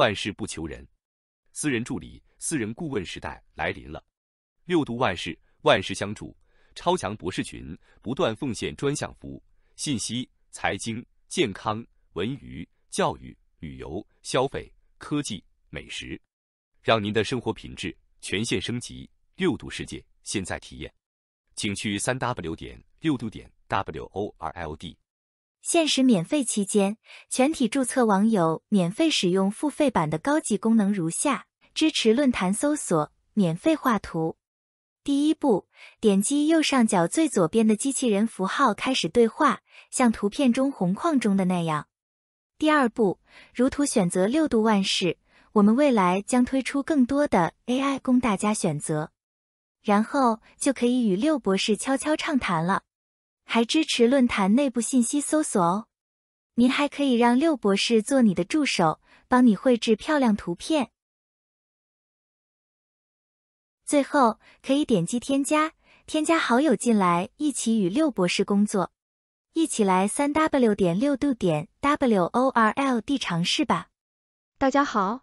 万事不求人，私人助理、私人顾问时代来临了。六度万事，万事相助，超强博士群不断奉献专项服务，信息、财经、健康、文娱、教育、旅游、消费、科技、美食，让您的生活品质全线升级。六度世界，现在体验，请去三 w 点六度点 w o r l d。限时免费期间，全体注册网友免费使用付费版的高级功能如下：支持论坛搜索，免费画图。第一步，点击右上角最左边的机器人符号开始对话，像图片中红框中的那样。第二步，如图选择六度万事。我们未来将推出更多的 AI 供大家选择，然后就可以与六博士悄悄畅谈了。还支持论坛内部信息搜索哦，您还可以让六博士做你的助手，帮你绘制漂亮图片。最后可以点击添加，添加好友进来一起与六博士工作，一起来三 w 点六度点 w o r l d 尝试吧。大家好，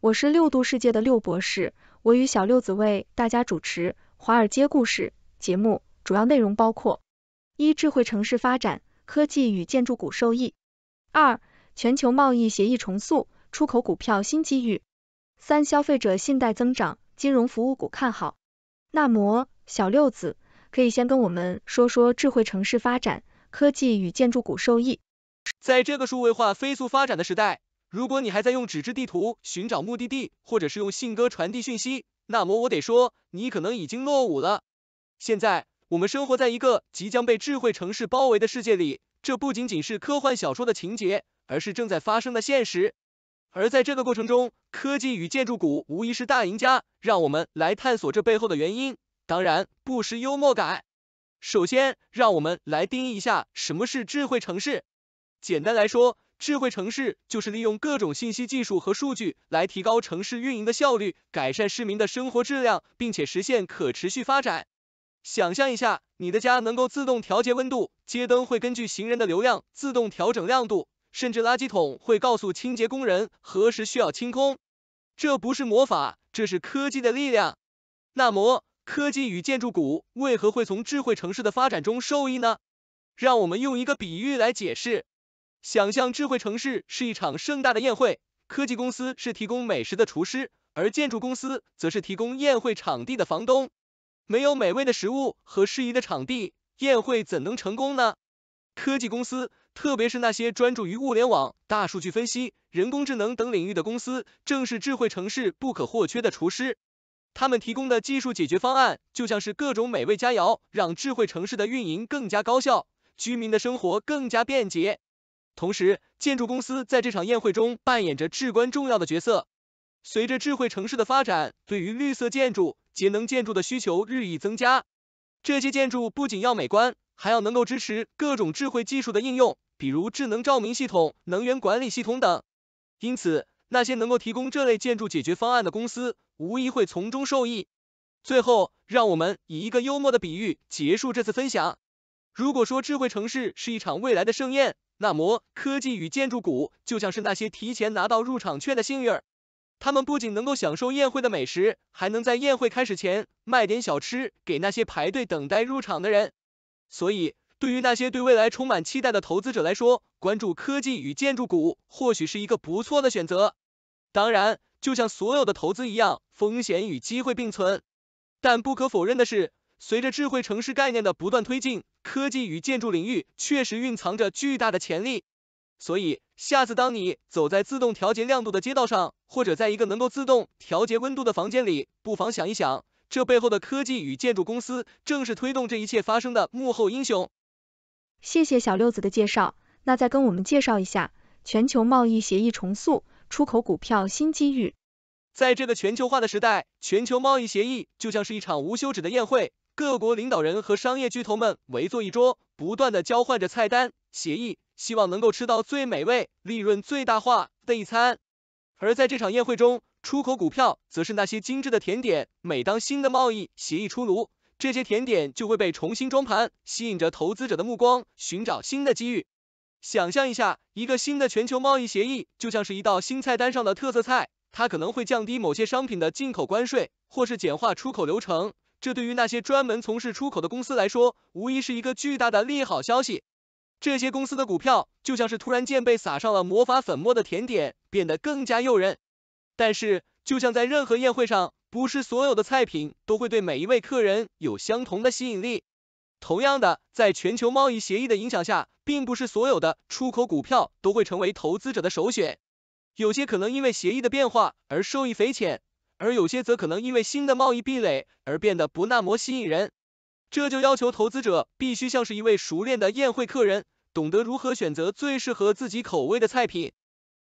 我是六度世界的六博士，我与小六子为大家主持《华尔街故事》节目，主要内容包括。一、智慧城市发展，科技与建筑股受益；二、全球贸易协议重塑，出口股票新机遇；三、消费者信贷增长，金融服务股看好。那么，小六子可以先跟我们说说智慧城市发展，科技与建筑股受益。在这个数位化飞速发展的时代，如果你还在用纸质地图寻找目的地，或者是用信鸽传递讯息，那么我得说，你可能已经落伍了。现在。我们生活在一个即将被智慧城市包围的世界里，这不仅仅是科幻小说的情节，而是正在发生的现实。而在这个过程中，科技与建筑股无疑是大赢家。让我们来探索这背后的原因，当然不失幽默感。首先，让我们来定义一下什么是智慧城市。简单来说，智慧城市就是利用各种信息技术和数据来提高城市运营的效率，改善市民的生活质量，并且实现可持续发展。想象一下，你的家能够自动调节温度，街灯会根据行人的流量自动调整亮度，甚至垃圾桶会告诉清洁工人何时需要清空。这不是魔法，这是科技的力量。那么，科技与建筑股为何会从智慧城市的发展中受益呢？让我们用一个比喻来解释。想象智慧城市是一场盛大的宴会，科技公司是提供美食的厨师，而建筑公司则是提供宴会场地的房东。没有美味的食物和适宜的场地，宴会怎能成功呢？科技公司，特别是那些专注于物联网、大数据分析、人工智能等领域的公司，正是智慧城市不可或缺的厨师。他们提供的技术解决方案就像是各种美味佳肴，让智慧城市的运营更加高效，居民的生活更加便捷。同时，建筑公司在这场宴会中扮演着至关重要的角色。随着智慧城市的发展，对于绿色建筑。节能建筑的需求日益增加，这些建筑不仅要美观，还要能够支持各种智慧技术的应用，比如智能照明系统、能源管理系统等。因此，那些能够提供这类建筑解决方案的公司，无疑会从中受益。最后，让我们以一个幽默的比喻结束这次分享：如果说智慧城市是一场未来的盛宴，那么科技与建筑股就像是那些提前拿到入场券的幸运儿。他们不仅能够享受宴会的美食，还能在宴会开始前卖点小吃给那些排队等待入场的人。所以，对于那些对未来充满期待的投资者来说，关注科技与建筑股或许是一个不错的选择。当然，就像所有的投资一样，风险与机会并存。但不可否认的是，随着智慧城市概念的不断推进，科技与建筑领域确实蕴藏着巨大的潜力。所以，下次当你走在自动调节亮度的街道上，或者在一个能够自动调节温度的房间里，不妨想一想，这背后的科技与建筑公司正是推动这一切发生的幕后英雄。谢谢小六子的介绍，那再跟我们介绍一下全球贸易协议重塑出口股票新机遇。在这个全球化的时代，全球贸易协议就像是一场无休止的宴会，各国领导人和商业巨头们围坐一桌，不断的交换着菜单。协议，希望能够吃到最美味、利润最大化的一餐。而在这场宴会中，出口股票则是那些精致的甜点。每当新的贸易协议出炉，这些甜点就会被重新装盘，吸引着投资者的目光，寻找新的机遇。想象一下，一个新的全球贸易协议就像是一道新菜单上的特色菜，它可能会降低某些商品的进口关税，或是简化出口流程。这对于那些专门从事出口的公司来说，无疑是一个巨大的利好消息。这些公司的股票就像是突然间被撒上了魔法粉末的甜点，变得更加诱人。但是，就像在任何宴会上，不是所有的菜品都会对每一位客人有相同的吸引力。同样的，在全球贸易协议的影响下，并不是所有的出口股票都会成为投资者的首选。有些可能因为协议的变化而受益匪浅，而有些则可能因为新的贸易壁垒而变得不那么吸引人。这就要求投资者必须像是一位熟练的宴会客人，懂得如何选择最适合自己口味的菜品。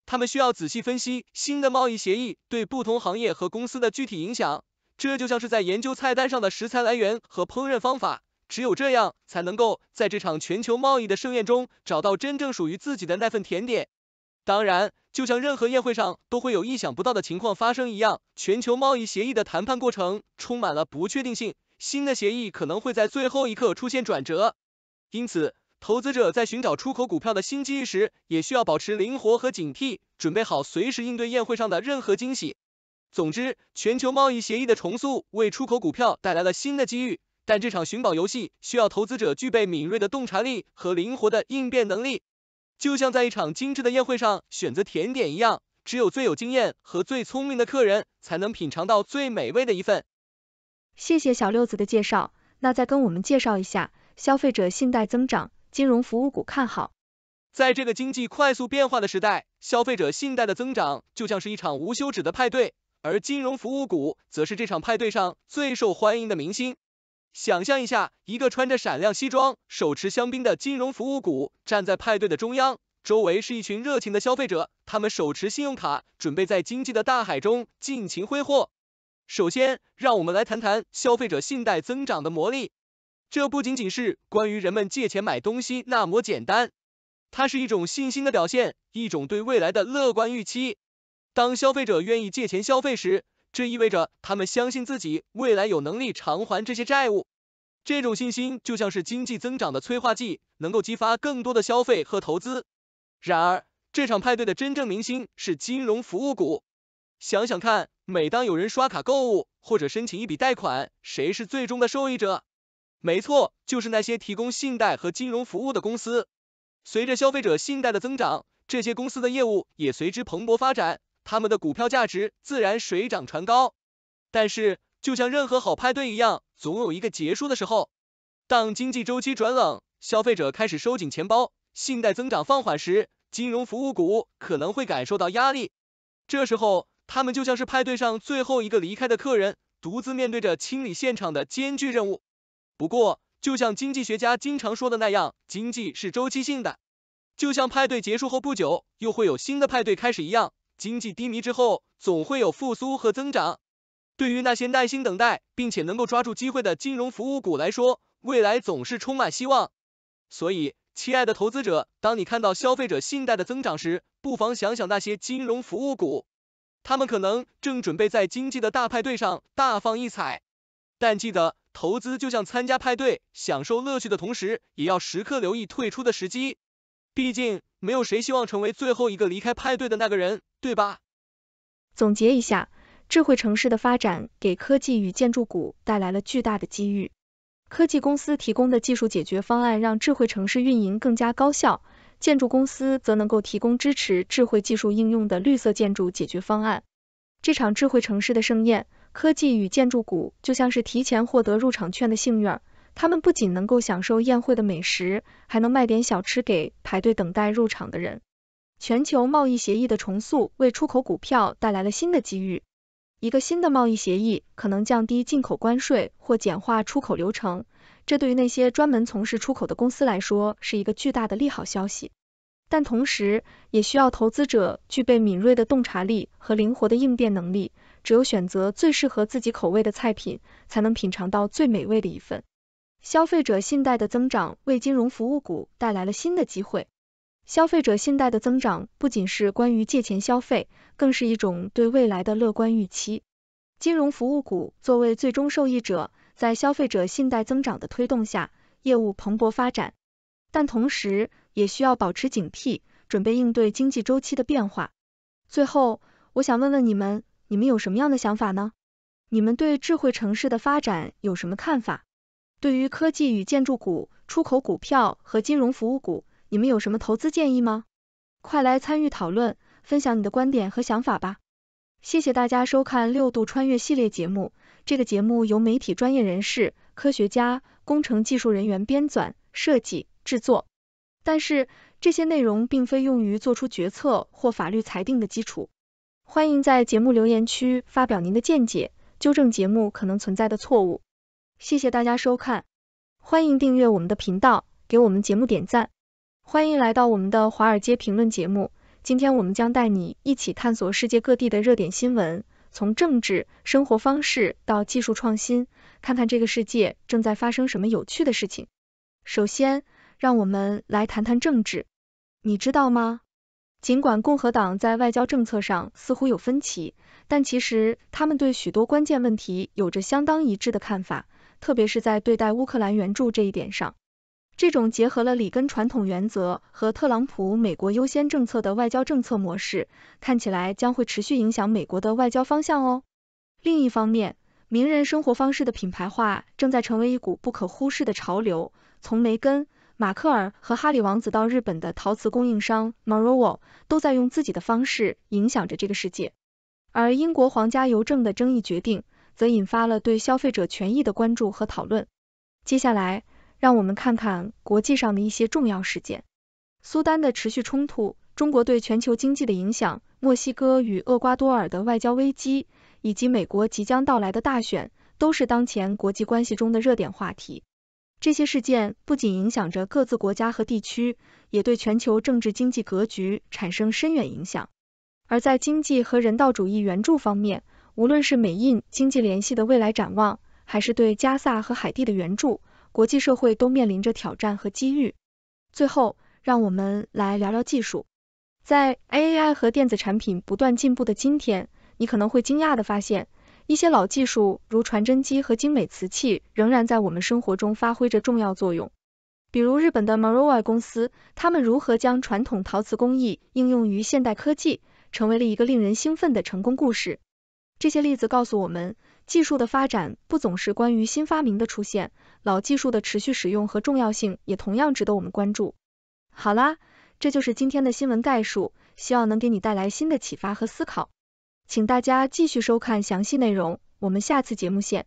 他们需要仔细分析新的贸易协议对不同行业和公司的具体影响，这就像是在研究菜单上的食材来源和烹饪方法。只有这样，才能够在这场全球贸易的盛宴中找到真正属于自己的那份甜点。当然，就像任何宴会上都会有意想不到的情况发生一样，全球贸易协议的谈判过程充满了不确定性。新的协议可能会在最后一刻出现转折，因此投资者在寻找出口股票的新机遇时，也需要保持灵活和警惕，准备好随时应对宴会上的任何惊喜。总之，全球贸易协议的重塑为出口股票带来了新的机遇，但这场寻宝游戏需要投资者具备敏锐的洞察力和灵活的应变能力，就像在一场精致的宴会上选择甜点一样，只有最有经验和最聪明的客人才能品尝到最美味的一份。谢谢小六子的介绍，那再跟我们介绍一下消费者信贷增长，金融服务股看好。在这个经济快速变化的时代，消费者信贷的增长就像是一场无休止的派对，而金融服务股则是这场派对上最受欢迎的明星。想象一下，一个穿着闪亮西装、手持香槟的金融服务股站在派对的中央，周围是一群热情的消费者，他们手持信用卡，准备在经济的大海中尽情挥霍。首先，让我们来谈谈消费者信贷增长的魔力。这不仅仅是关于人们借钱买东西那么简单，它是一种信心的表现，一种对未来的乐观预期。当消费者愿意借钱消费时，这意味着他们相信自己未来有能力偿还这些债务。这种信心就像是经济增长的催化剂，能够激发更多的消费和投资。然而，这场派对的真正明星是金融服务股。想想看，每当有人刷卡购物或者申请一笔贷款，谁是最终的受益者？没错，就是那些提供信贷和金融服务的公司。随着消费者信贷的增长，这些公司的业务也随之蓬勃发展，他们的股票价值自然水涨船高。但是，就像任何好派对一样，总有一个结束的时候。当经济周期转冷，消费者开始收紧钱包，信贷增长放缓时，金融服务股可能会感受到压力。这时候，他们就像是派对上最后一个离开的客人，独自面对着清理现场的艰巨任务。不过，就像经济学家经常说的那样，经济是周期性的，就像派对结束后不久又会有新的派对开始一样，经济低迷之后总会有复苏和增长。对于那些耐心等待并且能够抓住机会的金融服务股来说，未来总是充满希望。所以，亲爱的投资者，当你看到消费者信贷的增长时，不妨想想那些金融服务股。他们可能正准备在经济的大派对上大放异彩，但记得，投资就像参加派对，享受乐趣的同时，也要时刻留意退出的时机。毕竟，没有谁希望成为最后一个离开派对的那个人，对吧？总结一下，智慧城市的发展给科技与建筑股带来了巨大的机遇。科技公司提供的技术解决方案让智慧城市运营更加高效。建筑公司则能够提供支持智慧技术应用的绿色建筑解决方案。这场智慧城市的盛宴，科技与建筑股就像是提前获得入场券的幸运儿，他们不仅能够享受宴会的美食，还能卖点小吃给排队等待入场的人。全球贸易协议的重塑为出口股票带来了新的机遇。一个新的贸易协议可能降低进口关税或简化出口流程，这对于那些专门从事出口的公司来说是一个巨大的利好消息。但同时，也需要投资者具备敏锐的洞察力和灵活的应变能力。只有选择最适合自己口味的菜品，才能品尝到最美味的一份。消费者信贷的增长为金融服务股带来了新的机会。消费者信贷的增长不仅是关于借钱消费，更是一种对未来的乐观预期。金融服务股作为最终受益者，在消费者信贷增长的推动下，业务蓬勃发展。但同时，也需要保持警惕，准备应对经济周期的变化。最后，我想问问你们，你们有什么样的想法呢？你们对智慧城市的发展有什么看法？对于科技与建筑股、出口股票和金融服务股，你们有什么投资建议吗？快来参与讨论，分享你的观点和想法吧！谢谢大家收看六度穿越系列节目。这个节目由媒体专业人士、科学家、工程技术人员编纂、设计、制作。但是这些内容并非用于做出决策或法律裁定的基础。欢迎在节目留言区发表您的见解，纠正节目可能存在的错误。谢谢大家收看，欢迎订阅我们的频道，给我们节目点赞。欢迎来到我们的华尔街评论节目，今天我们将带你一起探索世界各地的热点新闻，从政治、生活方式到技术创新，看看这个世界正在发生什么有趣的事情。首先。让我们来谈谈政治，你知道吗？尽管共和党在外交政策上似乎有分歧，但其实他们对许多关键问题有着相当一致的看法，特别是在对待乌克兰援助这一点上。这种结合了里根传统原则和特朗普“美国优先”政策的外交政策模式，看起来将会持续影响美国的外交方向哦。另一方面，名人生活方式的品牌化正在成为一股不可忽视的潮流，从梅根。马克尔和哈里王子到日本的陶瓷供应商 m a r o o w 都在用自己的方式影响着这个世界，而英国皇家邮政的争议决定则引发了对消费者权益的关注和讨论。接下来，让我们看看国际上的一些重要事件：苏丹的持续冲突、中国对全球经济的影响、墨西哥与厄瓜多尔的外交危机，以及美国即将到来的大选，都是当前国际关系中的热点话题。这些事件不仅影响着各自国家和地区，也对全球政治经济格局产生深远影响。而在经济和人道主义援助方面，无论是美印经济联系的未来展望，还是对加萨和海地的援助，国际社会都面临着挑战和机遇。最后，让我们来聊聊技术。在 AI 和电子产品不断进步的今天，你可能会惊讶地发现。一些老技术，如传真机和精美瓷器，仍然在我们生活中发挥着重要作用。比如日本的 m a r o a i 公司，他们如何将传统陶瓷工艺应用于现代科技，成为了一个令人兴奋的成功故事。这些例子告诉我们，技术的发展不总是关于新发明的出现，老技术的持续使用和重要性也同样值得我们关注。好啦，这就是今天的新闻概述，希望能给你带来新的启发和思考。请大家继续收看详细内容，我们下次节目见。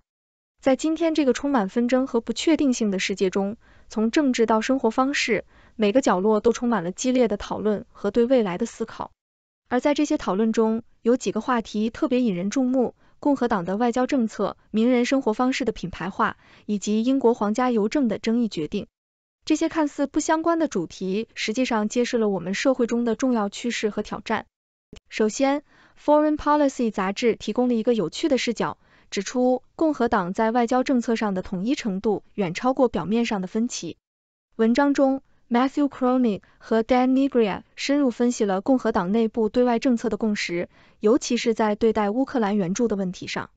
在今天这个充满纷争和不确定性的世界中，从政治到生活方式，每个角落都充满了激烈的讨论和对未来的思考。而在这些讨论中，有几个话题特别引人注目：共和党的外交政策、名人生活方式的品牌化，以及英国皇家邮政的争议决定。这些看似不相关的主题，实际上揭示了我们社会中的重要趋势和挑战。首先，《Foreign Policy》杂志提供了一个有趣的视角，指出共和党在外交政策上的统一程度远超过表面上的分歧。文章中，Matthew Cronin 和 Dan Negrea 深入分析了共和党内部对外政策的共识，尤其是在对待乌克兰援助的问题上。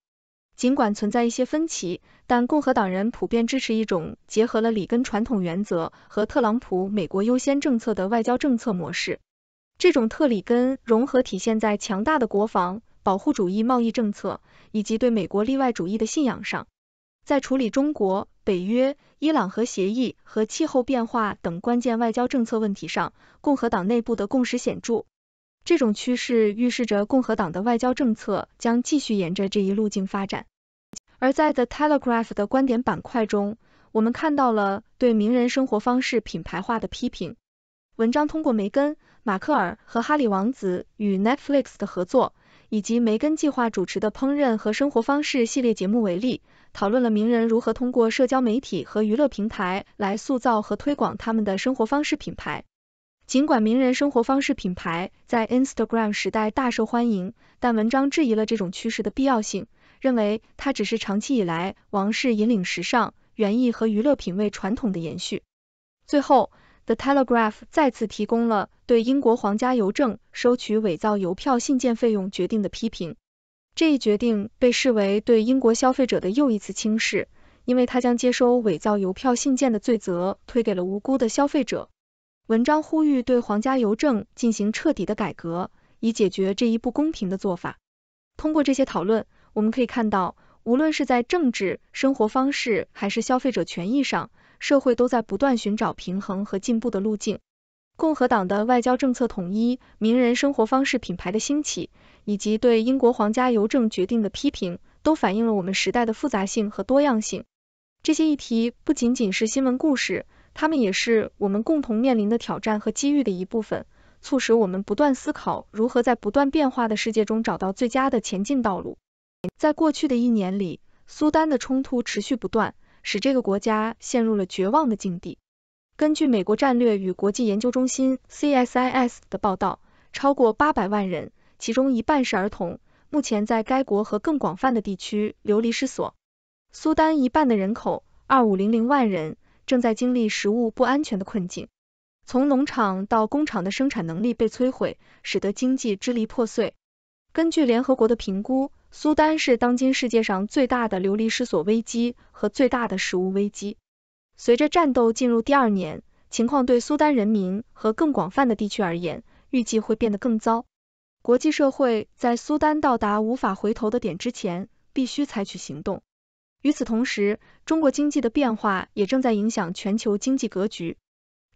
尽管存在一些分歧，但共和党人普遍支持一种结合了里根传统原则和特朗普“美国优先”政策的外交政策模式。这种特里根融合体现在强大的国防、保护主义贸易政策以及对美国例外主义的信仰上。在处理中国、北约、伊朗核协议和气候变化等关键外交政策问题上，共和党内部的共识显著。这种趋势预示着共和党的外交政策将继续沿着这一路径发展。而在 The Telegraph 的观点板块中，我们看到了对名人生活方式品牌化的批评。文章通过梅根、马克尔和哈里王子与 Netflix 的合作，以及梅根计划主持的烹饪和生活方式系列节目为例，讨论了名人如何通过社交媒体和娱乐平台来塑造和推广他们的生活方式品牌。尽管名人生活方式品牌在 Instagram 时代大受欢迎，但文章质疑了这种趋势的必要性，认为它只是长期以来王室引领时尚、园艺和娱乐品味传统的延续。最后。《The Telegraph》再次提供了对英国皇家邮政收取伪造邮票信件费用决定的批评。这一决定被视为对英国消费者的又一次轻视，因为他将接收伪造邮票信件的罪责推给了无辜的消费者。文章呼吁对皇家邮政进行彻底的改革，以解决这一不公平的做法。通过这些讨论，我们可以看到，无论是在政治、生活方式还是消费者权益上。社会都在不断寻找平衡和进步的路径。共和党的外交政策统一、名人生活方式品牌的兴起，以及对英国皇家邮政决定的批评，都反映了我们时代的复杂性和多样性。这些议题不仅仅是新闻故事，它们也是我们共同面临的挑战和机遇的一部分，促使我们不断思考如何在不断变化的世界中找到最佳的前进道路。在过去的一年里，苏丹的冲突持续不断。使这个国家陷入了绝望的境地。根据美国战略与国际研究中心 （CSIS） 的报道，超过八百万人，其中一半是儿童，目前在该国和更广泛的地区流离失所。苏丹一半的人口，二五零零万人，正在经历食物不安全的困境。从农场到工厂的生产能力被摧毁，使得经济支离破碎。根据联合国的评估，苏丹是当今世界上最大的流离失所危机和最大的食物危机。随着战斗进入第二年，情况对苏丹人民和更广泛的地区而言，预计会变得更糟。国际社会在苏丹到达无法回头的点之前，必须采取行动。与此同时，中国经济的变化也正在影响全球经济格局。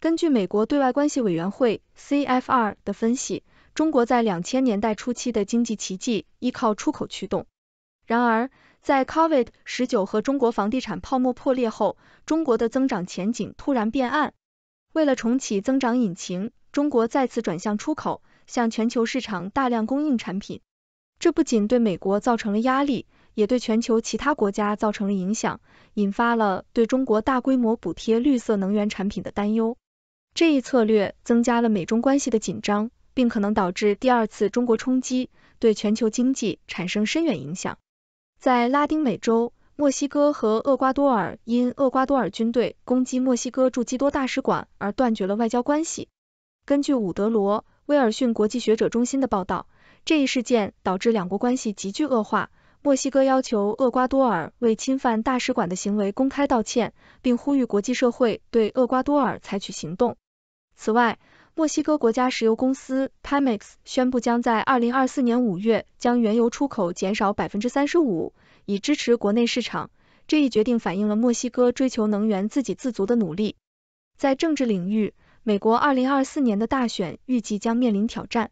根据美国对外关系委员会 （CFR） 的分析。中国在两千年代初期的经济奇迹依靠出口驱动。然而，在 COVID 十九和中国房地产泡沫破裂后，中国的增长前景突然变暗。为了重启增长引擎，中国再次转向出口，向全球市场大量供应产品。这不仅对美国造成了压力，也对全球其他国家造成了影响，引发了对中国大规模补贴绿色能源产品的担忧。这一策略增加了美中关系的紧张。并可能导致第二次中国冲击对全球经济产生深远影响。在拉丁美洲，墨西哥和厄瓜多尔因厄瓜多尔军队攻击墨西哥驻基多大使馆而断绝了外交关系。根据伍德罗·威尔逊国际学者中心的报道，这一事件导致两国关系急剧恶化。墨西哥要求厄瓜多尔为侵犯大使馆的行为公开道歉，并呼吁国际社会对厄瓜多尔采取行动。此外，墨西哥国家石油公司 Pemex 宣布，将在二零二四年五月将原油出口减少百分之三十五，以支持国内市场。这一决定反映了墨西哥追求能源自给自足的努力。在政治领域，美国二零二四年的大选预计将面临挑战。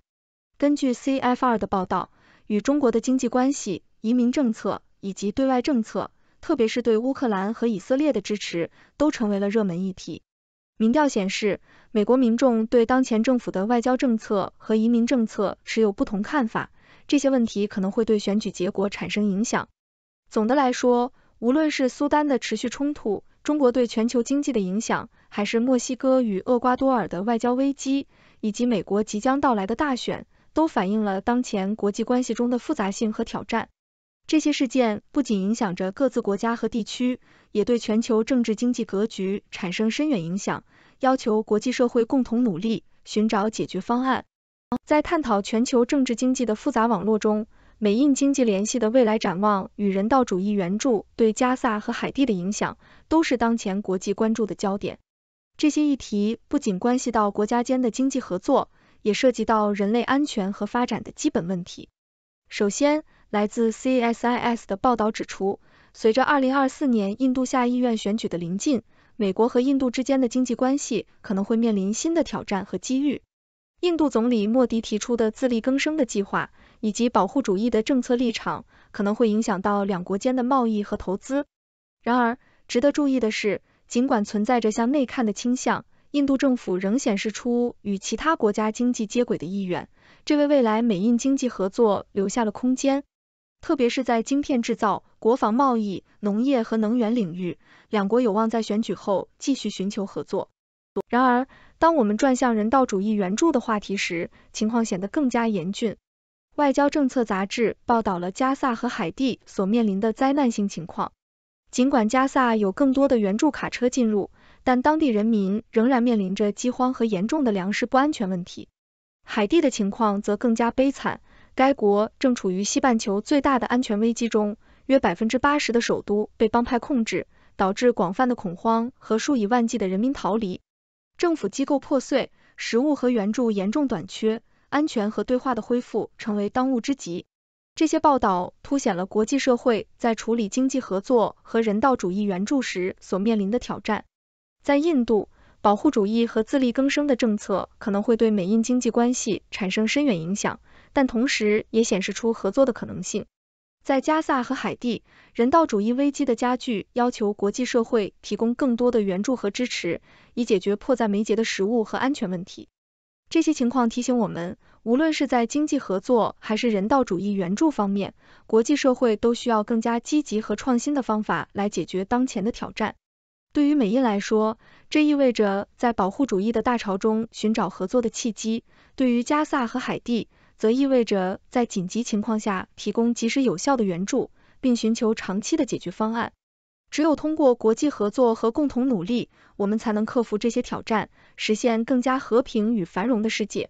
根据 CFR 的报道，与中国的经济关系、移民政策以及对外政策，特别是对乌克兰和以色列的支持，都成为了热门议题。民调显示，美国民众对当前政府的外交政策和移民政策持有不同看法，这些问题可能会对选举结果产生影响。总的来说，无论是苏丹的持续冲突、中国对全球经济的影响，还是墨西哥与厄瓜多尔的外交危机，以及美国即将到来的大选，都反映了当前国际关系中的复杂性和挑战。这些事件不仅影响着各自国家和地区，也对全球政治经济格局产生深远影响，要求国际社会共同努力，寻找解决方案。在探讨全球政治经济的复杂网络中，美印经济联系的未来展望与人道主义援助对加萨和海地的影响，都是当前国际关注的焦点。这些议题不仅关系到国家间的经济合作，也涉及到人类安全和发展的基本问题。首先，来自 CSIS 的报道指出，随着二零二四年印度下议院选举的临近，美国和印度之间的经济关系可能会面临新的挑战和机遇。印度总理莫迪提出的自力更生的计划以及保护主义的政策立场，可能会影响到两国间的贸易和投资。然而，值得注意的是，尽管存在着向内看的倾向，印度政府仍显示出与其他国家经济接轨的意愿，这为未来美印经济合作留下了空间。特别是在晶片制造、国防贸易、农业和能源领域，两国有望在选举后继续寻求合作。然而，当我们转向人道主义援助的话题时，情况显得更加严峻。外交政策杂志报道了加萨和海地所面临的灾难性情况。尽管加萨有更多的援助卡车进入，但当地人民仍然面临着饥荒和严重的粮食不安全问题。海地的情况则更加悲惨。该国正处于西半球最大的安全危机中，约百分之八十的首都被帮派控制，导致广泛的恐慌和数以万计的人民逃离。政府机构破碎，食物和援助严重短缺，安全和对话的恢复成为当务之急。这些报道凸显了国际社会在处理经济合作和人道主义援助时所面临的挑战。在印度，保护主义和自力更生的政策可能会对美印经济关系产生深远影响。但同时也显示出合作的可能性。在加萨和海地，人道主义危机的加剧要求国际社会提供更多的援助和支持，以解决迫在眉睫的食物和安全问题。这些情况提醒我们，无论是在经济合作还是人道主义援助方面，国际社会都需要更加积极和创新的方法来解决当前的挑战。对于美印来说，这意味着在保护主义的大潮中寻找合作的契机；对于加萨和海地，则意味着在紧急情况下提供及时有效的援助，并寻求长期的解决方案。只有通过国际合作和共同努力，我们才能克服这些挑战，实现更加和平与繁荣的世界。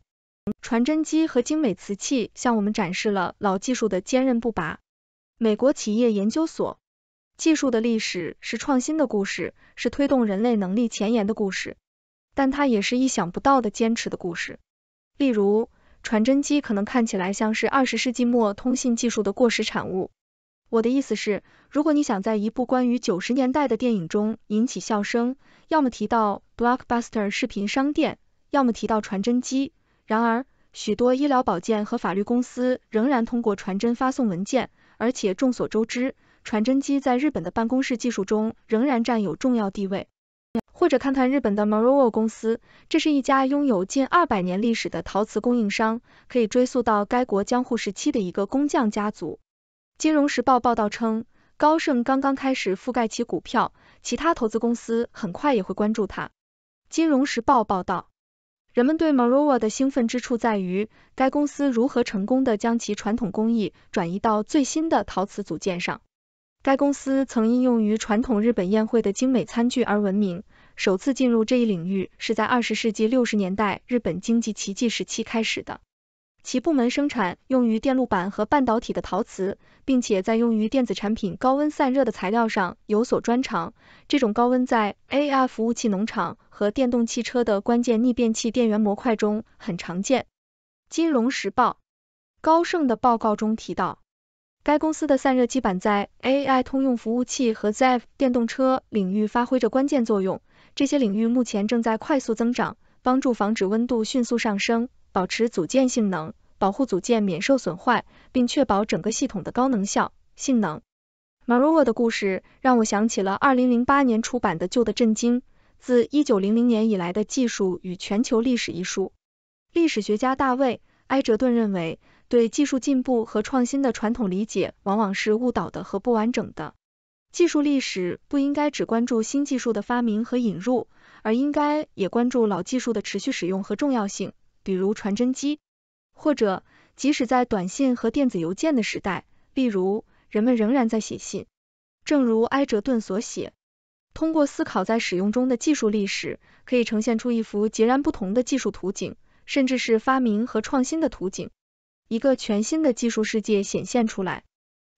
传真机和精美瓷器向我们展示了老技术的坚韧不拔。美国企业研究所，技术的历史是创新的故事，是推动人类能力前沿的故事，但它也是意想不到的坚持的故事。例如，传真机可能看起来像是二十世纪末通信技术的过时产物。我的意思是，如果你想在一部关于九十年代的电影中引起笑声，要么提到 blockbuster 视频商店，要么提到传真机。然而，许多医疗保健和法律公司仍然通过传真发送文件，而且众所周知，传真机在日本的办公室技术中仍然占有重要地位。或者看看日本的 m a r o w a 公司，这是一家拥有近二百年历史的陶瓷供应商，可以追溯到该国江户时期的一个工匠家族。金融时报报道称，高盛刚刚开始覆盖其股票，其他投资公司很快也会关注它。金融时报报道，人们对 m a r o w a 的兴奋之处在于该公司如何成功的将其传统工艺转移到最新的陶瓷组件上。该公司曾应用于传统日本宴会的精美餐具而闻名。首次进入这一领域是在二十世纪六十年代日本经济奇迹时期开始的。其部门生产用于电路板和半导体的陶瓷，并且在用于电子产品高温散热的材料上有所专长。这种高温在 AI 服务器农场和电动汽车的关键逆变器电源模块中很常见。《金融时报》高盛的报告中提到，该公司的散热基板在 AI 通用服务器和 z f 电动车领域发挥着关键作用。这些领域目前正在快速增长，帮助防止温度迅速上升，保持组件性能，保护组件免受损坏，并确保整个系统的高能效性能。m a r u a 的故事让我想起了2008年出版的旧的《震惊：自1900年以来的技术与全球历史》一书。历史学家大卫·埃哲顿认为，对技术进步和创新的传统理解往往是误导的和不完整的。技术历史不应该只关注新技术的发明和引入，而应该也关注老技术的持续使用和重要性，比如传真机，或者即使在短信和电子邮件的时代，例如人们仍然在写信。正如埃哲顿所写，通过思考在使用中的技术历史，可以呈现出一幅截然不同的技术图景，甚至是发明和创新的图景，一个全新的技术世界显现出来。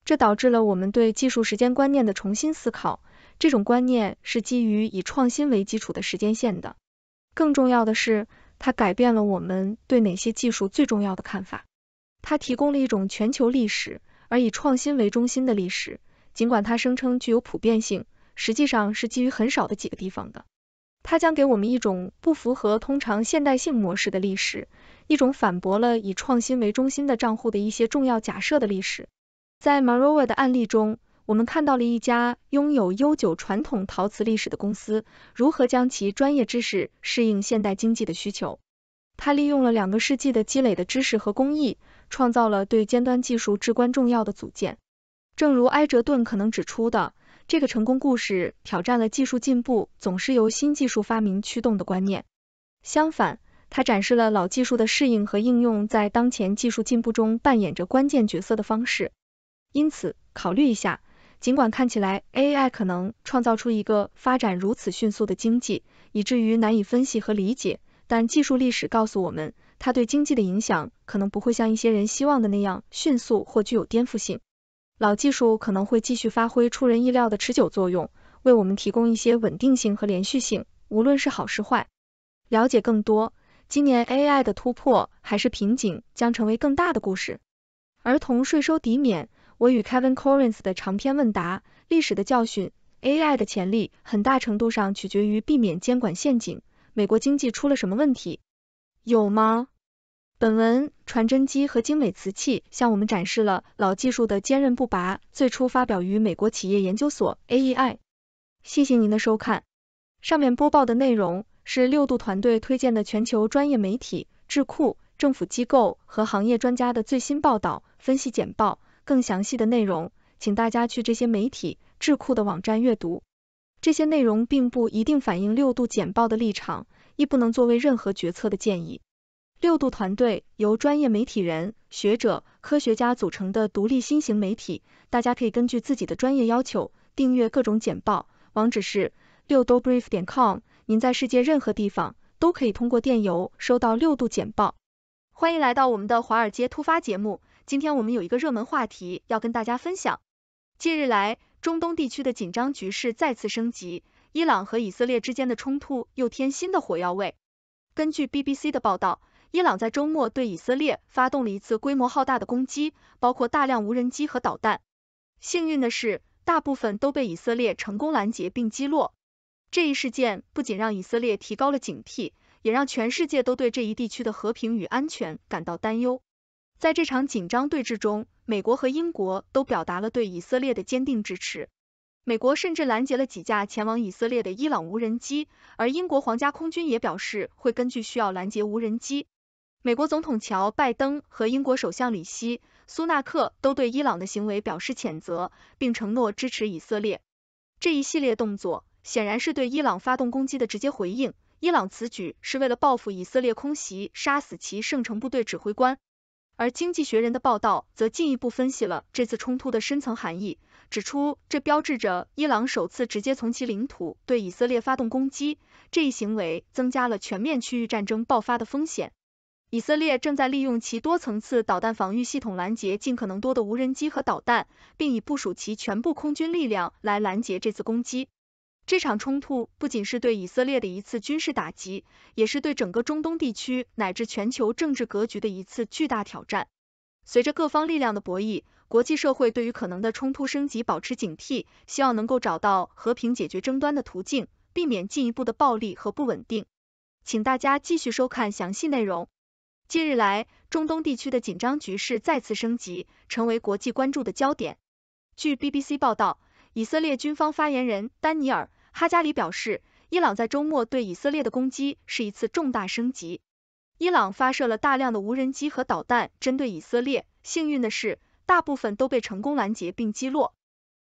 这导致了我们对技术时间观念的重新思考。这种观念是基于以创新为基础的时间线的。更重要的是，它改变了我们对哪些技术最重要的看法。它提供了一种全球历史，而以创新为中心的历史。尽管它声称具有普遍性，实际上是基于很少的几个地方的。它将给我们一种不符合通常现代性模式的历史，一种反驳了以创新为中心的账户的一些重要假设的历史。在 Marova 的案例中，我们看到了一家拥有悠久传统陶瓷历史的公司如何将其专业知识适应现代经济的需求。它利用了两个世纪的积累的知识和工艺，创造了对尖端技术至关重要的组件。正如埃哲顿可能指出的，这个成功故事挑战了技术进步总是由新技术发明驱动的观念。相反，它展示了老技术的适应和应用在当前技术进步中扮演着关键角色的方式。因此，考虑一下，尽管看起来 AI 可能创造出一个发展如此迅速的经济，以至于难以分析和理解，但技术历史告诉我们，它对经济的影响可能不会像一些人希望的那样迅速或具有颠覆性。老技术可能会继续发挥出人意料的持久作用，为我们提供一些稳定性和连续性，无论是好是坏。了解更多，今年 AI 的突破还是瓶颈将成为更大的故事。儿童税收抵免。我与 Kevin Corin's 的长篇问答，历史的教训，AI 的潜力很大程度上取决于避免监管陷阱。美国经济出了什么问题？有吗？本文传真机和精美瓷器向我们展示了老技术的坚韧不拔。最初发表于美国企业研究所 （AEI）。谢谢您的收看。上面播报的内容是六度团队推荐的全球专业媒体、智库、政府机构和行业专家的最新报道、分析简报。更详细的内容，请大家去这些媒体智库的网站阅读。这些内容并不一定反映六度简报的立场，亦不能作为任何决策的建议。六度团队由专业媒体人、学者、科学家组成的独立新型媒体，大家可以根据自己的专业要求订阅各种简报，网址是六 i d b r i e f c o m 您在世界任何地方都可以通过电邮收到六度简报。欢迎来到我们的华尔街突发节目。今天我们有一个热门话题要跟大家分享。近日来，中东地区的紧张局势再次升级，伊朗和以色列之间的冲突又添新的火药味。根据 BBC 的报道，伊朗在周末对以色列发动了一次规模浩大的攻击，包括大量无人机和导弹。幸运的是，大部分都被以色列成功拦截并击落。这一事件不仅让以色列提高了警惕，也让全世界都对这一地区的和平与安全感到担忧。在这场紧张对峙中，美国和英国都表达了对以色列的坚定支持。美国甚至拦截了几架前往以色列的伊朗无人机，而英国皇家空军也表示会根据需要拦截无人机。美国总统乔·拜登和英国首相里希·苏纳克都对伊朗的行为表示谴责，并承诺支持以色列。这一系列动作显然是对伊朗发动攻击的直接回应。伊朗此举是为了报复以色列空袭，杀死其圣城部队指挥官。而《经济学人》的报道则进一步分析了这次冲突的深层含义，指出这标志着伊朗首次直接从其领土对以色列发动攻击，这一行为增加了全面区域战争爆发的风险。以色列正在利用其多层次导弹防御系统拦截尽可能多的无人机和导弹，并已部署其全部空军力量来拦截这次攻击。这场冲突不仅是对以色列的一次军事打击，也是对整个中东地区乃至全球政治格局的一次巨大挑战。随着各方力量的博弈，国际社会对于可能的冲突升级保持警惕，希望能够找到和平解决争端的途径，避免进一步的暴力和不稳定。请大家继续收看详细内容。近日来，中东地区的紧张局势再次升级，成为国际关注的焦点。据 BBC 报道，以色列军方发言人丹尼尔。哈加里表示，伊朗在周末对以色列的攻击是一次重大升级。伊朗发射了大量的无人机和导弹针对以色列，幸运的是，大部分都被成功拦截并击落。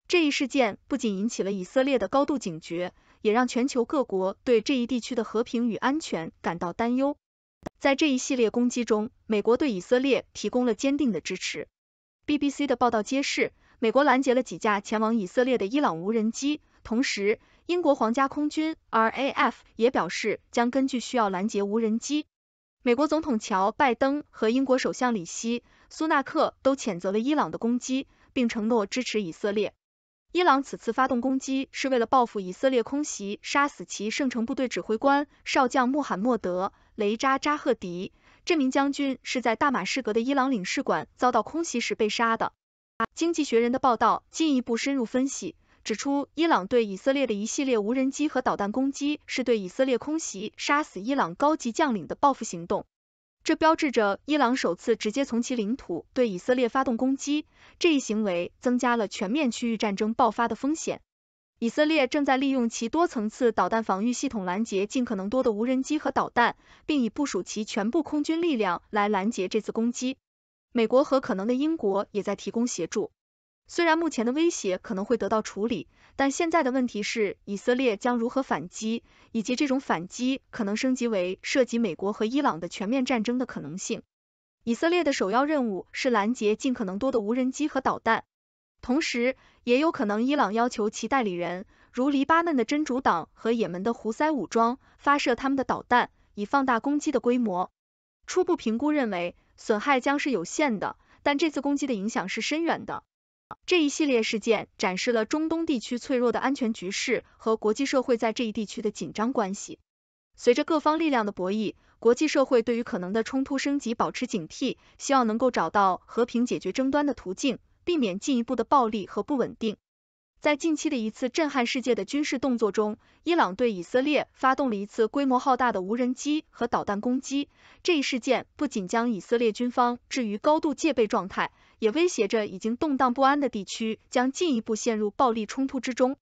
这一事件不仅引起了以色列的高度警觉，也让全球各国对这一地区的和平与安全感到担忧。在这一系列攻击中，美国对以色列提供了坚定的支持。BBC 的报道揭示，美国拦截了几架前往以色列的伊朗无人机，同时。英国皇家空军 （RAF） 也表示，将根据需要拦截无人机。美国总统乔·拜登和英国首相里希·苏纳克都谴责了伊朗的攻击，并承诺支持以色列。伊朗此次发动攻击是为了报复以色列空袭，杀死其圣城部队指挥官少将穆罕默德·雷扎扎赫迪。这名将军是在大马士革的伊朗领事馆遭到空袭时被杀的。《经济学人》的报道进一步深入分析。指出，伊朗对以色列的一系列无人机和导弹攻击，是对以色列空袭杀死伊朗高级将领的报复行动。这标志着伊朗首次直接从其领土对以色列发动攻击，这一行为增加了全面区域战争爆发的风险。以色列正在利用其多层次导弹防御系统拦截尽可能多的无人机和导弹，并已部署其全部空军力量来拦截这次攻击。美国和可能的英国也在提供协助。虽然目前的威胁可能会得到处理，但现在的问题是，以色列将如何反击，以及这种反击可能升级为涉及美国和伊朗的全面战争的可能性。以色列的首要任务是拦截尽可能多的无人机和导弹，同时，也有可能伊朗要求其代理人，如黎巴嫩的真主党和也门的胡塞武装，发射他们的导弹，以放大攻击的规模。初步评估认为，损害将是有限的，但这次攻击的影响是深远的。这一系列事件展示了中东地区脆弱的安全局势和国际社会在这一地区的紧张关系。随着各方力量的博弈，国际社会对于可能的冲突升级保持警惕，希望能够找到和平解决争端的途径，避免进一步的暴力和不稳定。在近期的一次震撼世界的军事动作中，伊朗对以色列发动了一次规模浩大的无人机和导弹攻击。这一事件不仅将以色列军方置于高度戒备状态。也威胁着已经动荡不安的地区将进一步陷入暴力冲突之中。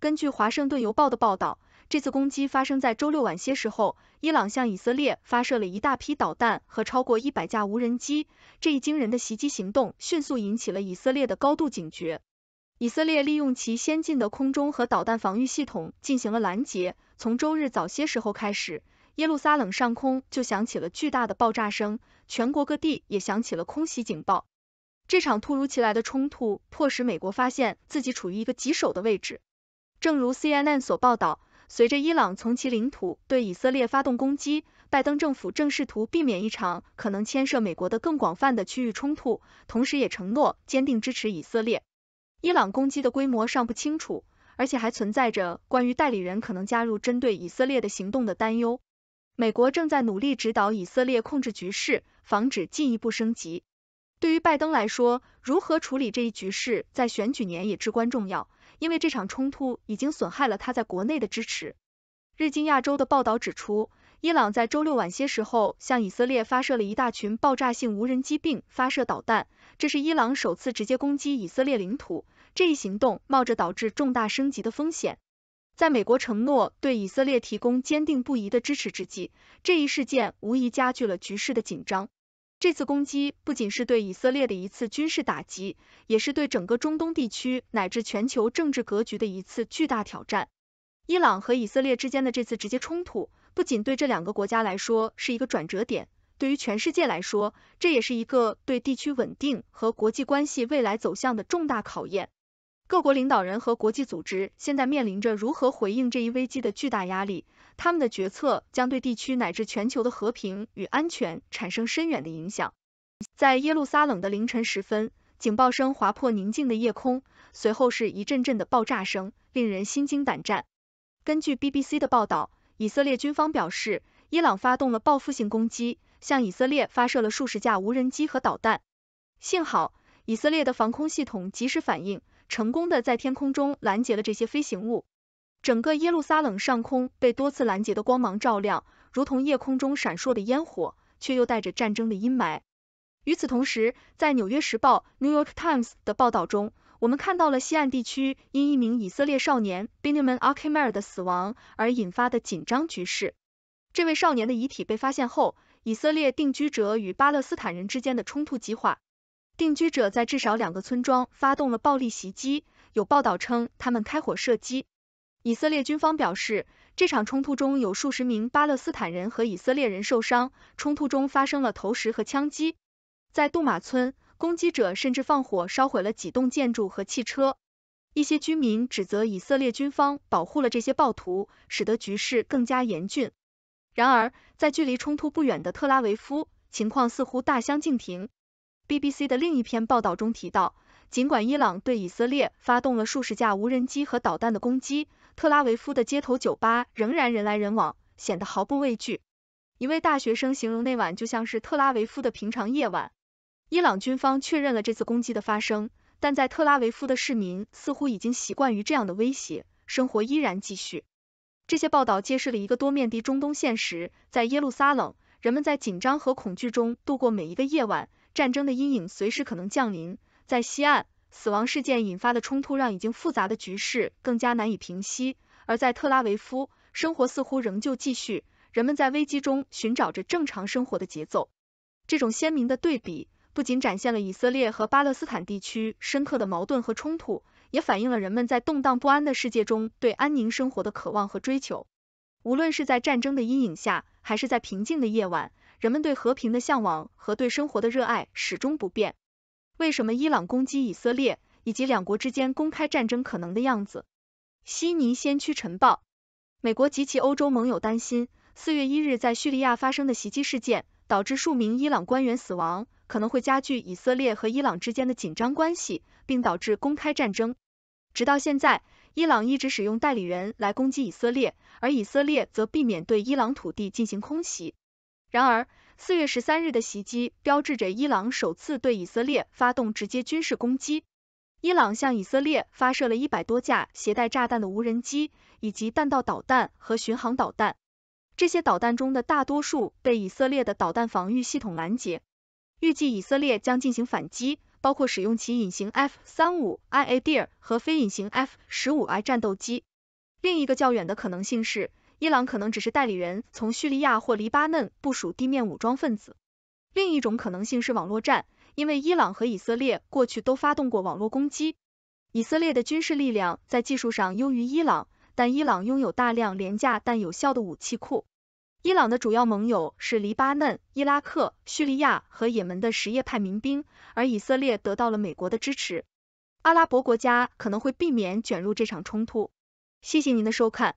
根据《华盛顿邮报》的报道，这次攻击发生在周六晚些时候，伊朗向以色列发射了一大批导弹和超过一百架无人机。这一惊人的袭击行动迅速引起了以色列的高度警觉。以色列利用其先进的空中和导弹防御系统进行了拦截。从周日早些时候开始，耶路撒冷上空就响起了巨大的爆炸声，全国各地也响起了空袭警报。这场突如其来的冲突迫使美国发现自己处于一个棘手的位置。正如 CNN 所报道，随着伊朗从其领土对以色列发动攻击，拜登政府正试图避免一场可能牵涉美国的更广泛的区域冲突，同时也承诺坚定支持以色列。伊朗攻击的规模尚不清楚，而且还存在着关于代理人可能加入针对以色列的行动的担忧。美国正在努力指导以色列控制局势，防止进一步升级。对于拜登来说，如何处理这一局势在选举年也至关重要，因为这场冲突已经损害了他在国内的支持。日经亚洲的报道指出，伊朗在周六晚些时候向以色列发射了一大群爆炸性无人机并发射导弹，这是伊朗首次直接攻击以色列领土。这一行动冒着导致重大升级的风险。在美国承诺对以色列提供坚定不移的支持之际，这一事件无疑加剧了局势的紧张。这次攻击不仅是对以色列的一次军事打击，也是对整个中东地区乃至全球政治格局的一次巨大挑战。伊朗和以色列之间的这次直接冲突，不仅对这两个国家来说是一个转折点，对于全世界来说，这也是一个对地区稳定和国际关系未来走向的重大考验。各国领导人和国际组织现在面临着如何回应这一危机的巨大压力。他们的决策将对地区乃至全球的和平与安全产生深远的影响。在耶路撒冷的凌晨时分，警报声划破宁静的夜空，随后是一阵阵的爆炸声，令人心惊胆战。根据 BBC 的报道，以色列军方表示，伊朗发动了报复性攻击，向以色列发射了数十架无人机和导弹。幸好，以色列的防空系统及时反应，成功的在天空中拦截了这些飞行物。整个耶路撒冷上空被多次拦截的光芒照亮，如同夜空中闪烁的烟火，却又带着战争的阴霾。与此同时，在《纽约时报》（New York Times） 的报道中，我们看到了西岸地区因一名以色列少年 Benjamin Akmer 的死亡而引发的紧张局势。这位少年的遗体被发现后，以色列定居者与巴勒斯坦人之间的冲突激化，定居者在至少两个村庄发动了暴力袭击，有报道称他们开火射击。以色列军方表示，这场冲突中有数十名巴勒斯坦人和以色列人受伤，冲突中发生了投石和枪击。在杜马村，攻击者甚至放火烧毁了几栋建筑和汽车。一些居民指责以色列军方保护了这些暴徒，使得局势更加严峻。然而，在距离冲突不远的特拉维夫，情况似乎大相径庭。BBC 的另一篇报道中提到，尽管伊朗对以色列发动了数十架无人机和导弹的攻击，特拉维夫的街头酒吧仍然人来人往，显得毫不畏惧。一位大学生形容那晚就像是特拉维夫的平常夜晚。伊朗军方确认了这次攻击的发生，但在特拉维夫的市民似乎已经习惯于这样的威胁，生活依然继续。这些报道揭示了一个多面的中东现实：在耶路撒冷，人们在紧张和恐惧中度过每一个夜晚，战争的阴影随时可能降临；在西岸，死亡事件引发的冲突让已经复杂的局势更加难以平息，而在特拉维夫，生活似乎仍旧继续，人们在危机中寻找着正常生活的节奏。这种鲜明的对比，不仅展现了以色列和巴勒斯坦地区深刻的矛盾和冲突，也反映了人们在动荡不安的世界中对安宁生活的渴望和追求。无论是在战争的阴影下，还是在平静的夜晚，人们对和平的向往和对生活的热爱始终不变。为什么伊朗攻击以色列，以及两国之间公开战争可能的样子？悉尼先驱晨报，美国及其欧洲盟友担心，四月一日在叙利亚发生的袭击事件导致数名伊朗官员死亡，可能会加剧以色列和伊朗之间的紧张关系，并导致公开战争。直到现在，伊朗一直使用代理人来攻击以色列，而以色列则避免对伊朗土地进行空袭。然而，四月十三日的袭击标志着伊朗首次对以色列发动直接军事攻击。伊朗向以色列发射了一百多架携带炸弹的无人机，以及弹道导弹和巡航导弹。这些导弹中的大多数被以色列的导弹防御系统拦截。预计以色列将进行反击，包括使用其隐形 F 三五 i a d r 和非隐形 F 十五 I 战斗机。另一个较远的可能性是。伊朗可能只是代理人，从叙利亚或黎巴嫩部署地面武装分子。另一种可能性是网络战，因为伊朗和以色列过去都发动过网络攻击。以色列的军事力量在技术上优于伊朗，但伊朗拥有大量廉价但有效的武器库。伊朗的主要盟友是黎巴嫩、伊拉克、叙利亚和也门的什叶派民兵，而以色列得到了美国的支持。阿拉伯国家可能会避免卷入这场冲突。谢谢您的收看。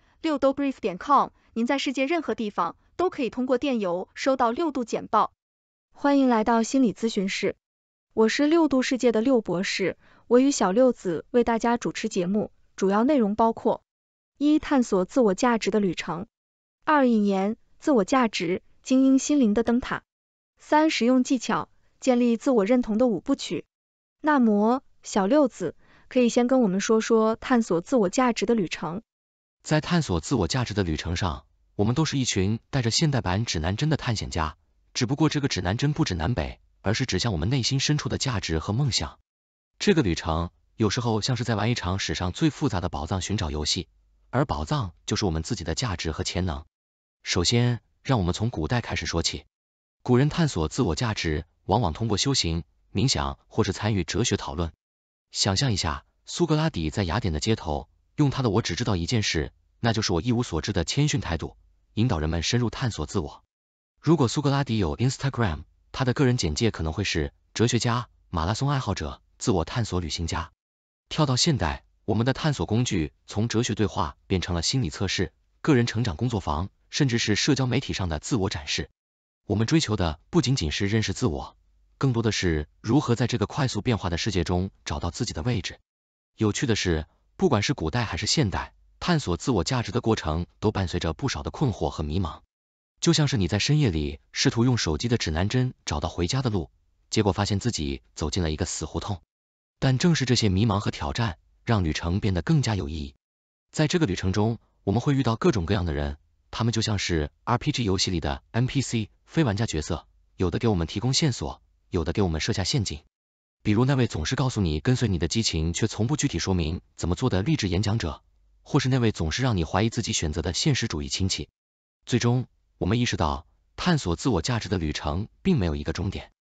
六度 brief.com，您在世界任何地方都可以通过电邮收到六度简报。欢迎来到心理咨询室，我是六度世界的六博士，我与小六子为大家主持节目，主要内容包括：一、探索自我价值的旅程；二、引言，自我价值，精英心灵的灯塔；三、实用技巧，建立自我认同的五部曲。那么，小六子可以先跟我们说说探索自我价值的旅程。在探索自我价值的旅程上，我们都是一群带着现代版指南针的探险家，只不过这个指南针不指南北，而是指向我们内心深处的价值和梦想。这个旅程有时候像是在玩一场史上最复杂的宝藏寻找游戏，而宝藏就是我们自己的价值和潜能。首先，让我们从古代开始说起。古人探索自我价值，往往通过修行、冥想，或是参与哲学讨论。想象一下，苏格拉底在雅典的街头。用他的，我只知道一件事，那就是我一无所知的谦逊态度，引导人们深入探索自我。如果苏格拉底有 Instagram，他的个人简介可能会是哲学家、马拉松爱好者、自我探索旅行家。跳到现代，我们的探索工具从哲学对话变成了心理测试、个人成长工作坊，甚至是社交媒体上的自我展示。我们追求的不仅仅是认识自我，更多的是如何在这个快速变化的世界中找到自己的位置。有趣的是。不管是古代还是现代，探索自我价值的过程都伴随着不少的困惑和迷茫，就像是你在深夜里试图用手机的指南针找到回家的路，结果发现自己走进了一个死胡同。但正是这些迷茫和挑战，让旅程变得更加有意义。在这个旅程中，我们会遇到各种各样的人，他们就像是 RPG 游戏里的 NPC 非玩家角色，有的给我们提供线索，有的给我们设下陷阱。比如那位总是告诉你跟随你的激情，却从不具体说明怎么做的励志演讲者，或是那位总是让你怀疑自己选择的现实主义亲戚。最终，我们意识到探索自我价值的旅程并没有一个终点。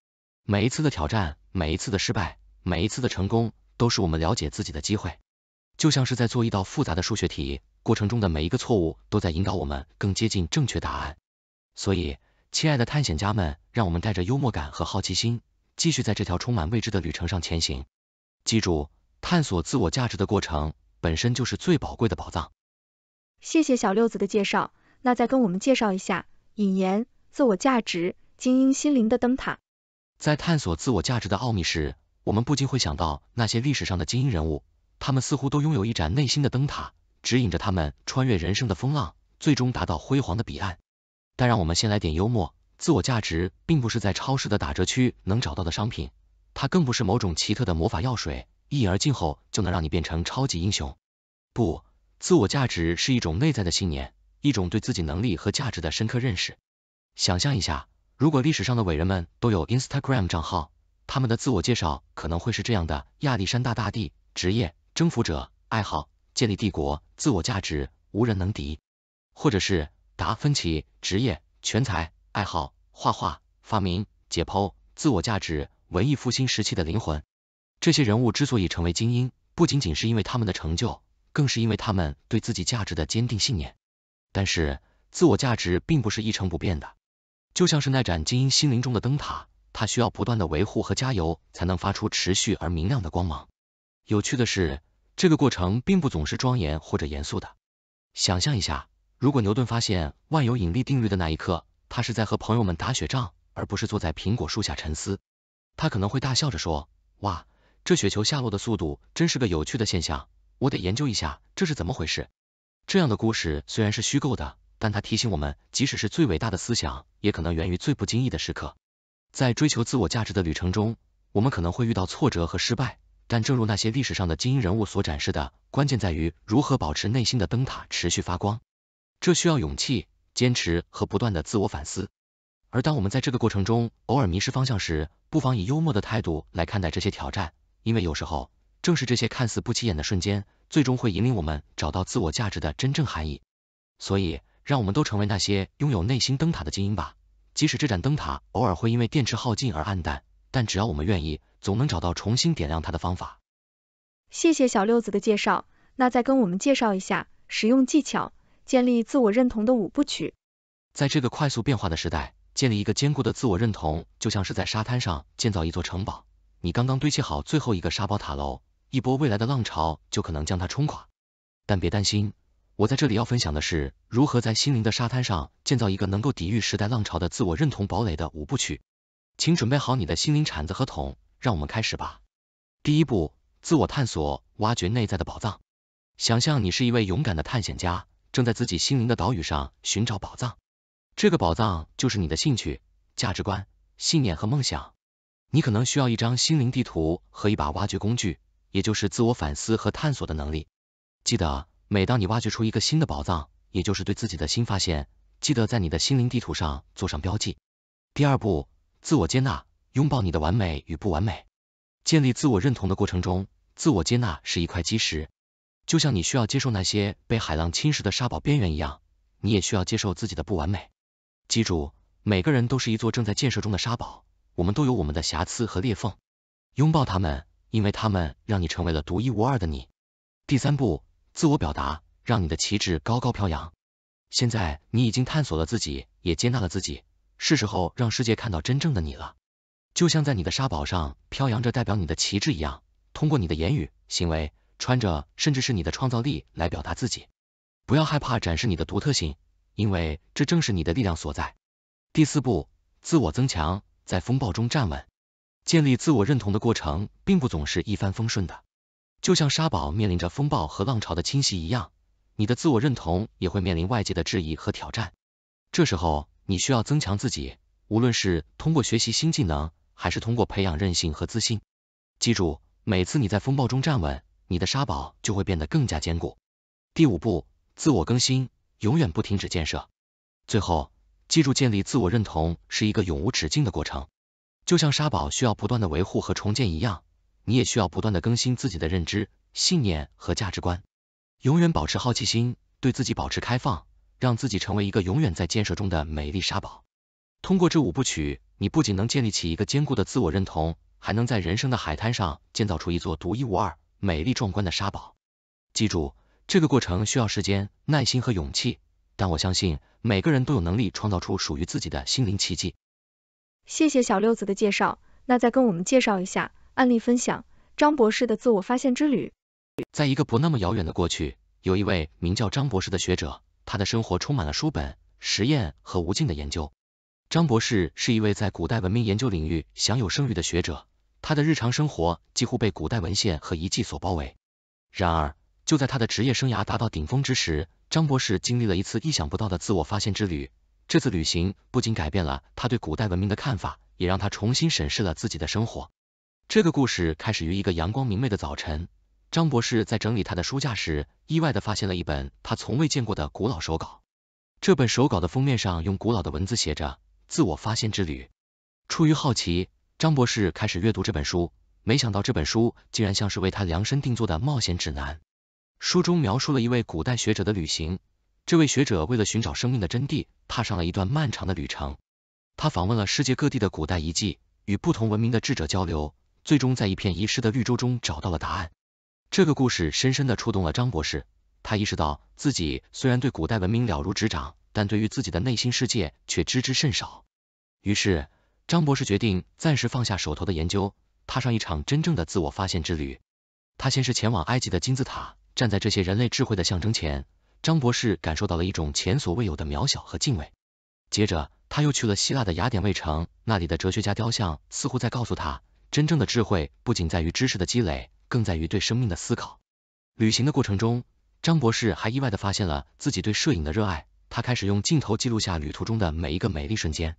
每一次的挑战，每一次的失败，每一次的成功，都是我们了解自己的机会。就像是在做一道复杂的数学题，过程中的每一个错误都在引导我们更接近正确答案。所以，亲爱的探险家们，让我们带着幽默感和好奇心。继续在这条充满未知的旅程上前行。记住，探索自我价值的过程本身就是最宝贵的宝藏。谢谢小六子的介绍，那再跟我们介绍一下《引言：自我价值——精英心灵的灯塔》。在探索自我价值的奥秘时，我们不禁会想到那些历史上的精英人物，他们似乎都拥有一盏内心的灯塔，指引着他们穿越人生的风浪，最终达到辉煌的彼岸。但让我们先来点幽默。自我价值并不是在超市的打折区能找到的商品，它更不是某种奇特的魔法药水，一饮而尽后就能让你变成超级英雄。不，自我价值是一种内在的信念，一种对自己能力和价值的深刻认识。想象一下，如果历史上的伟人们都有 Instagram 账号，他们的自我介绍可能会是这样的：亚历山大大帝，职业征服者，爱好建立帝国，自我价值无人能敌；或者是达芬奇，职业全才。爱好画画、发明、解剖、自我价值，文艺复兴时期的灵魂。这些人物之所以成为精英，不仅仅是因为他们的成就，更是因为他们对自己价值的坚定信念。但是，自我价值并不是一成不变的，就像是那盏精英心灵中的灯塔，它需要不断的维护和加油，才能发出持续而明亮的光芒。有趣的是，这个过程并不总是庄严或者严肃的。想象一下，如果牛顿发现万有引力定律的那一刻。他是在和朋友们打雪仗，而不是坐在苹果树下沉思。他可能会大笑着说：“哇，这雪球下落的速度真是个有趣的现象，我得研究一下这是怎么回事。”这样的故事虽然是虚构的，但它提醒我们，即使是最伟大的思想，也可能源于最不经意的时刻。在追求自我价值的旅程中，我们可能会遇到挫折和失败，但正如那些历史上的精英人物所展示的，关键在于如何保持内心的灯塔持续发光。这需要勇气。坚持和不断的自我反思，而当我们在这个过程中偶尔迷失方向时，不妨以幽默的态度来看待这些挑战，因为有时候正是这些看似不起眼的瞬间，最终会引领我们找到自我价值的真正含义。所以，让我们都成为那些拥有内心灯塔的精英吧，即使这盏灯塔偶尔会因为电池耗尽而暗淡，但只要我们愿意，总能找到重新点亮它的方法。谢谢小六子的介绍，那再跟我们介绍一下使用技巧。建立自我认同的五部曲。在这个快速变化的时代，建立一个坚固的自我认同，就像是在沙滩上建造一座城堡。你刚刚堆砌好最后一个沙堡塔楼，一波未来的浪潮就可能将它冲垮。但别担心，我在这里要分享的是如何在心灵的沙滩上建造一个能够抵御时代浪潮的自我认同堡垒的五部曲。请准备好你的心灵铲子和桶，让我们开始吧。第一步，自我探索，挖掘内在的宝藏。想象你是一位勇敢的探险家。正在自己心灵的岛屿上寻找宝藏，这个宝藏就是你的兴趣、价值观、信念和梦想。你可能需要一张心灵地图和一把挖掘工具，也就是自我反思和探索的能力。记得，每当你挖掘出一个新的宝藏，也就是对自己的新发现，记得在你的心灵地图上做上标记。第二步，自我接纳，拥抱你的完美与不完美。建立自我认同的过程中，自我接纳是一块基石。就像你需要接受那些被海浪侵蚀的沙堡边缘一样，你也需要接受自己的不完美。记住，每个人都是一座正在建设中的沙堡，我们都有我们的瑕疵和裂缝，拥抱他们，因为他们让你成为了独一无二的你。第三步，自我表达，让你的旗帜高高飘扬。现在你已经探索了自己，也接纳了自己，是时候让世界看到真正的你了。就像在你的沙堡上飘扬着代表你的旗帜一样，通过你的言语、行为。穿着甚至是你的创造力来表达自己，不要害怕展示你的独特性，因为这正是你的力量所在。第四步，自我增强，在风暴中站稳。建立自我认同的过程并不总是一帆风顺的，就像沙堡面临着风暴和浪潮的侵袭一样，你的自我认同也会面临外界的质疑和挑战。这时候你需要增强自己，无论是通过学习新技能，还是通过培养韧性和自信。记住，每次你在风暴中站稳。你的沙堡就会变得更加坚固。第五步，自我更新，永远不停止建设。最后，记住建立自我认同是一个永无止境的过程，就像沙堡需要不断的维护和重建一样，你也需要不断的更新自己的认知、信念和价值观，永远保持好奇心，对自己保持开放，让自己成为一个永远在建设中的美丽沙堡。通过这五部曲，你不仅能建立起一个坚固的自我认同，还能在人生的海滩上建造出一座独一无二。美丽壮观的沙堡。记住，这个过程需要时间、耐心和勇气，但我相信每个人都有能力创造出属于自己的心灵奇迹。谢谢小六子的介绍，那再跟我们介绍一下案例分享，张博士的自我发现之旅。在一个不那么遥远的过去，有一位名叫张博士的学者，他的生活充满了书本、实验和无尽的研究。张博士是一位在古代文明研究领域享有声誉的学者。他的日常生活几乎被古代文献和遗迹所包围。然而，就在他的职业生涯达到顶峰之时，张博士经历了一次意想不到的自我发现之旅。这次旅行不仅改变了他对古代文明的看法，也让他重新审视了自己的生活。这个故事开始于一个阳光明媚的早晨，张博士在整理他的书架时，意外的发现了一本他从未见过的古老手稿。这本手稿的封面上用古老的文字写着“自我发现之旅”。出于好奇。张博士开始阅读这本书，没想到这本书竟然像是为他量身定做的冒险指南。书中描述了一位古代学者的旅行，这位学者为了寻找生命的真谛，踏上了一段漫长的旅程。他访问了世界各地的古代遗迹，与不同文明的智者交流，最终在一片遗失的绿洲中找到了答案。这个故事深深的触动了张博士，他意识到自己虽然对古代文明了如指掌，但对于自己的内心世界却知之甚少。于是，张博士决定暂时放下手头的研究，踏上一场真正的自我发现之旅。他先是前往埃及的金字塔，站在这些人类智慧的象征前，张博士感受到了一种前所未有的渺小和敬畏。接着，他又去了希腊的雅典卫城，那里的哲学家雕像似乎在告诉他，真正的智慧不仅在于知识的积累，更在于对生命的思考。旅行的过程中，张博士还意外的发现了自己对摄影的热爱，他开始用镜头记录下旅途中的每一个美丽瞬间。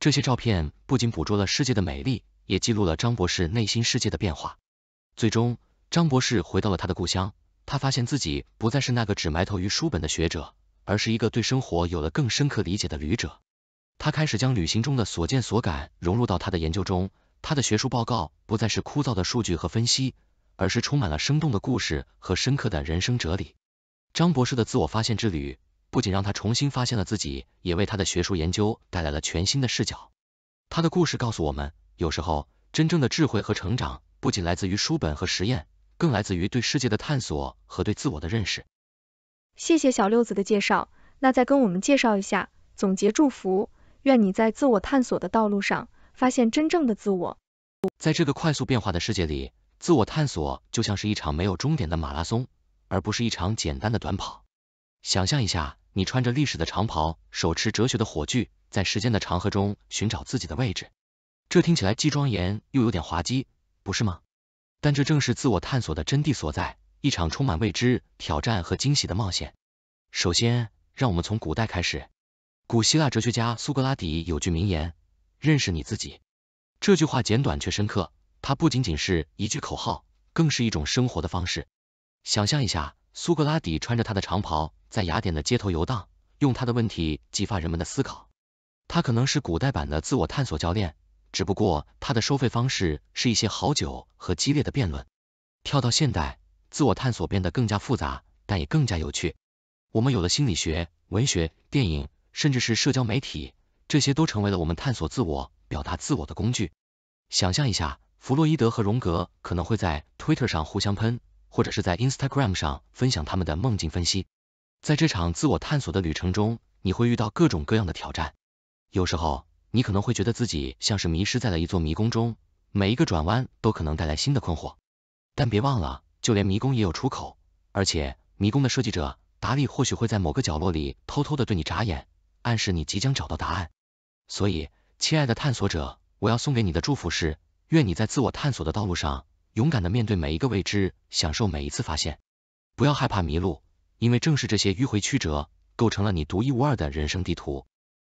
这些照片不仅捕捉了世界的美丽，也记录了张博士内心世界的变化。最终，张博士回到了他的故乡，他发现自己不再是那个只埋头于书本的学者，而是一个对生活有了更深刻理解的旅者。他开始将旅行中的所见所感融入到他的研究中，他的学术报告不再是枯燥的数据和分析，而是充满了生动的故事和深刻的人生哲理。张博士的自我发现之旅。不仅让他重新发现了自己，也为他的学术研究带来了全新的视角。他的故事告诉我们，有时候真正的智慧和成长，不仅来自于书本和实验，更来自于对世界的探索和对自我的认识。谢谢小六子的介绍，那再跟我们介绍一下，总结祝福，愿你在自我探索的道路上发现真正的自我。在这个快速变化的世界里，自我探索就像是一场没有终点的马拉松，而不是一场简单的短跑。想象一下。你穿着历史的长袍，手持哲学的火炬，在时间的长河中寻找自己的位置。这听起来既庄严又有点滑稽，不是吗？但这正是自我探索的真谛所在，一场充满未知、挑战和惊喜的冒险。首先，让我们从古代开始。古希腊哲学家苏格拉底有句名言：“认识你自己。”这句话简短却深刻，它不仅仅是一句口号，更是一种生活的方式。想象一下，苏格拉底穿着他的长袍。在雅典的街头游荡，用他的问题激发人们的思考。他可能是古代版的自我探索教练，只不过他的收费方式是一些好酒和激烈的辩论。跳到现代，自我探索变得更加复杂，但也更加有趣。我们有了心理学、文学、电影，甚至是社交媒体，这些都成为了我们探索自我、表达自我的工具。想象一下，弗洛伊德和荣格可能会在 Twitter 上互相喷，或者是在 Instagram 上分享他们的梦境分析。在这场自我探索的旅程中，你会遇到各种各样的挑战。有时候，你可能会觉得自己像是迷失在了一座迷宫中，每一个转弯都可能带来新的困惑。但别忘了，就连迷宫也有出口，而且迷宫的设计者达利或许会在某个角落里偷偷的对你眨眼，暗示你即将找到答案。所以，亲爱的探索者，我要送给你的祝福是：愿你在自我探索的道路上，勇敢的面对每一个未知，享受每一次发现，不要害怕迷路。因为正是这些迂回曲折，构成了你独一无二的人生地图。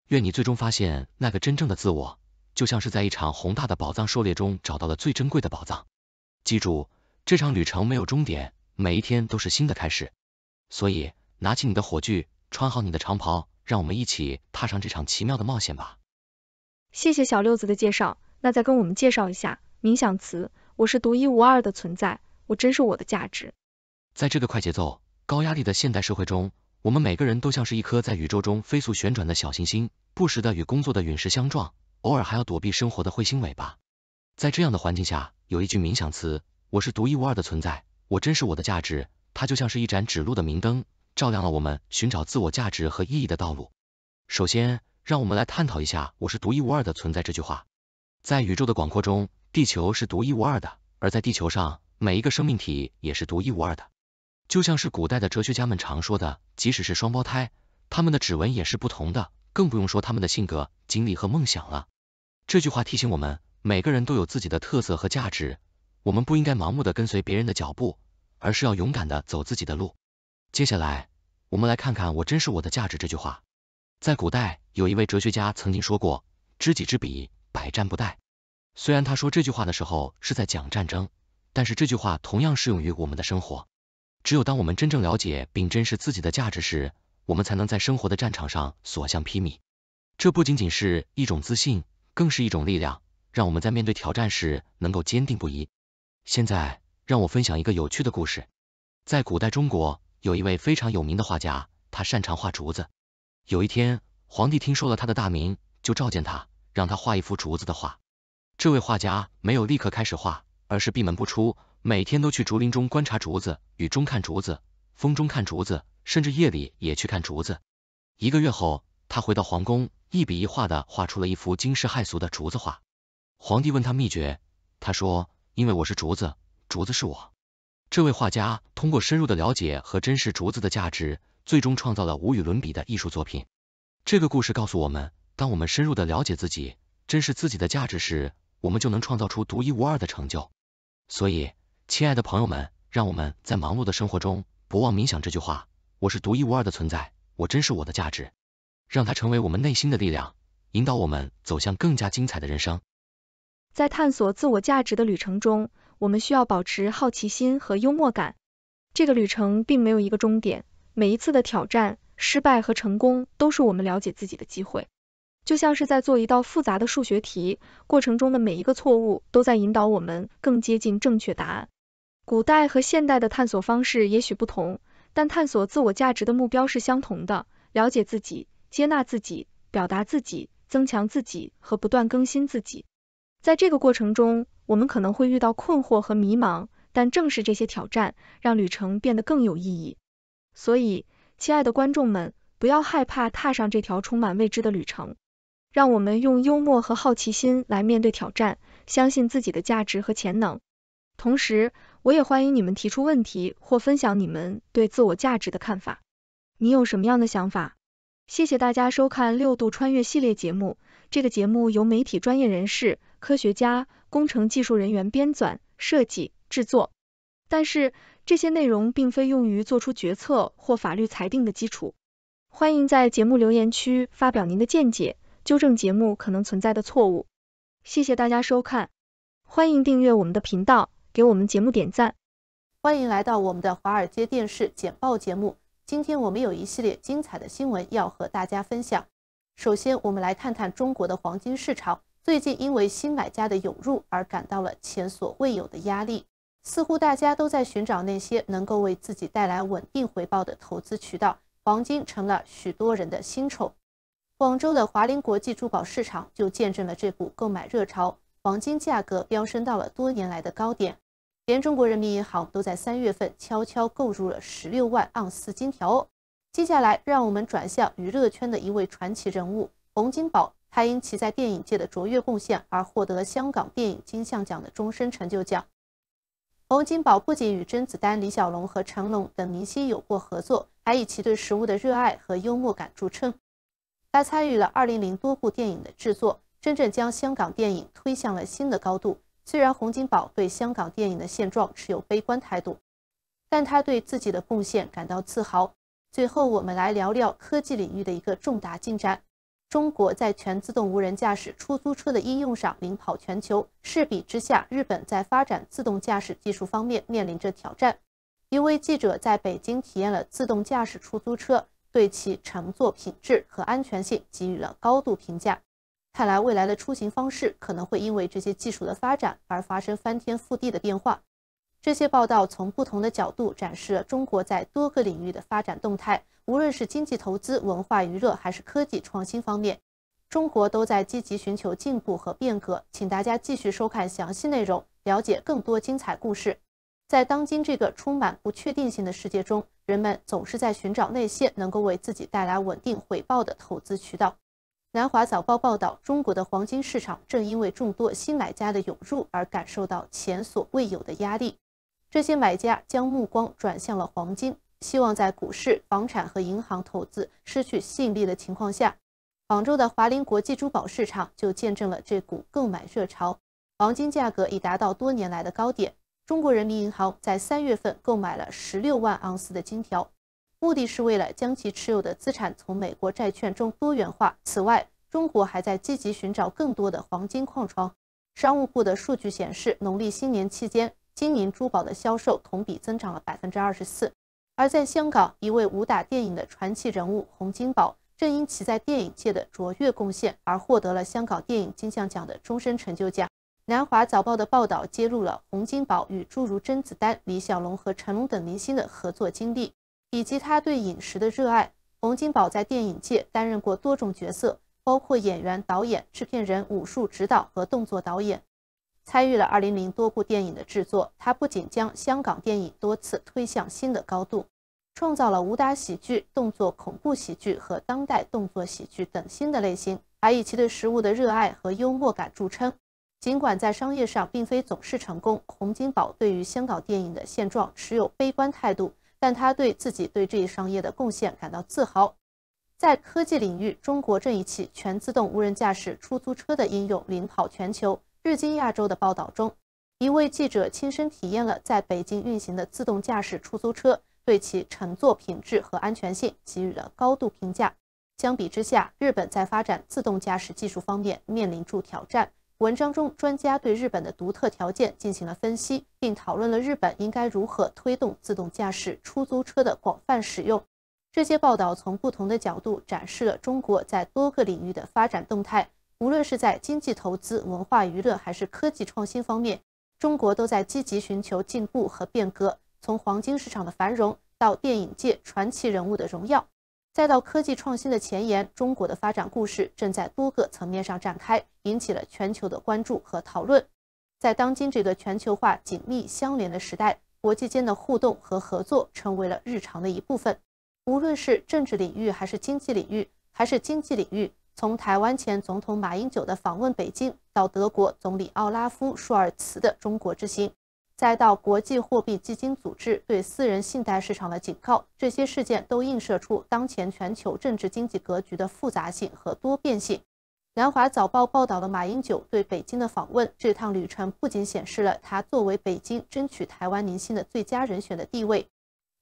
愿你最终发现那个真正的自我，就像是在一场宏大的宝藏狩猎中找到了最珍贵的宝藏。记住，这场旅程没有终点，每一天都是新的开始。所以，拿起你的火炬，穿好你的长袍，让我们一起踏上这场奇妙的冒险吧。谢谢小六子的介绍，那再跟我们介绍一下冥想词：我是独一无二的存在，我珍视我的价值。在这个快节奏。高压力的现代社会中，我们每个人都像是一颗在宇宙中飞速旋转的小行星，不时的与工作的陨石相撞，偶尔还要躲避生活的彗星尾巴。在这样的环境下，有一句冥想词：我是独一无二的存在，我真是我的价值，它就像是一盏指路的明灯，照亮了我们寻找自我价值和意义的道路。首先，让我们来探讨一下“我是独一无二的存在”这句话。在宇宙的广阔中，地球是独一无二的，而在地球上，每一个生命体也是独一无二的。就像是古代的哲学家们常说的，即使是双胞胎，他们的指纹也是不同的，更不用说他们的性格、经历和梦想了。这句话提醒我们，每个人都有自己的特色和价值，我们不应该盲目的跟随别人的脚步，而是要勇敢的走自己的路。接下来，我们来看看“我真是我的价值”这句话。在古代，有一位哲学家曾经说过：“知己知彼，百战不殆。”虽然他说这句话的时候是在讲战争，但是这句话同样适用于我们的生活。只有当我们真正了解并珍视自己的价值时，我们才能在生活的战场上所向披靡。这不仅仅是一种自信，更是一种力量，让我们在面对挑战时能够坚定不移。现在，让我分享一个有趣的故事。在古代中国，有一位非常有名的画家，他擅长画竹子。有一天，皇帝听说了他的大名，就召见他，让他画一幅竹子的画。这位画家没有立刻开始画，而是闭门不出。每天都去竹林中观察竹子，雨中看竹子，风中看竹子，甚至夜里也去看竹子。一个月后，他回到皇宫，一笔一画地画出了一幅惊世骇俗的竹子画。皇帝问他秘诀，他说：“因为我是竹子，竹子是我。”这位画家通过深入的了解和珍视竹子的价值，最终创造了无与伦比的艺术作品。这个故事告诉我们，当我们深入地了解自己，珍视自己的价值时，我们就能创造出独一无二的成就。所以。亲爱的朋友们，让我们在忙碌的生活中不忘冥想这句话：“我是独一无二的存在，我真是我的价值。”让它成为我们内心的力量，引导我们走向更加精彩的人生。在探索自我价值的旅程中，我们需要保持好奇心和幽默感。这个旅程并没有一个终点，每一次的挑战、失败和成功都是我们了解自己的机会。就像是在做一道复杂的数学题，过程中的每一个错误都在引导我们更接近正确答案。古代和现代的探索方式也许不同，但探索自我价值的目标是相同的：了解自己、接纳自己、表达自己、增强自己和不断更新自己。在这个过程中，我们可能会遇到困惑和迷茫，但正是这些挑战让旅程变得更有意义。所以，亲爱的观众们，不要害怕踏上这条充满未知的旅程。让我们用幽默和好奇心来面对挑战，相信自己的价值和潜能，同时。我也欢迎你们提出问题或分享你们对自我价值的看法。你有什么样的想法？谢谢大家收看六度穿越系列节目。这个节目由媒体专业人士、科学家、工程技术人员编纂、设计、制作，但是这些内容并非用于做出决策或法律裁定的基础。欢迎在节目留言区发表您的见解，纠正节目可能存在的错误。谢谢大家收看，欢迎订阅我们的频道。给我们节目点赞，欢迎来到我们的《华尔街电视简报》节目。今天我们有一系列精彩的新闻要和大家分享。首先，我们来谈谈中国的黄金市场，最近因为新买家的涌入而感到了前所未有的压力。似乎大家都在寻找那些能够为自己带来稳定回报的投资渠道，黄金成了许多人的新宠。广州的华林国际珠宝市场就见证了这股购买热潮。黄金价格飙升到了多年来的高点，连中国人民银行都在三月份悄悄购入了十六万盎司金条。接下来，让我们转向娱乐圈的一位传奇人物洪金宝，他因其在电影界的卓越贡献而获得香港电影金像奖的终身成就奖。洪金宝不仅与甄子丹、李小龙和成龙等明星有过合作，还以其对食物的热爱和幽默感著称。他参与了二零零多部电影的制作。真正将香港电影推向了新的高度。虽然洪金宝对香港电影的现状持有悲观态度，但他对自己的贡献感到自豪。最后，我们来聊聊科技领域的一个重大进展：中国在全自动无人驾驶出租车的应用上领跑全球。相比之下，日本在发展自动驾驶技术方面面临着挑战。一位记者在北京体验了自动驾驶出租车，对其乘坐品质和安全性给予了高度评价。看来，未来的出行方式可能会因为这些技术的发展而发生翻天覆地的变化。这些报道从不同的角度展示了中国在多个领域的发展动态，无论是经济投资、文化娱乐，还是科技创新方面，中国都在积极寻求进步和变革。请大家继续收看详细内容，了解更多精彩故事。在当今这个充满不确定性的世界中，人们总是在寻找那些能够为自己带来稳定回报的投资渠道。南华早报报道，中国的黄金市场正因为众多新买家的涌入而感受到前所未有的压力。这些买家将目光转向了黄金，希望在股市、房产和银行投资失去吸引力的情况下，广州的华林国际珠宝市场就见证了这股购买热潮。黄金价格已达到多年来的高点。中国人民银行在三月份购买了十六万盎司的金条。目的是为了将其持有的资产从美国债券中多元化。此外，中国还在积极寻找更多的黄金矿床。商务部的数据显示，农历新年期间，金银珠宝的销售同比增长了百分之二十四。而在香港，一位武打电影的传奇人物洪金宝，正因其在电影界的卓越贡献而获得了香港电影金像奖的终身成就奖。南华早报的报道揭露了洪金宝与诸如甄子丹、李小龙和成龙等明星的合作经历。以及他对饮食的热爱。洪金宝在电影界担任过多种角色，包括演员、导演、制片人、武术指导和动作导演，参与了二零零多部电影的制作。他不仅将香港电影多次推向新的高度，创造了武打喜剧、动作恐怖喜剧和当代动作喜剧等新的类型，还以其对食物的热爱和幽默感著称。尽管在商业上并非总是成功，洪金宝对于香港电影的现状持有悲观态度。但他对自己对这一商业的贡献感到自豪。在科技领域，中国这一起全自动无人驾驶出租车的应用领跑全球。《日经亚洲》的报道中，一位记者亲身体验了在北京运行的自动驾驶出租车，对其乘坐品质和安全性给予了高度评价。相比之下，日本在发展自动驾驶技术方面面临住挑战。文章中，专家对日本的独特条件进行了分析，并讨论了日本应该如何推动自动驾驶出租车的广泛使用。这些报道从不同的角度展示了中国在多个领域的发展动态，无论是在经济投资、文化娱乐还是科技创新方面，中国都在积极寻求进步和变革。从黄金市场的繁荣到电影界传奇人物的荣耀。再到科技创新的前沿，中国的发展故事正在多个层面上展开，引起了全球的关注和讨论。在当今这个全球化紧密相连的时代，国际间的互动和合作成为了日常的一部分。无论是政治领域，还是经济领域，还是经济领域，从台湾前总统马英九的访问北京，到德国总理奥拉夫·舒尔茨的中国之行。再到国际货币基金组织对私人信贷市场的警告，这些事件都映射出当前全球政治经济格局的复杂性和多变性。南华早报报道了马英九对北京的访问，这趟旅程不仅显示了他作为北京争取台湾民心的最佳人选的地位，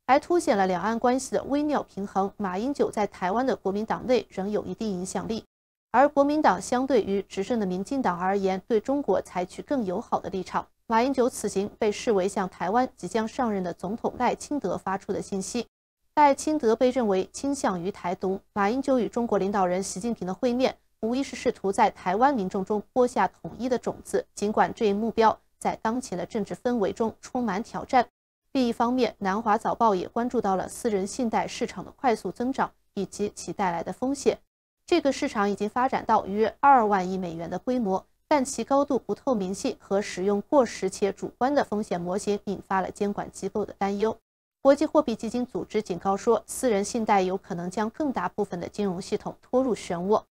还凸显了两岸关系的微妙平衡。马英九在台湾的国民党内仍有一定影响力，而国民党相对于执政的民进党而言，对中国采取更友好的立场。马英九此行被视为向台湾即将上任的总统赖清德发出的信息。赖清德被认为倾向于台独，马英九与中国领导人习近平的会面无疑是试图在台湾民众中播下统一的种子。尽管这一目标在当前的政治氛围中充满挑战。另一方面，南华早报也关注到了私人信贷市场的快速增长以及其带来的风险。这个市场已经发展到约二万亿美元的规模。但其高度不透明性和使用过时且主观的风险模型引发了监管机构的担忧。国际货币基金组织警告说，私人信贷有可能将更大部分的金融系统拖入漩涡。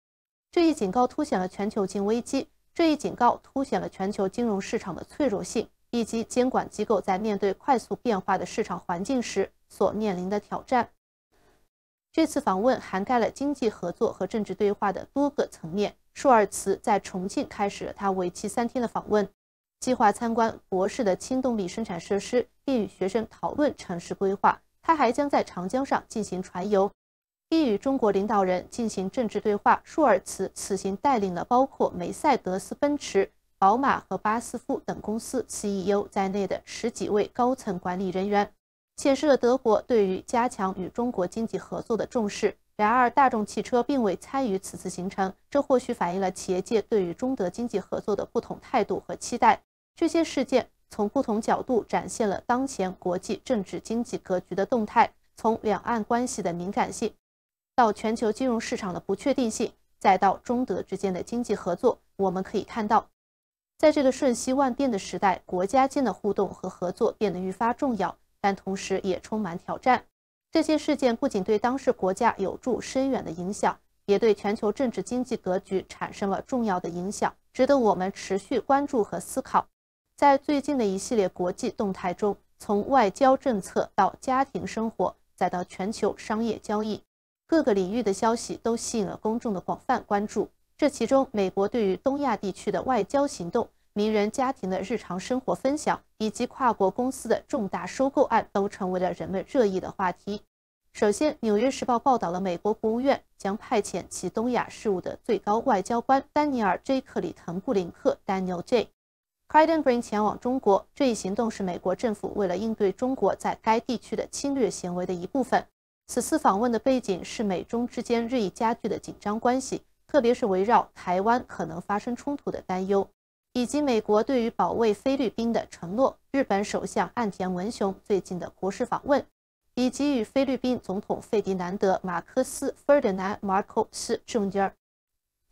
这一警告凸显了全球性危机。这一警告凸显了全球金融市场的脆弱性，以及监管机构在面对快速变化的市场环境时所面临的挑战。这次访问涵盖了经济合作和政治对话的多个层面。舒尔茨在重庆开始了他为期三天的访问，计划参观博士的氢动力生产设施，并与学生讨论城市规划。他还将在长江上进行船游，并与中国领导人进行政治对话。舒尔茨此行带领了包括梅赛德斯奔驰、宝马和巴斯夫等公司 CEO 在内的十几位高层管理人员，显示了德国对于加强与中国经济合作的重视。然而，大众汽车并未参与此次行程，这或许反映了企业界对于中德经济合作的不同态度和期待。这些事件从不同角度展现了当前国际政治经济格局的动态，从两岸关系的敏感性，到全球金融市场的不确定性，再到中德之间的经济合作，我们可以看到，在这个瞬息万变的时代，国家间的互动和合作变得愈发重要，但同时也充满挑战。这些事件不仅对当事国家有助深远的影响，也对全球政治经济格局产生了重要的影响，值得我们持续关注和思考。在最近的一系列国际动态中，从外交政策到家庭生活，再到全球商业交易，各个领域的消息都吸引了公众的广泛关注。这其中，美国对于东亚地区的外交行动、名人家庭的日常生活分享，以及跨国公司的重大收购案，都成为了人们热议的话题。首先，《纽约时报》报道了美国国务院将派遣其东亚事务的最高外交官丹尼尔 ·J· 克里滕布林克 （Daniel J. c r i d e n b r i n 前往中国。这一行动是美国政府为了应对中国在该地区的侵略行为的一部分。此次访问的背景是美中之间日益加剧的紧张关系，特别是围绕台湾可能发生冲突的担忧，以及美国对于保卫菲律宾的承诺。日本首相岸田文雄最近的国事访问。以及与菲律宾总统费迪南德·马克思 f e r d i n a n d Marcos）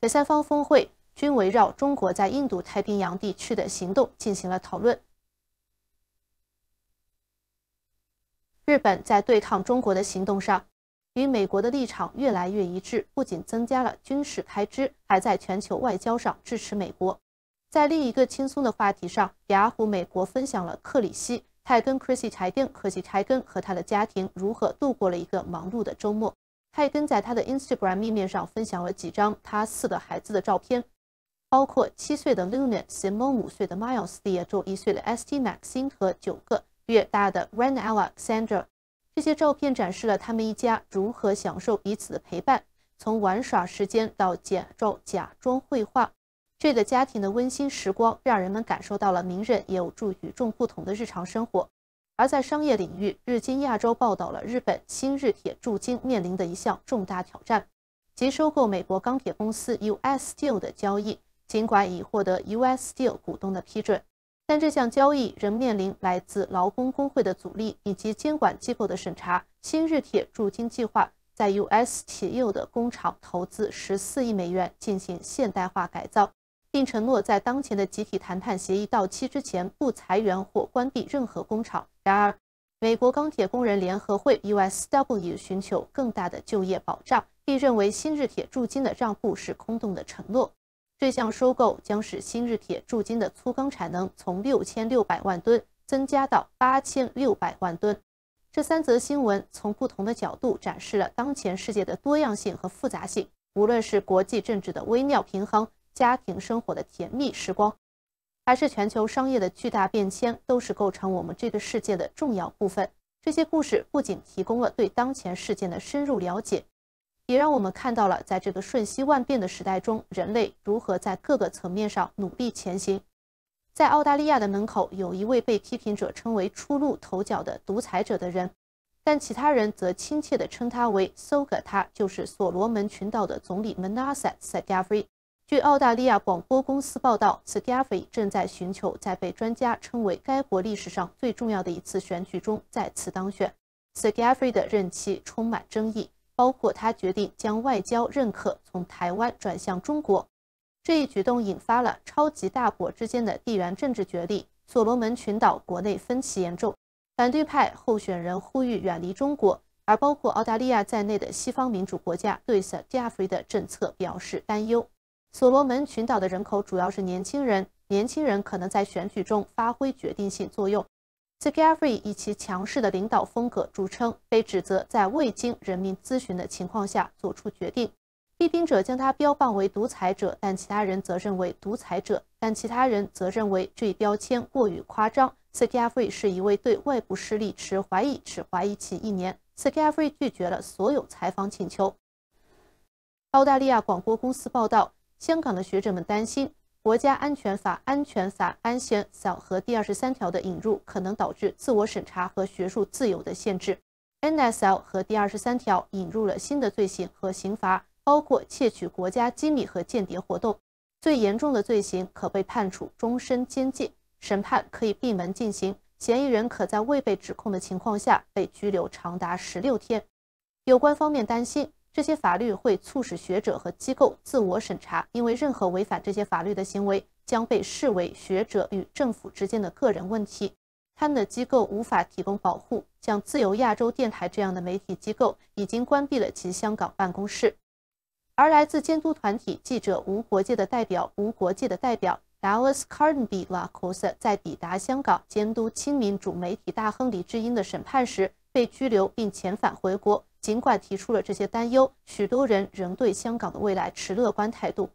三方峰会均围绕中国在印度太平洋地区的行动进行了讨论。日本在对抗中国的行动上与美国的立场越来越一致，不仅增加了军事开支，还在全球外交上支持美国。在另一个轻松的话题上，雅虎美国分享了克里希。泰根、Chrissy、柴丁，和其柴根和他的家庭如何度过了一个忙碌的周末？泰根在他的 Instagram 页面上分享了几张他四个孩子的照片，包括七岁的 Luna、Simon、五岁的 Miles、一周一岁的 St. Maxine 和九个月大的 r e n a l e x a n d r a 这些照片展示了他们一家如何享受彼此的陪伴，从玩耍时间到假装假装绘画。这个家庭的温馨时光，让人们感受到了名人也有助与众不同的日常生活。而在商业领域，日经亚洲报道了日本新日铁驻京面临的一项重大挑战，即收购美国钢铁公司 U.S. Steel 的交易。尽管已获得 U.S. Steel 股东的批准，但这项交易仍面临来自劳工工会的阻力以及监管机构的审查。新日铁驻京计划在 U.S. Steel 的工厂投资十四亿美元进行现代化改造。并承诺在当前的集体谈判协议到期之前不裁员或关闭任何工厂。然而，美国钢铁工人联合会 （USW） 寻求更大的就业保障，并认为新日铁驻金的让步是空洞的承诺。这项收购将使新日铁驻金的粗钢产能从六千六百万吨增加到八千六百万吨。这三则新闻从不同的角度展示了当前世界的多样性和复杂性，无论是国际政治的微妙平衡。家庭生活的甜蜜时光，还是全球商业的巨大变迁，都是构成我们这个世界的重要部分。这些故事不仅提供了对当前事件的深入了解，也让我们看到了在这个瞬息万变的时代中，人类如何在各个层面上努力前行。在澳大利亚的门口，有一位被批评者称为初露头角的独裁者的人，但其他人则亲切地称他为“搜格”，他就是所罗门群岛的总理 Manasseh s a g a v r i 据澳大利亚广播公司报道，a f 亚菲正在寻求在被专家称为该国历史上最重要的一次选举中再次当选。a f 亚菲的任期充满争议，包括他决定将外交认可从台湾转向中国，这一举动引发了超级大国之间的地缘政治角力。所罗门群岛国内分歧严重，反对派候选人呼吁远离中国，而包括澳大利亚在内的西方民主国家对斯蒂 f y 的政策表示担忧。所罗门群岛的人口主要是年轻人，年轻人可能在选举中发挥决定性作用。Scarefrey 以其强势的领导风格著称，被指责在未经人民咨询的情况下做出决定。批评者将他标榜为独裁者，但其他人则认为独裁者，但其他人则认为这一标签过于夸张。Scarefrey 是一位对外部势力持怀疑，持怀疑。其一年，Scarefrey 拒绝了所有采访请求。澳大利亚广播公司报道。香港的学者们担心，国家安全法、安全法、安全法和第二十三条的引入可能导致自我审查和学术自由的限制。NSL 和第二十三条引入了新的罪行和刑罚，包括窃取国家机密和间谍活动。最严重的罪行可被判处终身监禁，审判可以闭门进行，嫌疑人可在未被指控的情况下被拘留长达十六天。有关方面担心。这些法律会促使学者和机构自我审查，因为任何违反这些法律的行为将被视为学者与政府之间的个人问题，他们的机构无法提供保护。像自由亚洲电台这样的媒体机构已经关闭了其香港办公室。而来自监督团体“记者无国界”的代表“无国界”的代表达沃斯· l a c o s a 在抵达香港监督亲民主媒体大亨李志英的审判时。被拘留并遣返回国。尽管提出了这些担忧，许多人仍对香港的未来持乐观态度。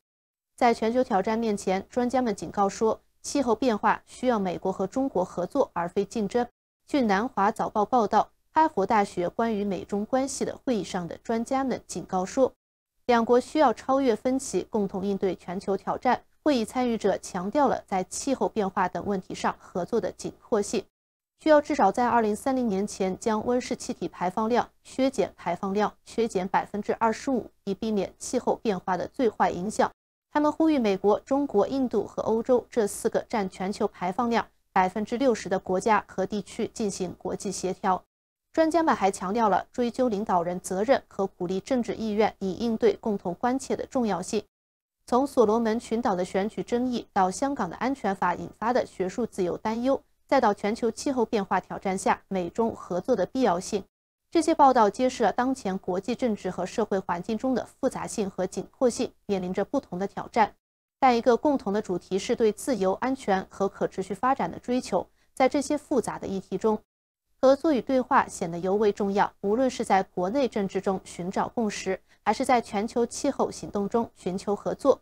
在全球挑战面前，专家们警告说，气候变化需要美国和中国合作而非竞争。据《南华早报》报道，哈佛大学关于美中关系的会议上的专家们警告说，两国需要超越分歧，共同应对全球挑战。会议参与者强调了在气候变化等问题上合作的紧迫性。需要至少在二零三零年前将温室气体排放量削减排放量削减百分之二十五，以避免气候变化的最坏影响。他们呼吁美国、中国、印度和欧洲这四个占全球排放量百分之六十的国家和地区进行国际协调。专家们还强调了追究领导人责任和鼓励政治意愿以应对共同关切的重要性。从所罗门群岛的选举争议到香港的安全法引发的学术自由担忧。再到全球气候变化挑战下美中合作的必要性，这些报道揭示了当前国际政治和社会环境中的复杂性和紧迫性，面临着不同的挑战。但一个共同的主题是对自由、安全和可持续发展的追求。在这些复杂的议题中，合作与对话显得尤为重要。无论是在国内政治中寻找共识，还是在全球气候行动中寻求合作。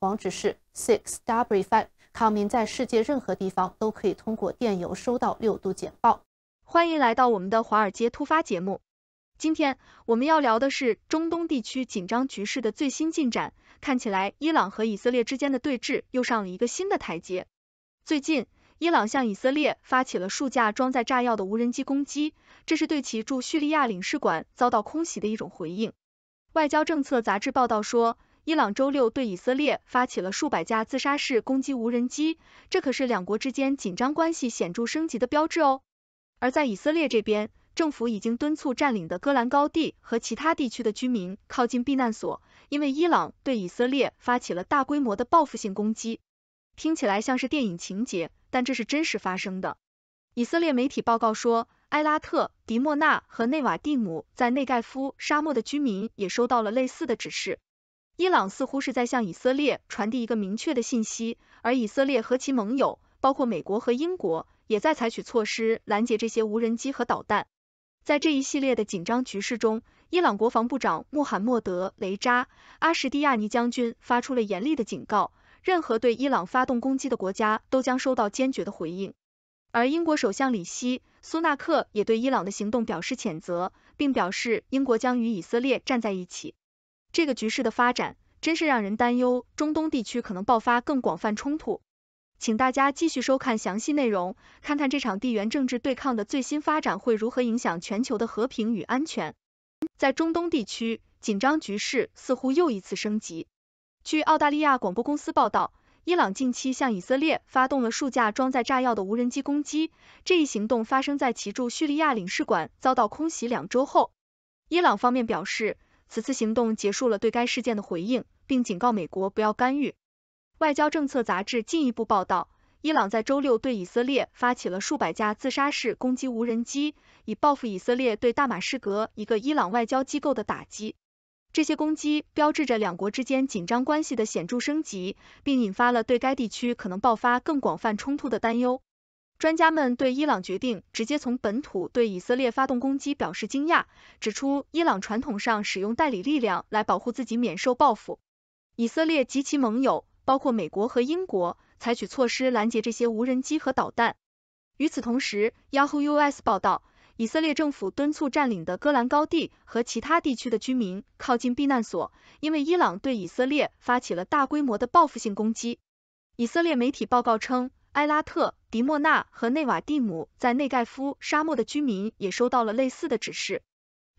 网址是 six w five。网明在世界任何地方都可以通过电邮收到六度简报。欢迎来到我们的华尔街突发节目。今天我们要聊的是中东地区紧张局势的最新进展。看起来伊朗和以色列之间的对峙又上了一个新的台阶。最近，伊朗向以色列发起了数架装载炸药的无人机攻击，这是对其驻叙利亚领事馆遭到空袭的一种回应。外交政策杂志报道说。伊朗周六对以色列发起了数百架自杀式攻击无人机，这可是两国之间紧张关系显著升级的标志哦。而在以色列这边，政府已经敦促占领的戈兰高地和其他地区的居民靠近避难所，因为伊朗对以色列发起了大规模的报复性攻击。听起来像是电影情节，但这是真实发生的。以色列媒体报告说，埃拉特、迪莫纳和内瓦蒂姆在内盖夫沙漠的居民也收到了类似的指示。伊朗似乎是在向以色列传递一个明确的信息，而以色列和其盟友，包括美国和英国，也在采取措施拦截这些无人机和导弹。在这一系列的紧张局势中，伊朗国防部长穆罕默德·雷扎·阿什蒂亚尼将军发出了严厉的警告，任何对伊朗发动攻击的国家都将收到坚决的回应。而英国首相里希·苏纳克也对伊朗的行动表示谴责，并表示英国将与以色列站在一起。这个局势的发展真是让人担忧，中东地区可能爆发更广泛冲突。请大家继续收看详细内容，看看这场地缘政治对抗的最新发展会如何影响全球的和平与安全。在中东地区，紧张局势似乎又一次升级。据澳大利亚广播公司报道，伊朗近期向以色列发动了数架装载炸药的无人机攻击，这一行动发生在其驻叙利亚领事馆遭到空袭两周后。伊朗方面表示。此次行动结束了对该事件的回应，并警告美国不要干预。外交政策杂志进一步报道，伊朗在周六对以色列发起了数百架自杀式攻击无人机，以报复以色列对大马士革一个伊朗外交机构的打击。这些攻击标志着两国之间紧张关系的显著升级，并引发了对该地区可能爆发更广泛冲突的担忧。专家们对伊朗决定直接从本土对以色列发动攻击表示惊讶，指出伊朗传统上使用代理力量来保护自己免受报复。以色列及其盟友，包括美国和英国，采取措施拦截这些无人机和导弹。与此同时，Yahoo US 报道，以色列政府敦促占领的戈兰高地和其他地区的居民靠近避难所，因为伊朗对以色列发起了大规模的报复性攻击。以色列媒体报告称。埃拉特、迪莫纳和内瓦蒂姆在内盖夫沙漠的居民也收到了类似的指示。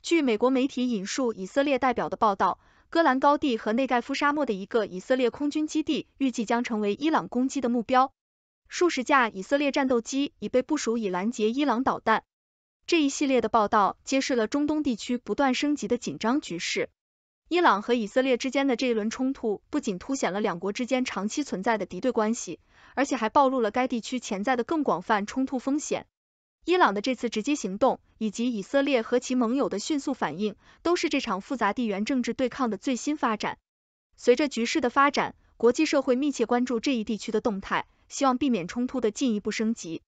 据美国媒体引述以色列代表的报道，戈兰高地和内盖夫沙漠的一个以色列空军基地预计将成为伊朗攻击的目标。数十架以色列战斗机已被部署以拦截伊朗导弹。这一系列的报道揭示了中东地区不断升级的紧张局势。伊朗和以色列之间的这一轮冲突不仅凸显了两国之间长期存在的敌对关系。而且还暴露了该地区潜在的更广泛冲突风险。伊朗的这次直接行动以及以色列和其盟友的迅速反应，都是这场复杂地缘政治对抗的最新发展。随着局势的发展，国际社会密切关注这一地区的动态，希望避免冲突的进一步升级。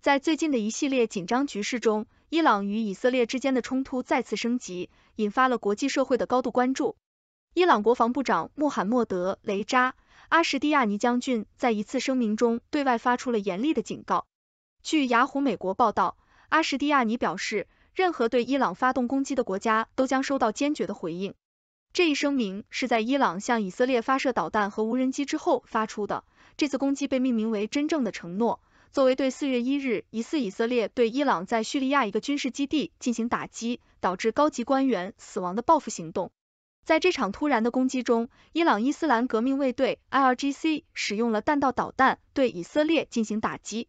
在最近的一系列紧张局势中，伊朗与以色列之间的冲突再次升级，引发了国际社会的高度关注。伊朗国防部长穆罕默德·雷扎。阿什蒂亚尼将军在一次声明中对外发出了严厉的警告。据雅虎美国报道，阿什蒂亚尼表示，任何对伊朗发动攻击的国家都将收到坚决的回应。这一声明是在伊朗向以色列发射导弹和无人机之后发出的。这次攻击被命名为“真正的承诺”，作为对四月一日疑似以色列对伊朗在叙利亚一个军事基地进行打击导致高级官员死亡的报复行动。在这场突然的攻击中，伊朗伊斯兰革命卫队 （IRGC） 使用了弹道导弹对以色列进行打击。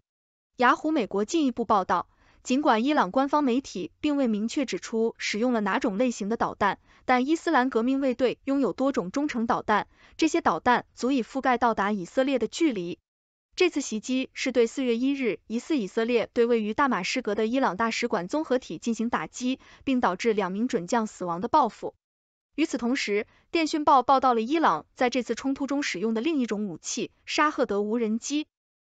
雅虎美国进一步报道，尽管伊朗官方媒体并未明确指出使用了哪种类型的导弹，但伊斯兰革命卫队拥有多种中程导弹，这些导弹足以覆盖到达以色列的距离。这次袭击是对四月一日疑似以色列对位于大马士革的伊朗大使馆综合体进行打击，并导致两名准将死亡的报复。与此同时，电讯报报道了伊朗在这次冲突中使用的另一种武器——沙赫德无人机。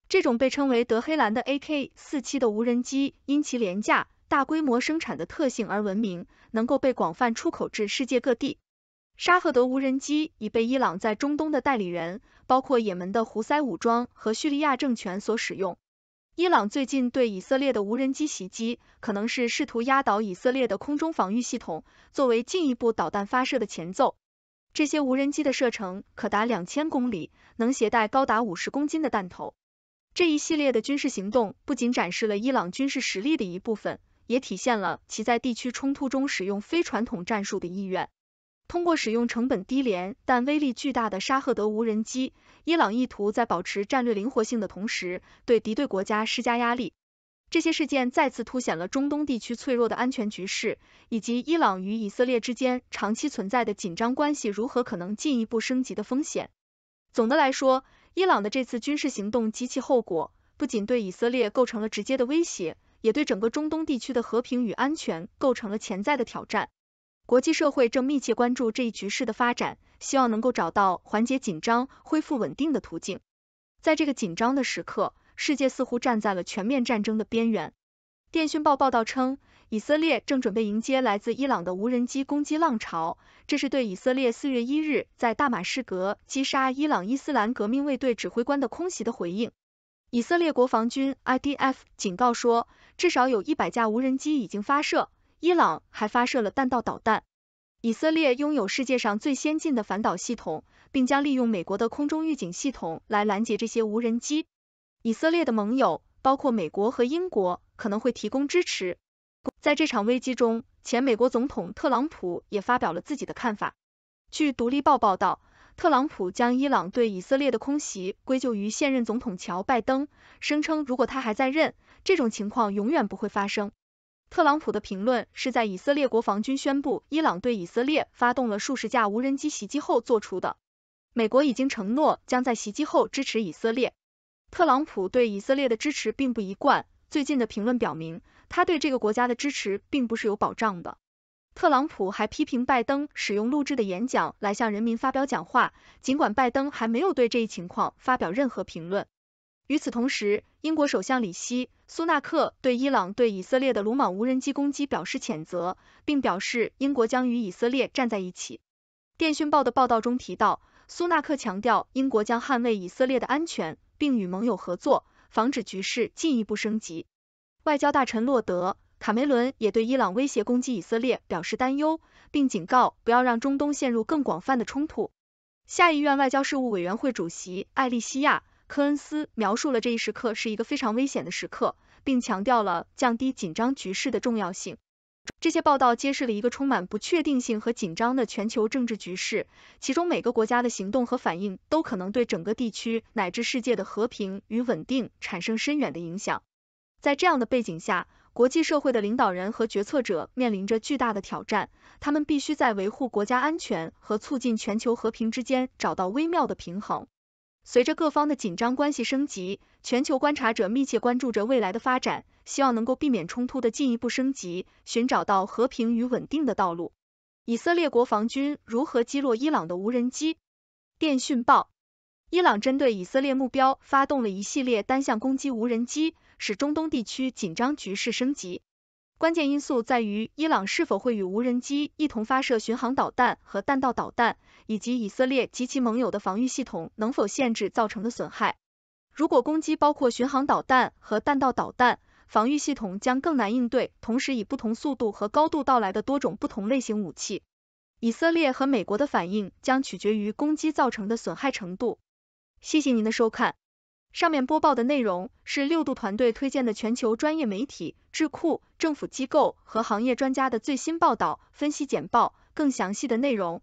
这种被称为德黑兰的 AK-47 的无人机，因其廉价、大规模生产的特性而闻名，能够被广泛出口至世界各地。沙赫德无人机已被伊朗在中东的代理人，包括也门的胡塞武装和叙利亚政权所使用。伊朗最近对以色列的无人机袭击，可能是试图压倒以色列的空中防御系统，作为进一步导弹发射的前奏。这些无人机的射程可达两千公里，能携带高达五十公斤的弹头。这一系列的军事行动不仅展示了伊朗军事实力的一部分，也体现了其在地区冲突中使用非传统战术的意愿。通过使用成本低廉但威力巨大的沙赫德无人机，伊朗意图在保持战略灵活性的同时，对敌对国家施加压力。这些事件再次凸显了中东地区脆弱的安全局势，以及伊朗与以色列之间长期存在的紧张关系如何可能进一步升级的风险。总的来说，伊朗的这次军事行动及其后果，不仅对以色列构成了直接的威胁，也对整个中东地区的和平与安全构成了潜在的挑战。国际社会正密切关注这一局势的发展，希望能够找到缓解紧张、恢复稳定的途径。在这个紧张的时刻，世界似乎站在了全面战争的边缘。电讯报报道称，以色列正准备迎接来自伊朗的无人机攻击浪潮，这是对以色列四月一日在大马士革击杀伊朗伊斯兰革命卫队指挥官的空袭的回应。以色列国防军 （IDF） 警告说，至少有一百架无人机已经发射。伊朗还发射了弹道导弹。以色列拥有世界上最先进的反导系统，并将利用美国的空中预警系统来拦截这些无人机。以色列的盟友，包括美国和英国，可能会提供支持。在这场危机中，前美国总统特朗普也发表了自己的看法。据《独立报》报道，特朗普将伊朗对以色列的空袭归咎于现任总统乔·拜登，声称如果他还在任，这种情况永远不会发生。特朗普的评论是在以色列国防军宣布伊朗对以色列发动了数十架无人机袭击后做出的。美国已经承诺将在袭击后支持以色列。特朗普对以色列的支持并不一贯，最近的评论表明他对这个国家的支持并不是有保障的。特朗普还批评拜登使用录制的演讲来向人民发表讲话，尽管拜登还没有对这一情况发表任何评论。与此同时，英国首相里希·苏纳克对伊朗对以色列的鲁莽无人机攻击表示谴责，并表示英国将与以色列站在一起。电讯报的报道中提到，苏纳克强调英国将捍卫以色列的安全，并与盟友合作，防止局势进一步升级。外交大臣洛德·卡梅伦也对伊朗威胁攻击以色列表示担忧，并警告不要让中东陷入更广泛的冲突。下议院外交事务委员会主席艾利西亚。科恩斯描述了这一时刻是一个非常危险的时刻，并强调了降低紧张局势的重要性。这些报道揭示了一个充满不确定性和紧张的全球政治局势，其中每个国家的行动和反应都可能对整个地区乃至世界的和平与稳定产生深远的影响。在这样的背景下，国际社会的领导人和决策者面临着巨大的挑战，他们必须在维护国家安全和促进全球和平之间找到微妙的平衡。随着各方的紧张关系升级，全球观察者密切关注着未来的发展，希望能够避免冲突的进一步升级，寻找到和平与稳定的道路。以色列国防军如何击落伊朗的无人机？电讯报：伊朗针对以色列目标发动了一系列单向攻击无人机，使中东地区紧张局势升级。关键因素在于伊朗是否会与无人机一同发射巡航导弹和弹道导弹。以及以色列及其盟友的防御系统能否限制造成的损害？如果攻击包括巡航导弹和弹道导弹，防御系统将更难应对，同时以不同速度和高度到来的多种不同类型武器。以色列和美国的反应将取决于攻击造成的损害程度。谢谢您的收看。上面播报的内容是六度团队推荐的全球专业媒体、智库、政府机构和行业专家的最新报道、分析简报。更详细的内容。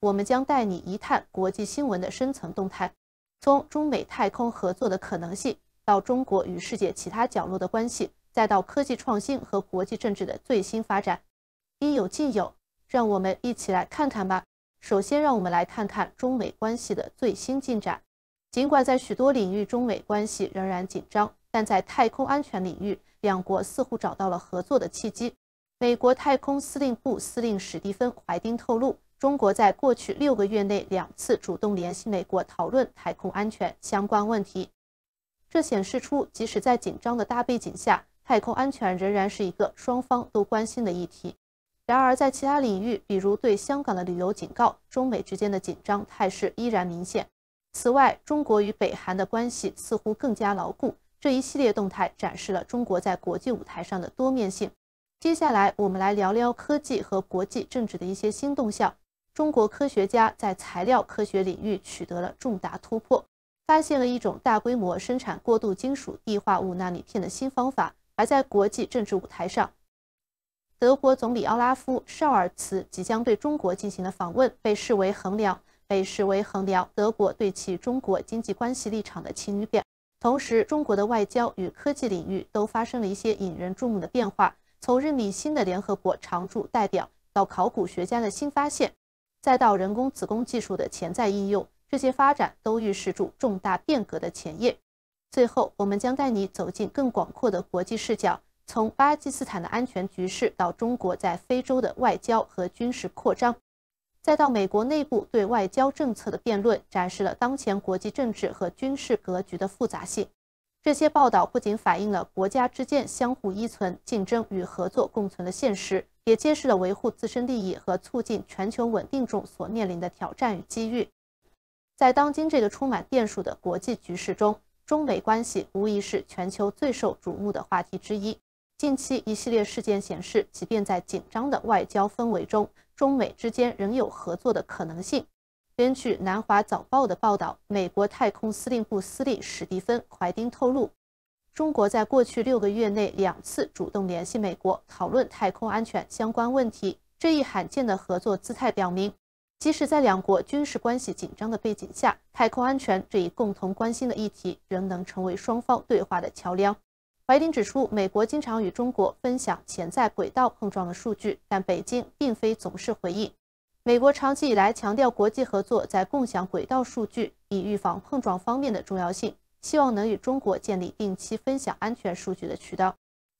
我们将带你一探国际新闻的深层动态，从中美太空合作的可能性，到中国与世界其他角落的关系，再到科技创新和国际政治的最新发展，应有尽有。让我们一起来看看吧。首先，让我们来看看中美关系的最新进展。尽管在许多领域中美关系仍然紧张，但在太空安全领域，两国似乎找到了合作的契机。美国太空司令部司令史蒂芬·怀丁透露。中国在过去六个月内两次主动联系美国讨论太空安全相关问题，这显示出即使在紧张的大背景下，太空安全仍然是一个双方都关心的议题。然而，在其他领域，比如对香港的旅游警告，中美之间的紧张态势依然明显。此外，中国与北韩的关系似乎更加牢固。这一系列动态展示了中国在国际舞台上的多面性。接下来，我们来聊聊科技和国际政治的一些新动向。中国科学家在材料科学领域取得了重大突破，发现了一种大规模生产过渡金属异化物纳米片的新方法。而在国际政治舞台上，德国总理奥拉夫·绍尔茨即将对中国进行的访问被视为衡量，被视为衡量德国对其中国经济关系立场的晴雨表。同时，中国的外交与科技领域都发生了一些引人注目的变化，从任命新的联合国常驻代表到考古学家的新发现。再到人工子宫技术的潜在应用，这些发展都预示住重大变革的前夜。最后，我们将带你走进更广阔的国际视角，从巴基斯坦的安全局势到中国在非洲的外交和军事扩张，再到美国内部对外交政策的辩论，展示了当前国际政治和军事格局的复杂性。这些报道不仅反映了国家之间相互依存、竞争与合作共存的现实，也揭示了维护自身利益和促进全球稳定中所面临的挑战与机遇。在当今这个充满变数的国际局势中，中美关系无疑是全球最受瞩目的话题之一。近期一系列事件显示，即便在紧张的外交氛围中，中美之间仍有合作的可能性。根据《南华早报》的报道，美国太空司令部司令史蒂芬·怀丁透露，中国在过去六个月内两次主动联系美国，讨论太空安全相关问题。这一罕见的合作姿态表明，即使在两国军事关系紧张的背景下，太空安全这一共同关心的议题仍能成为双方对话的桥梁。怀丁指出，美国经常与中国分享潜在轨道碰撞的数据，但北京并非总是回应。美国长期以来强调国际合作在共享轨道数据以预防碰撞方面的重要性，希望能与中国建立定期分享安全数据的渠道。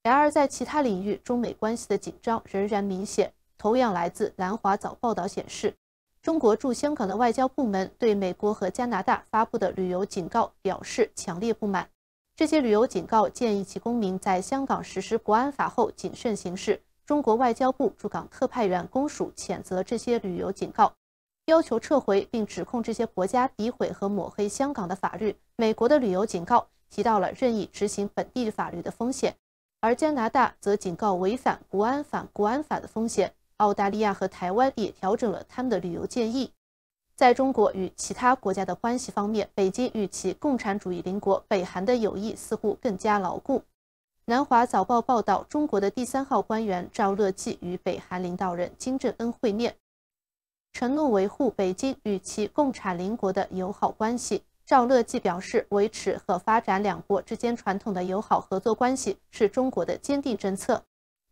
然而，在其他领域，中美关系的紧张仍然明显。同样来自南华早报报道显示，中国驻香港的外交部门对美国和加拿大发布的旅游警告表示强烈不满。这些旅游警告建议其公民在香港实施国安法后谨慎行事。中国外交部驻港特派员公署谴责这些旅游警告，要求撤回，并指控这些国家诋毁和抹黑香港的法律。美国的旅游警告提到了任意执行本地法律的风险，而加拿大则警告违反国安反国安法的风险。澳大利亚和台湾也调整了他们的旅游建议。在中国与其他国家的关系方面，北京与其共产主义邻国北韩的友谊似乎更加牢固。南华早报报道，中国的第三号官员赵乐际与北韩领导人金正恩会面，承诺维护北京与其共产邻国的友好关系。赵乐际表示，维持和发展两国之间传统的友好合作关系是中国的坚定政策。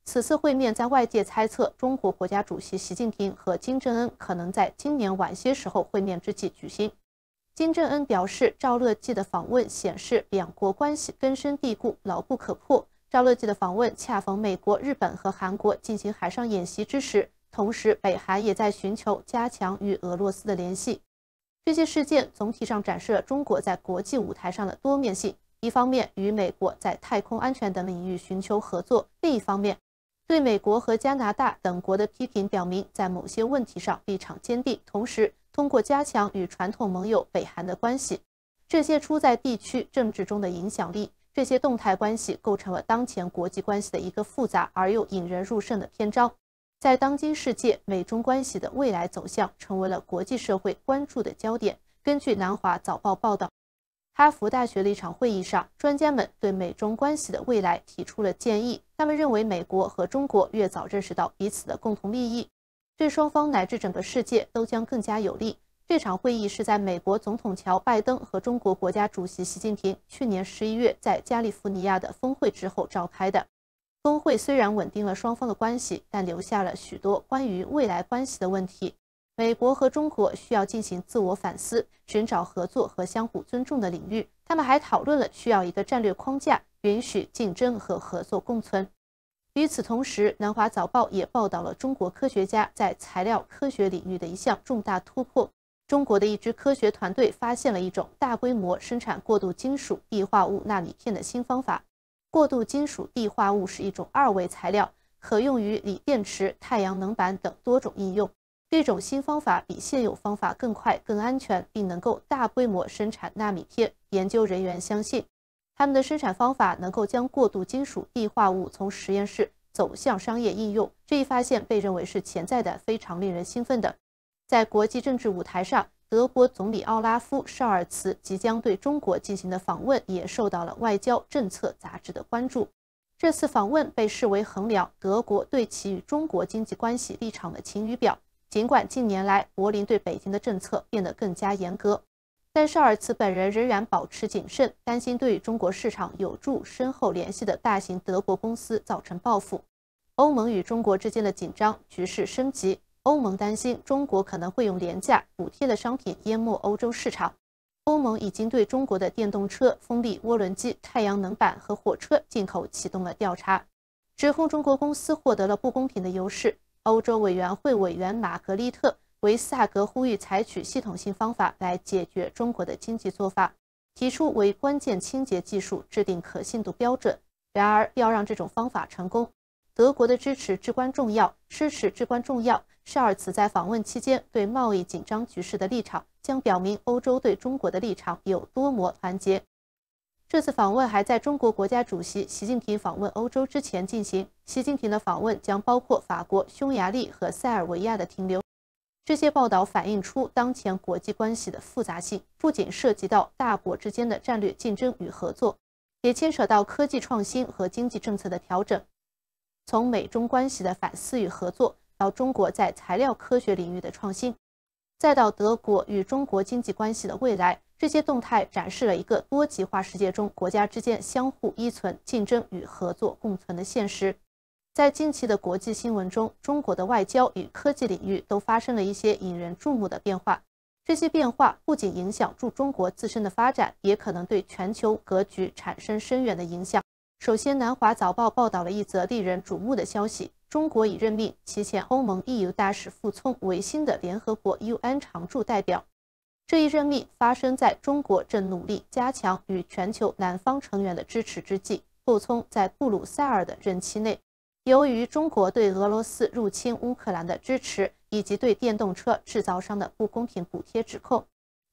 此次会面在外界猜测中国国家主席习近平和金正恩可能在今年晚些时候会面之际举行。金正恩表示，赵乐际的访问显示两国关系根深蒂固、牢不可破。赵乐际的访问恰逢美国、日本和韩国进行海上演习之时，同时北韩也在寻求加强与俄罗斯的联系。这些事件总体上展示了中国在国际舞台上的多面性：一方面与美国在太空安全等领域寻求合作；另一方面，对美国和加拿大等国的批评表明在某些问题上立场坚定。同时，通过加强与传统盟友北韩的关系，这些出在地区政治中的影响力，这些动态关系构成了当前国际关系的一个复杂而又引人入胜的篇章。在当今世界，美中关系的未来走向成为了国际社会关注的焦点。根据《南华早报》报道，哈佛大学的一场会议上，专家们对美中关系的未来提出了建议。他们认为，美国和中国越早认识到彼此的共同利益。对双方乃至整个世界都将更加有利。这场会议是在美国总统乔拜登和中国国家主席习近平去年十一月在加利福尼亚的峰会之后召开的。峰会虽然稳定了双方的关系，但留下了许多关于未来关系的问题。美国和中国需要进行自我反思，寻找合作和相互尊重的领域。他们还讨论了需要一个战略框架，允许竞争和合作共存。与此同时，《南华早报》也报道了中国科学家在材料科学领域的一项重大突破。中国的一支科学团队发现了一种大规模生产过渡金属异化物纳米片的新方法。过渡金属异化物是一种二维材料，可用于锂电池、太阳能板等多种应用。这种新方法比现有方法更快、更安全，并能够大规模生产纳米片。研究人员相信。他们的生产方法能够将过渡金属氯化物从实验室走向商业应用，这一发现被认为是潜在的，非常令人兴奋的。在国际政治舞台上，德国总理奥拉夫·绍尔茨即将对中国进行的访问也受到了外交政策杂志的关注。这次访问被视为衡量德国对其与中国经济关系立场的晴雨表。尽管近年来柏林对北京的政策变得更加严格。但绍尔茨本人仍然保持谨慎，担心对中国市场有助深厚联系的大型德国公司造成报复。欧盟与中国之间的紧张局势升级，欧盟担心中国可能会用廉价补贴的商品淹没欧洲市场。欧盟已经对中国的电动车、风力涡轮机、太阳能板和火车进口启动了调查，指控中国公司获得了不公平的优势。欧洲委员会委员玛格丽特。维斯塔格呼吁采取系统性方法来解决中国的经济做法，提出为关键清洁技术制定可信度标准。然而，要让这种方法成功，德国的支持至关重要。支持至关重要。绍尔茨在访问期间对贸易紧张局势的立场将表明欧洲对中国的立场有多么团结。这次访问还在中国国家主席习近平访问欧洲之前进行。习近平的访问将包括法国、匈牙利和塞尔维亚的停留。这些报道反映出当前国际关系的复杂性，不仅涉及到大国之间的战略竞争与合作，也牵扯到科技创新和经济政策的调整。从美中关系的反思与合作，到中国在材料科学领域的创新，再到德国与中国经济关系的未来，这些动态展示了一个多极化世界中国家之间相互依存、竞争与合作共存的现实。在近期的国际新闻中，中国的外交与科技领域都发生了一些引人注目的变化。这些变化不仅影响住中国自身的发展，也可能对全球格局产生深远的影响。首先，《南华早报》报道了一则令人瞩目的消息：中国已任命其前欧盟 EU 大使傅聪为新的联合国 UN 常驻代表。这一任命发生在中国正努力加强与全球南方成员的支持之际。傅聪在布鲁塞尔的任期内。由于中国对俄罗斯入侵乌克兰的支持，以及对电动车制造商的不公平补贴指控，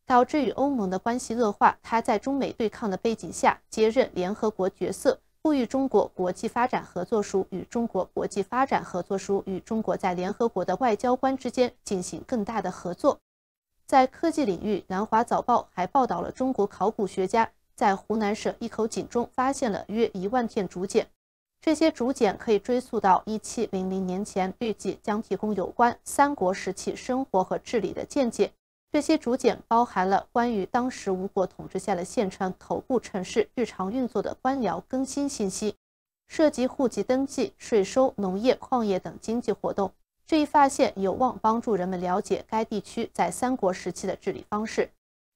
导致与欧盟的关系恶化。他在中美对抗的背景下接任联合国角色，呼吁中国国际发展合作署与中国国际发展合作署与中国在联合国的外交官之间进行更大的合作。在科技领域，《南华早报》还报道了中国考古学家在湖南省一口井中发现了约一万片竹简。这些竹简可以追溯到一七零零年前，预计将提供有关三国时期生活和治理的见解。这些竹简包含了关于当时吴国统治下的县城、口部城市日常运作的官僚更新信息，涉及户籍登记、税收、农业、矿业等经济活动。这一发现有望帮助人们了解该地区在三国时期的治理方式。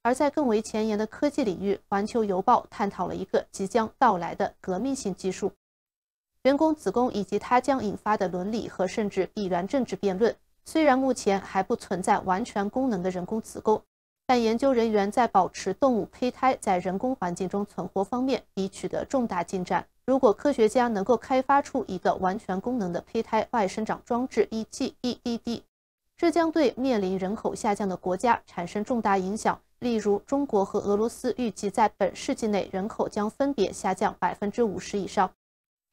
而在更为前沿的科技领域，《环球邮报》探讨了一个即将到来的革命性技术。人工子宫以及它将引发的伦理和甚至已然政治辩论。虽然目前还不存在完全功能的人工子宫，但研究人员在保持动物胚胎在人工环境中存活方面已取得重大进展。如果科学家能够开发出一个完全功能的胚胎外生长装置 e g e d d 这将对面临人口下降的国家产生重大影响。例如，中国和俄罗斯预计在本世纪内人口将分别下降百分之五十以上。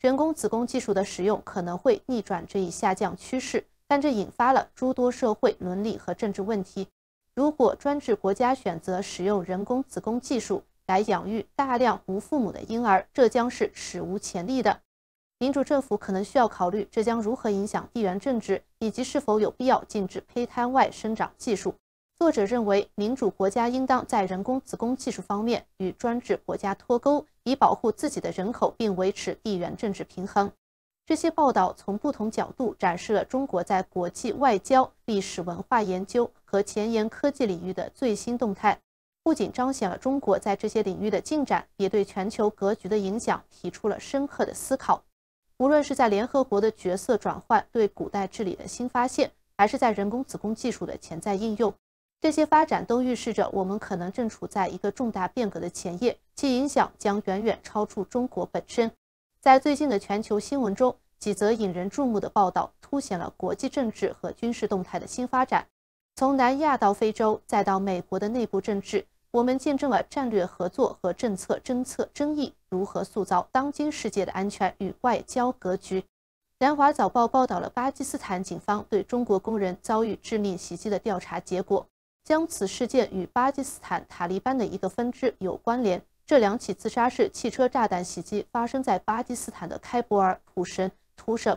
人工子宫技术的使用可能会逆转这一下降趋势，但这引发了诸多社会、伦理和政治问题。如果专制国家选择使用人工子宫技术来养育大量无父母的婴儿，这将是史无前例的。民主政府可能需要考虑这将如何影响地缘政治，以及是否有必要禁止胚胎外生长技术。作者认为，民主国家应当在人工子宫技术方面与专制国家脱钩。以保护自己的人口并维持地缘政治平衡。这些报道从不同角度展示了中国在国际外交、历史文化研究和前沿科技领域的最新动态，不仅彰显了中国在这些领域的进展，也对全球格局的影响提出了深刻的思考。无论是在联合国的角色转换、对古代治理的新发现，还是在人工子宫技术的潜在应用。这些发展都预示着我们可能正处在一个重大变革的前夜，其影响将远远超出中国本身。在最近的全球新闻中，几则引人注目的报道凸显了国际政治和军事动态的新发展。从南亚到非洲，再到美国的内部政治，我们见证了战略合作和政策政策争议如何塑造当今世界的安全与外交格局。南华早报报道了巴基斯坦警方对中国工人遭遇致命袭击的调查结果。将此事件与巴基斯坦塔利班的一个分支有关联。这两起自杀式汽车炸弹袭击发生在巴基斯坦的开伯尔普什图省，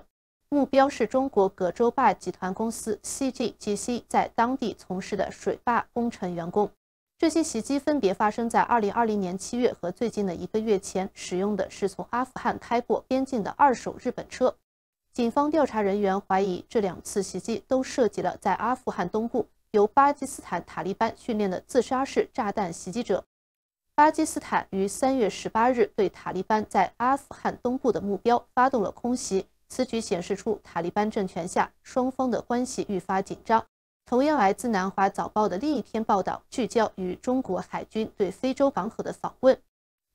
目标是中国葛洲坝集团公司 CGGC 在当地从事的水坝工程员工。这些袭击分别发生在2020年7月和最近的一个月前，使用的是从阿富汗开过边境的二手日本车。警方调查人员怀疑，这两次袭击都涉及了在阿富汗东部。由巴基斯坦塔利班训练的自杀式炸弹袭击者。巴基斯坦于三月十八日对塔利班在阿富汗东部的目标发动了空袭，此举显示出塔利班政权下双方的关系愈发紧张。同样来自南华早报的另一篇报道聚焦于中国海军对非洲港口的访问，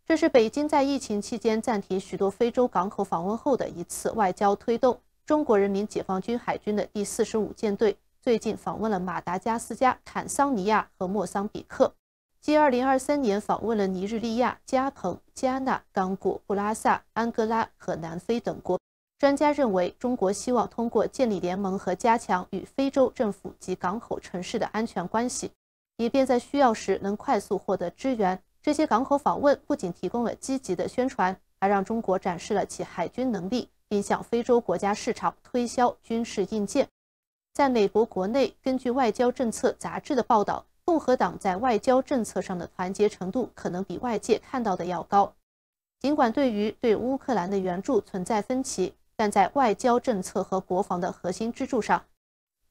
这是北京在疫情期间暂停许多非洲港口访问后的一次外交推动。中国人民解放军海军的第四十五舰队。最近访问了马达加斯加、坦桑尼亚和莫桑比克，继二零二三年访问了尼日利亚、加蓬、加纳、刚果、布拉萨、安哥拉和南非等国。专家认为，中国希望通过建立联盟和加强与非洲政府及港口城市的安全关系，以便在需要时能快速获得支援。这些港口访问不仅提供了积极的宣传，还让中国展示了其海军能力，并向非洲国家市场推销军事硬件。在美国国内，根据《外交政策》杂志的报道，共和党在外交政策上的团结程度可能比外界看到的要高。尽管对于对乌克兰的援助存在分歧，但在外交政策和国防的核心支柱上，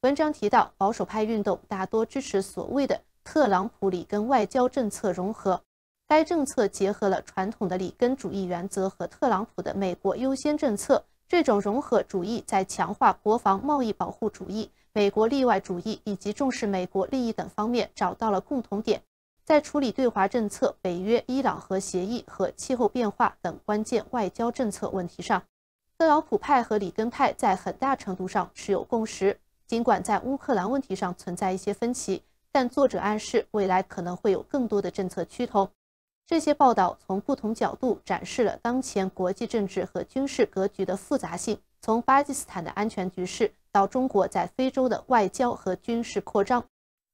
文章提到保守派运动大多支持所谓的“特朗普里根外交政策”融合。该政策结合了传统的里根主义原则和特朗普的“美国优先”政策。这种融合主义在强化国防、贸易保护主义、美国例外主义以及重视美国利益等方面找到了共同点。在处理对华政策、北约、伊朗核协议和气候变化等关键外交政策问题上，特朗普派和里根派在很大程度上是有共识。尽管在乌克兰问题上存在一些分歧，但作者暗示未来可能会有更多的政策趋同。这些报道从不同角度展示了当前国际政治和军事格局的复杂性，从巴基斯坦的安全局势到中国在非洲的外交和军事扩张，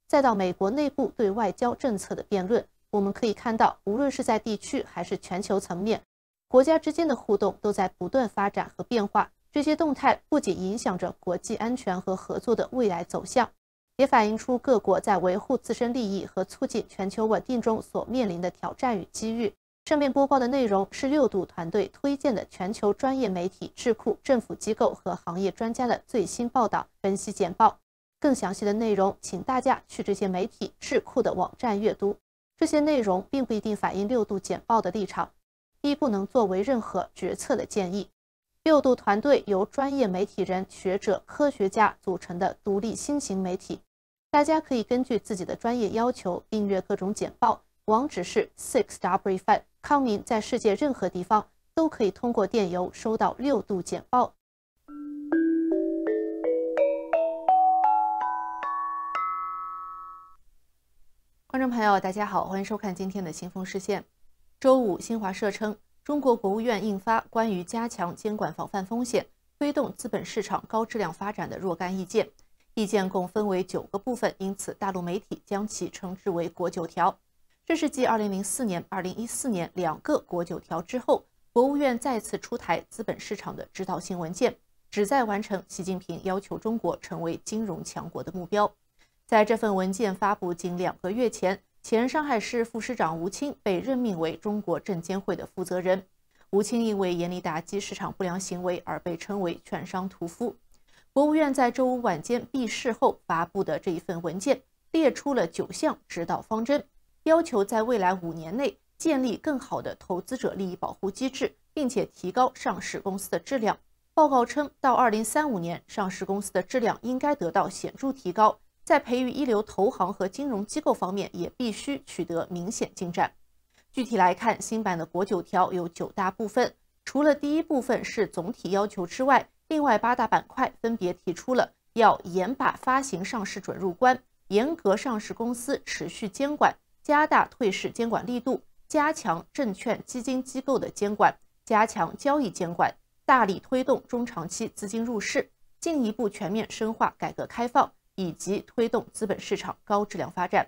再到美国内部对外交政策的辩论。我们可以看到，无论是在地区还是全球层面，国家之间的互动都在不断发展和变化。这些动态不仅影响着国际安全和合作的未来走向。也反映出各国在维护自身利益和促进全球稳定中所面临的挑战与机遇。上面播报的内容是六度团队推荐的全球专业媒体、智库、政府机构和行业专家的最新报道、分析简报。更详细的内容，请大家去这些媒体、智库的网站阅读。这些内容并不一定反映六度简报的立场，亦不能作为任何决策的建议。六度团队由专业媒体人、学者、科学家组成的独立新型媒体。大家可以根据自己的专业要求订阅各种简报，网址是 six w five。康明在世界任何地方都可以通过电邮收到六度简报。观众朋友，大家好，欢迎收看今天的《新风视线》。周五，新华社称，中国国务院印发《关于加强监管防范风险推动资本市场高质量发展的若干意见》。意见共分为九个部分，因此大陆媒体将其称之为“国九条”。这是继2004年、2014年两个“国九条”之后，国务院再次出台资本市场的指导性文件，旨在完成习近平要求中国成为金融强国的目标。在这份文件发布仅两个月前，前上海市副市长吴清被任命为中国证监会的负责人。吴清因为严厉打击市场不良行为而被称为“券商屠夫”。国务院在周五晚间闭市后发布的这一份文件，列出了九项指导方针，要求在未来五年内建立更好的投资者利益保护机制，并且提高上市公司的质量。报告称，到二零三五年，上市公司的质量应该得到显著提高，在培育一流投行和金融机构方面也必须取得明显进展。具体来看，新版的国九条有九大部分，除了第一部分是总体要求之外，另外八大板块分别提出了要严把发行上市准入关，严格上市公司持续监管，加大退市监管力度，加强证券基金机构的监管，加强交易监管，大力推动中长期资金入市，进一步全面深化改革开放以及推动资本市场高质量发展。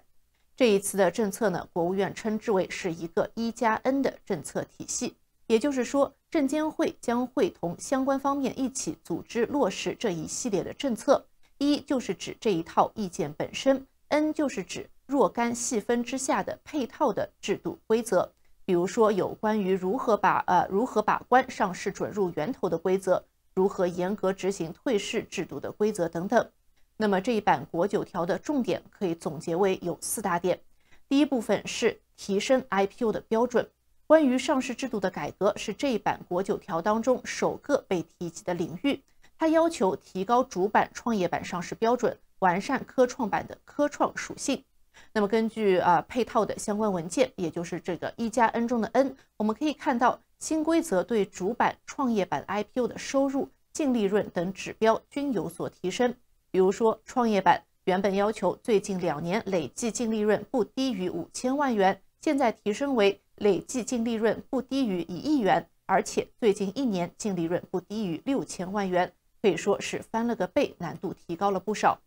这一次的政策呢，国务院称之为是一个一加 N 的政策体系。也就是说，证监会将会同相关方面一起组织落实这一系列的政策。一就是指这一套意见本身，N 就是指若干细分之下的配套的制度规则，比如说有关于如何把呃如何把关上市准入源头的规则，如何严格执行退市制度的规则等等。那么这一版国九条的重点可以总结为有四大点。第一部分是提升 IPO 的标准。关于上市制度的改革是这一版国九条当中首个被提及的领域。它要求提高主板、创业板上市标准，完善科创板的科创属性。那么根据啊配套的相关文件，也就是这个一加 N 中的 N，我们可以看到新规则对主板、创业板 IPO 的收入、净利润等指标均有所提升。比如说创业板原本要求最近两年累计净利润不低于五千万元，现在提升为。累计净利润不低于一亿元，而且最近一年净利润不低于六千万元，可以说是翻了个倍，难度提高了不少。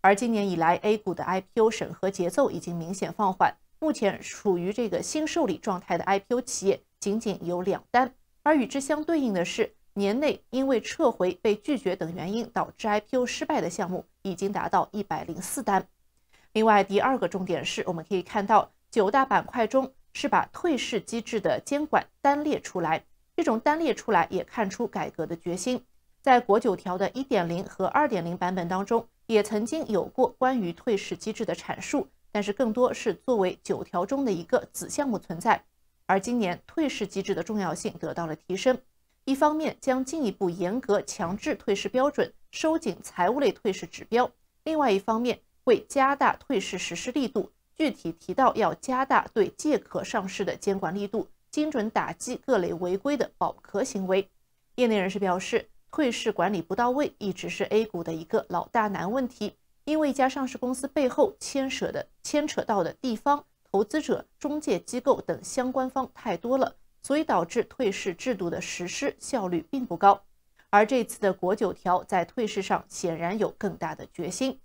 而今年以来，A 股的 IPO 审核节奏已经明显放缓，目前处于这个新受理状态的 IPO 企业仅仅有两单，而与之相对应的是，年内因为撤回、被拒绝等原因导致 IPO 失败的项目已经达到一百零四单。另外，第二个重点是，我们可以看到九大板块中。是把退市机制的监管单列出来，这种单列出来也看出改革的决心。在国九条的1.0和2.0版本当中，也曾经有过关于退市机制的阐述，但是更多是作为九条中的一个子项目存在。而今年退市机制的重要性得到了提升，一方面将进一步严格强制退市标准，收紧财务类退市指标；另外一方面会加大退市实施力度。具体提到要加大对借壳上市的监管力度，精准打击各类违规的保壳行为。业内人士表示，退市管理不到位一直是 A 股的一个老大难问题，因为一家上市公司背后牵扯的牵扯到的地方投资者、中介机构等相关方太多了，所以导致退市制度的实施效率并不高。而这次的国九条在退市上显然有更大的决心。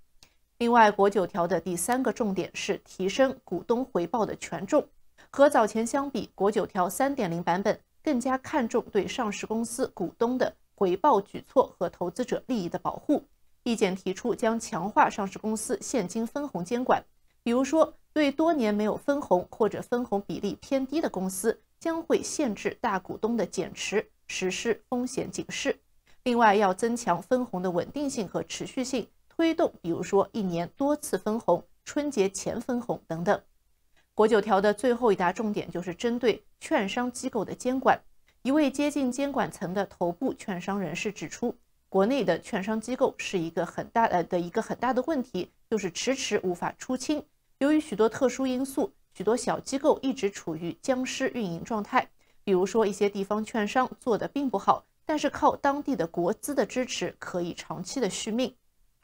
另外，国九条的第三个重点是提升股东回报的权重。和早前相比，国九条3.0版本更加看重对上市公司股东的回报举措和投资者利益的保护。意见提出，将强化上市公司现金分红监管。比如说，对多年没有分红或者分红比例偏低的公司，将会限制大股东的减持，实施风险警示。另外，要增强分红的稳定性和持续性。推动，比如说一年多次分红、春节前分红等等。国九条的最后一大重点就是针对券商机构的监管。一位接近监管层的头部券商人士指出，国内的券商机构是一个很大的一个很大的问题，就是迟迟无法出清。由于许多特殊因素，许多小机构一直处于僵尸运营状态。比如说一些地方券商做的并不好，但是靠当地的国资的支持可以长期的续命。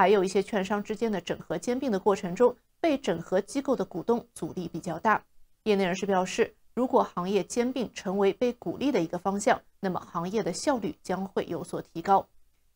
还有一些券商之间的整合兼并的过程中，被整合机构的股东阻力比较大。业内人士表示，如果行业兼并成为被鼓励的一个方向，那么行业的效率将会有所提高。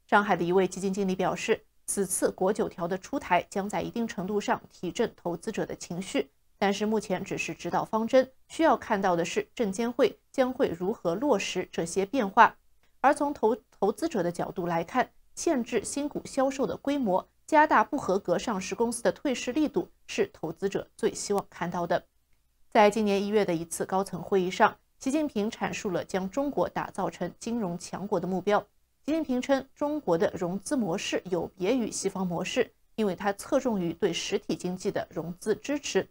上海的一位基金经理表示，此次国九条的出台将在一定程度上提振投资者的情绪，但是目前只是指导方针，需要看到的是证监会将会如何落实这些变化。而从投投资者的角度来看。限制新股销售的规模，加大不合格上市公司的退市力度，是投资者最希望看到的。在今年一月的一次高层会议上，习近平阐述了将中国打造成金融强国的目标。习近平称，中国的融资模式有别于西方模式，因为它侧重于对实体经济的融资支持。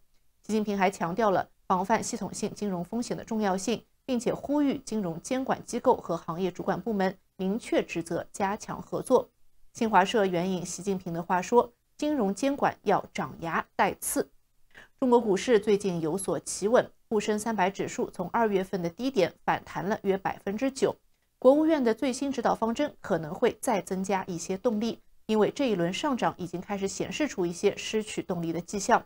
习近平还强调了防范系统性金融风险的重要性。并且呼吁金融监管机构和行业主管部门明确职责，加强合作。新华社援引习近平的话说：“金融监管要长牙带刺。”中国股市最近有所企稳，沪深三百指数从二月份的低点反弹了约百分之九。国务院的最新指导方针可能会再增加一些动力，因为这一轮上涨已经开始显示出一些失去动力的迹象。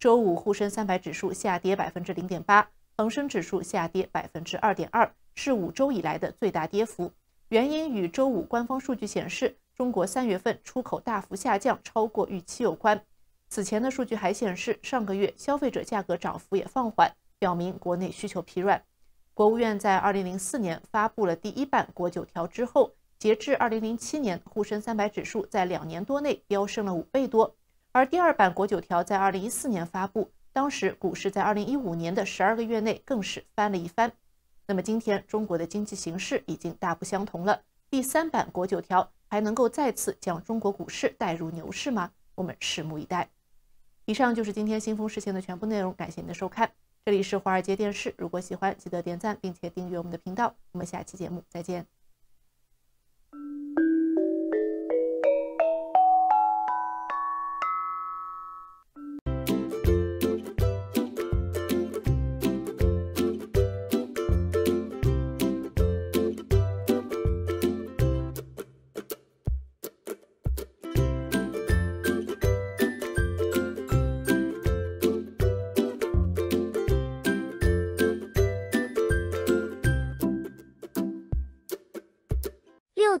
周五，沪深三百指数下跌百分之零点八。恒生指数下跌百分之二点二，是五周以来的最大跌幅。原因与周五官方数据显示，中国三月份出口大幅下降，超过预期有关。此前的数据还显示，上个月消费者价格涨幅也放缓，表明国内需求疲软。国务院在二零零四年发布了第一版国九条之后，截至二零零七年，沪深三百指数在两年多内飙升了五倍多。而第二版国九条在二零一四年发布。当时股市在二零一五年的十二个月内更是翻了一番。那么今天中国的经济形势已经大不相同了。第三版国九条还能够再次将中国股市带入牛市吗？我们拭目以待。以上就是今天新风事件的全部内容，感谢您的收看。这里是华尔街电视，如果喜欢，记得点赞并且订阅我们的频道。我们下期节目再见。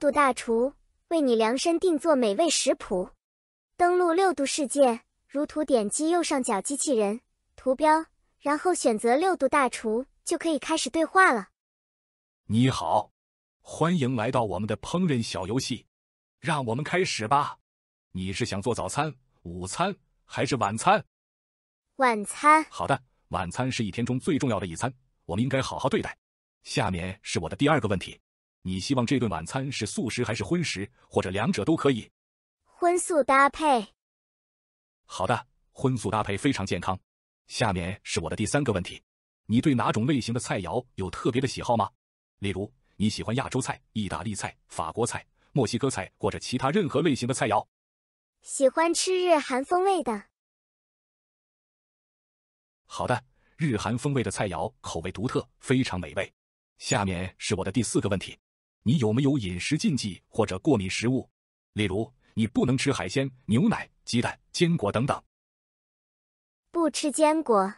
六度大厨为你量身定做美味食谱。登录六度世界，如图，点击右上角机器人图标，然后选择六度大厨，就可以开始对话了。你好，欢迎来到我们的烹饪小游戏，让我们开始吧。你是想做早餐、午餐还是晚餐？晚餐。好的，晚餐是一天中最重要的一餐，我们应该好好对待。下面是我的第二个问题。你希望这顿晚餐是素食还是荤食，或者两者都可以？荤素搭配。好的，荤素搭配非常健康。下面是我的第三个问题：你对哪种类型的菜肴有特别的喜好吗？例如，你喜欢亚洲菜、意大利菜、法国菜、墨西哥菜，或者其他任何类型的菜肴？喜欢吃日韩风味的。好的，日韩风味的菜肴口味独特，非常美味。下面是我的第四个问题。你有没有饮食禁忌或者过敏食物？例如，你不能吃海鲜、牛奶、鸡蛋、坚果等等。不吃坚果。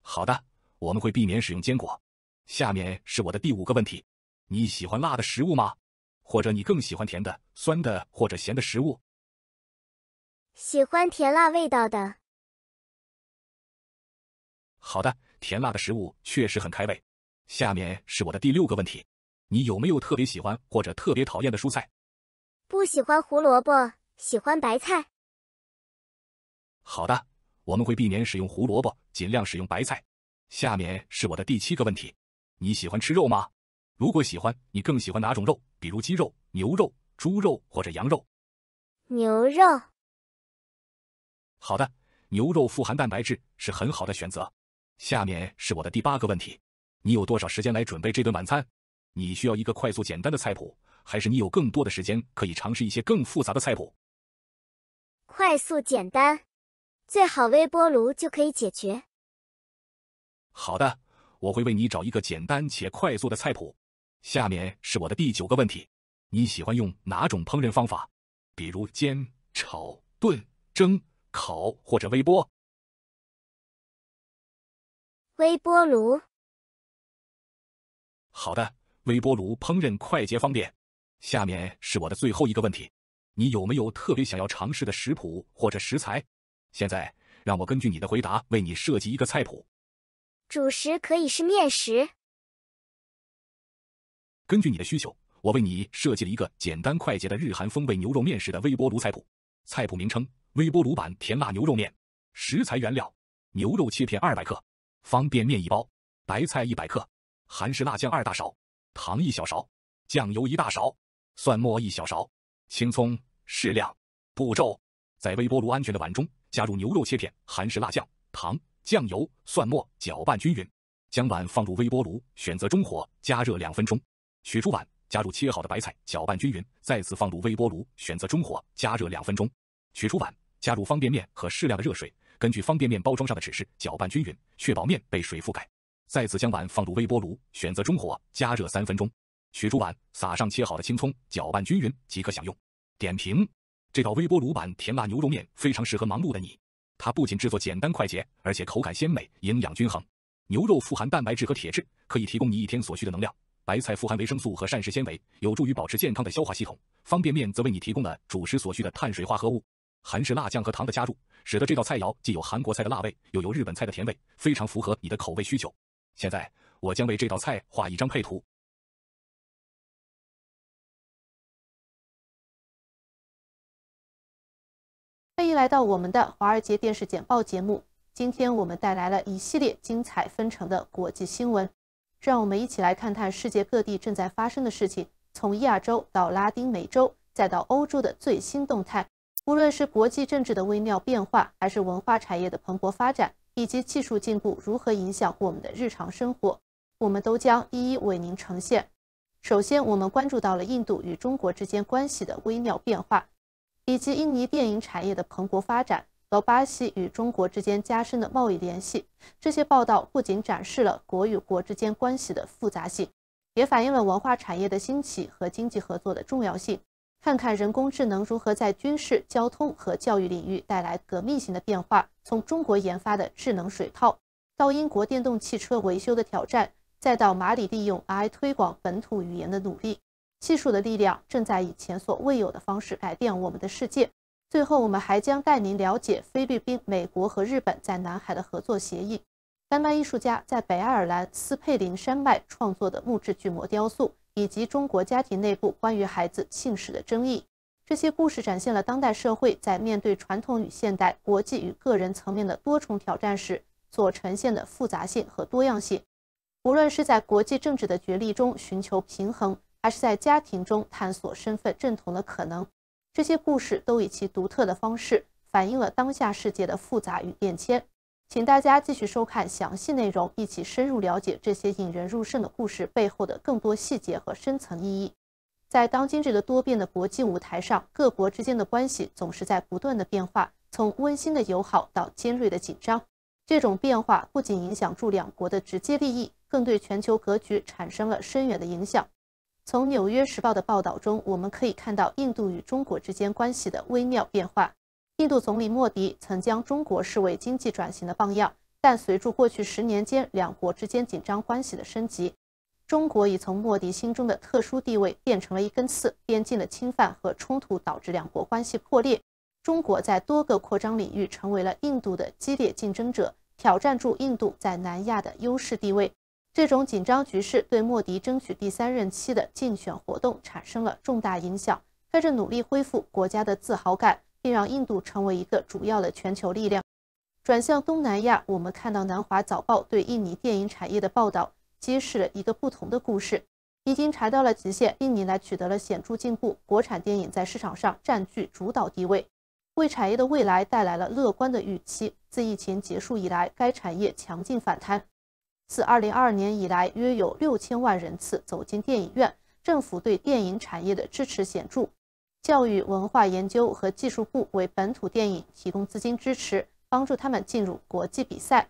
好的，我们会避免使用坚果。下面是我的第五个问题：你喜欢辣的食物吗？或者你更喜欢甜的、酸的或者咸的食物？喜欢甜辣味道的。好的，甜辣的食物确实很开胃。下面是我的第六个问题，你有没有特别喜欢或者特别讨厌的蔬菜？不喜欢胡萝卜，喜欢白菜。好的，我们会避免使用胡萝卜，尽量使用白菜。下面是我的第七个问题，你喜欢吃肉吗？如果喜欢，你更喜欢哪种肉？比如鸡肉、牛肉、猪肉或者羊肉？牛肉。好的，牛肉富含蛋白质，是很好的选择。下面是我的第八个问题。你有多少时间来准备这顿晚餐？你需要一个快速简单的菜谱，还是你有更多的时间可以尝试一些更复杂的菜谱？快速简单，最好微波炉就可以解决。好的，我会为你找一个简单且快速的菜谱。下面是我的第九个问题：你喜欢用哪种烹饪方法？比如煎、炒、炖、蒸、烤或者微波？微波炉。好的，微波炉烹饪快捷方便。下面是我的最后一个问题，你有没有特别想要尝试的食谱或者食材？现在让我根据你的回答为你设计一个菜谱。主食可以是面食。根据你的需求，我为你设计了一个简单快捷的日韩风味牛肉面食的微波炉菜谱。菜谱名称：微波炉版甜辣牛肉面。食材原料：牛肉切片二百克，方便面一包，白菜一百克。韩式辣酱二大勺，糖一小勺，酱油一大勺，蒜末一小勺，青葱适量。步骤：在微波炉安全的碗中加入牛肉切片、韩式辣酱、糖、酱油、蒜末，搅拌均匀。将碗放入微波炉，选择中火加热两分钟。取出碗，加入切好的白菜，搅拌均匀。再次放入微波炉，选择中火加热两分钟。取出碗，加入方便面和适量的热水，根据方便面包装上的指示搅拌均匀，确保面被水覆盖。再次将碗放入微波炉，选择中火加热三分钟。取出碗，撒上切好的青葱，搅拌均匀即可享用。点评：这道微波炉版甜辣牛肉面非常适合忙碌的你。它不仅制作简单快捷，而且口感鲜美，营养均衡。牛肉富含蛋白质和铁质，可以提供你一天所需的能量；白菜富含维生素和膳食纤维，有助于保持健康的消化系统；方便面则为你提供了主食所需的碳水化合物。韩式辣酱和糖的加入，使得这道菜肴既有韩国菜的辣味，又有日本菜的甜味，非常符合你的口味需求。现在，我将为这道菜画一张配图。欢迎来到我们的《华尔街电视简报》节目。今天我们带来了一系列精彩纷呈的国际新闻，让我们一起来看看世界各地正在发生的事情：从亚洲到拉丁美洲，再到欧洲的最新动态。无论是国际政治的微妙变化，还是文化产业的蓬勃发展。以及技术进步如何影响我们的日常生活，我们都将一一为您呈现。首先，我们关注到了印度与中国之间关系的微妙变化，以及印尼电影产业的蓬勃发展和巴西与中国之间加深的贸易联系。这些报道不仅展示了国与国之间关系的复杂性，也反映了文化产业的兴起和经济合作的重要性。看看人工智能如何在军事、交通和教育领域带来革命性的变化。从中国研发的智能水套，到英国电动汽车维修的挑战，再到马里利用 AI 推广本土语言的努力，技术的力量正在以前所未有的方式改变我们的世界。最后，我们还将带您了解菲律宾、美国和日本在南海的合作协议，丹麦艺术家在北爱尔兰斯佩林山脉创作的木质巨魔雕塑。以及中国家庭内部关于孩子姓氏的争议，这些故事展现了当代社会在面对传统与现代、国际与个人层面的多重挑战时所呈现的复杂性和多样性。无论是在国际政治的角力中寻求平衡，还是在家庭中探索身份正统的可能，这些故事都以其独特的方式反映了当下世界的复杂与变迁。请大家继续收看详细内容，一起深入了解这些引人入胜的故事背后的更多细节和深层意义。在当今这个多变的国际舞台上，各国之间的关系总是在不断的变化，从温馨的友好到尖锐的紧张。这种变化不仅影响住两国的直接利益，更对全球格局产生了深远的影响。从《纽约时报》的报道中，我们可以看到印度与中国之间关系的微妙变化。印度总理莫迪曾将中国视为经济转型的榜样，但随着过去十年间两国之间紧张关系的升级，中国已从莫迪心中的特殊地位变成了一根刺。边境的侵犯和冲突导致两国关系破裂。中国在多个扩张领域成为了印度的激烈竞争者，挑战住印度在南亚的优势地位。这种紧张局势对莫迪争取第三任期的竞选活动产生了重大影响。他正努力恢复国家的自豪感。并让印度成为一个主要的全球力量。转向东南亚，我们看到《南华早报》对印尼电影产业的报道，揭示了一个不同的故事。已经查到了极限，印尼来取得了显著进步，国产电影在市场上占据主导地位，为产业的未来带来了乐观的预期。自疫情结束以来，该产业强劲反弹。自2022年以来，约有6000万人次走进电影院，政府对电影产业的支持显著。教育、文化研究和技术部为本土电影提供资金支持，帮助他们进入国际比赛。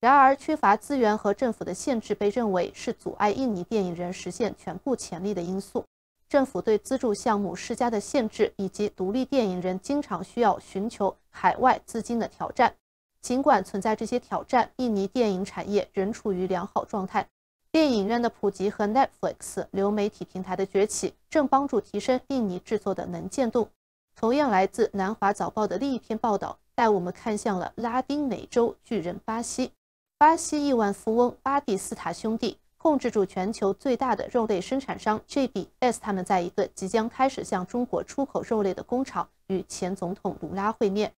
然而，缺乏资源和政府的限制被认为是阻碍印尼电影人实现全部潜力的因素。政府对资助项目施加的限制，以及独立电影人经常需要寻求海外资金的挑战，尽管存在这些挑战，印尼电影产业仍处于良好状态。电影院的普及和 Netflix 流媒体平台的崛起正帮助提升印尼制作的能见度。同样来自南华早报的另一篇报道带我们看向了拉丁美洲巨人巴西。巴西亿万富翁巴蒂斯塔兄弟控制住全球最大的肉类生产商 j b s 他们在一个即将开始向中国出口肉类的工厂与前总统卢拉会面。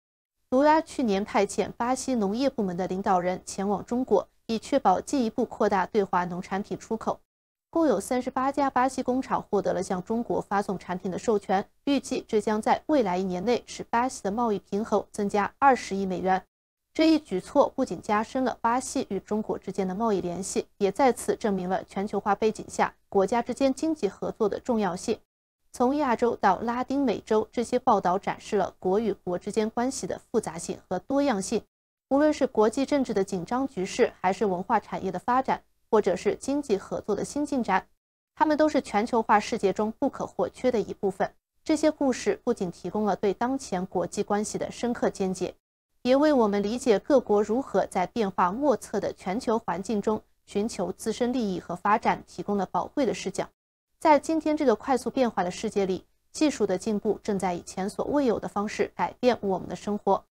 卢拉去年派遣巴西农业部门的领导人前往中国。以确保进一步扩大对华农产品出口，共有三十八家巴西工厂获得了向中国发送产品的授权。预计这将在未来一年内使巴西的贸易平衡增加二十亿美元。这一举措不仅加深了巴西与中国之间的贸易联系，也再次证明了全球化背景下国家之间经济合作的重要性。从亚洲到拉丁美洲，这些报道展示了国与国之间关系的复杂性和多样性。无论是国际政治的紧张局势，还是文化产业的发展，或者是经济合作的新进展，它们都是全球化世界中不可或缺的一部分。这些故事不仅提供了对当前国际关系的深刻见解，也为我们理解各国如何在变化莫测的全球环境中寻求自身利益和发展提供了宝贵的视角。在今天这个快速变化的世界里，技术的进步正在以前所未有的方式改变我们的生活。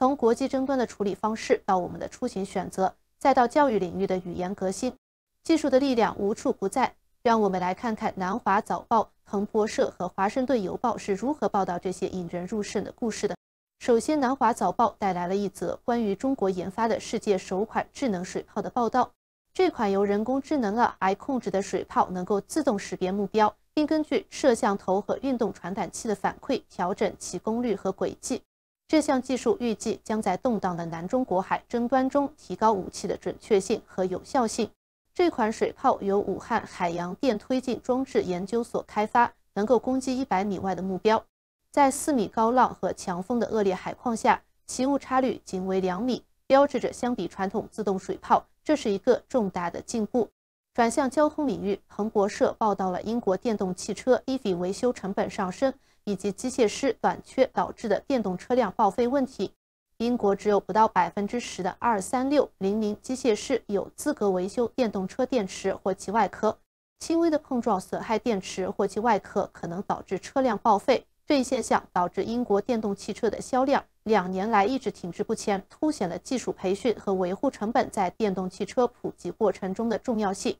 从国际争端的处理方式到我们的出行选择，再到教育领域的语言革新，技术的力量无处不在。让我们来看看南华早报、彭博社和华盛顿邮报是如何报道这些引人入胜的故事的。首先，南华早报带来了一则关于中国研发的世界首款智能水炮的报道。这款由人工智能来控制的水炮能够自动识别目标，并根据摄像头和运动传感器的反馈调整其功率和轨迹。这项技术预计将在动荡的南中国海争端中提高武器的准确性和有效性。这款水炮由武汉海洋电推进装置研究所开发，能够攻击一百米外的目标。在四米高浪和强风的恶劣海况下，其误差率仅为两米，标志着相比传统自动水炮，这是一个重大的进步。转向交通领域，恒博社报道了英国电动汽车 EV 维修成本上升。以及机械师短缺导致的电动车辆报废问题，英国只有不到百分之十的二三六零零机械师有资格维修电动车电池或其外壳。轻微的碰撞损害电池或其外壳可能导致车辆报废。这一现象导致英国电动汽车的销量两年来一直停滞不前，凸显了技术培训和维护成本在电动汽车普及过程中的重要性。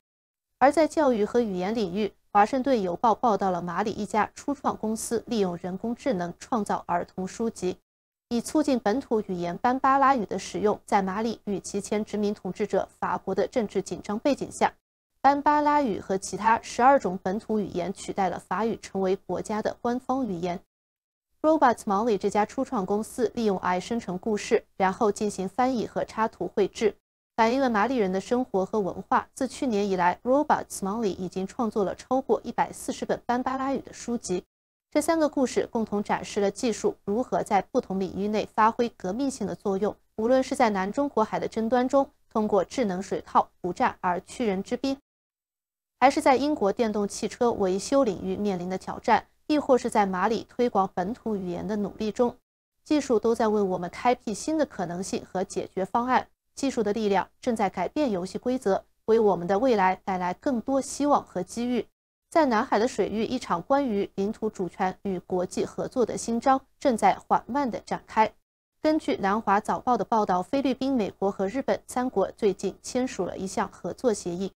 而在教育和语言领域。《华盛顿邮报》报道了马里一家初创公司利用人工智能创造儿童书籍，以促进本土语言班巴拉语的使用。在马里与其前殖民统治者法国的政治紧张背景下，班巴拉语和其他十二种本土语言取代了法语成为国家的官方语言。Robots m o l y 这家初创公司利用 AI 生成故事，然后进行翻译和插图绘制。反映了马里人的生活和文化。自去年以来 r o b e r t s m a l l i 已经创作了超过140本班巴拉语的书籍。这三个故事共同展示了技术如何在不同领域内发挥革命性的作用。无论是在南中国海的争端中，通过智能水套不战而屈人之兵，还是在英国电动汽车维修领域面临的挑战，亦或是在马里推广本土语言的努力中，技术都在为我们开辟新的可能性和解决方案。技术的力量正在改变游戏规则，为我们的未来带来更多希望和机遇。在南海的水域，一场关于领土主权与国际合作的新章正在缓慢地展开。根据《南华早报》的报道，菲律宾、美国和日本三国最近签署了一项合作协议。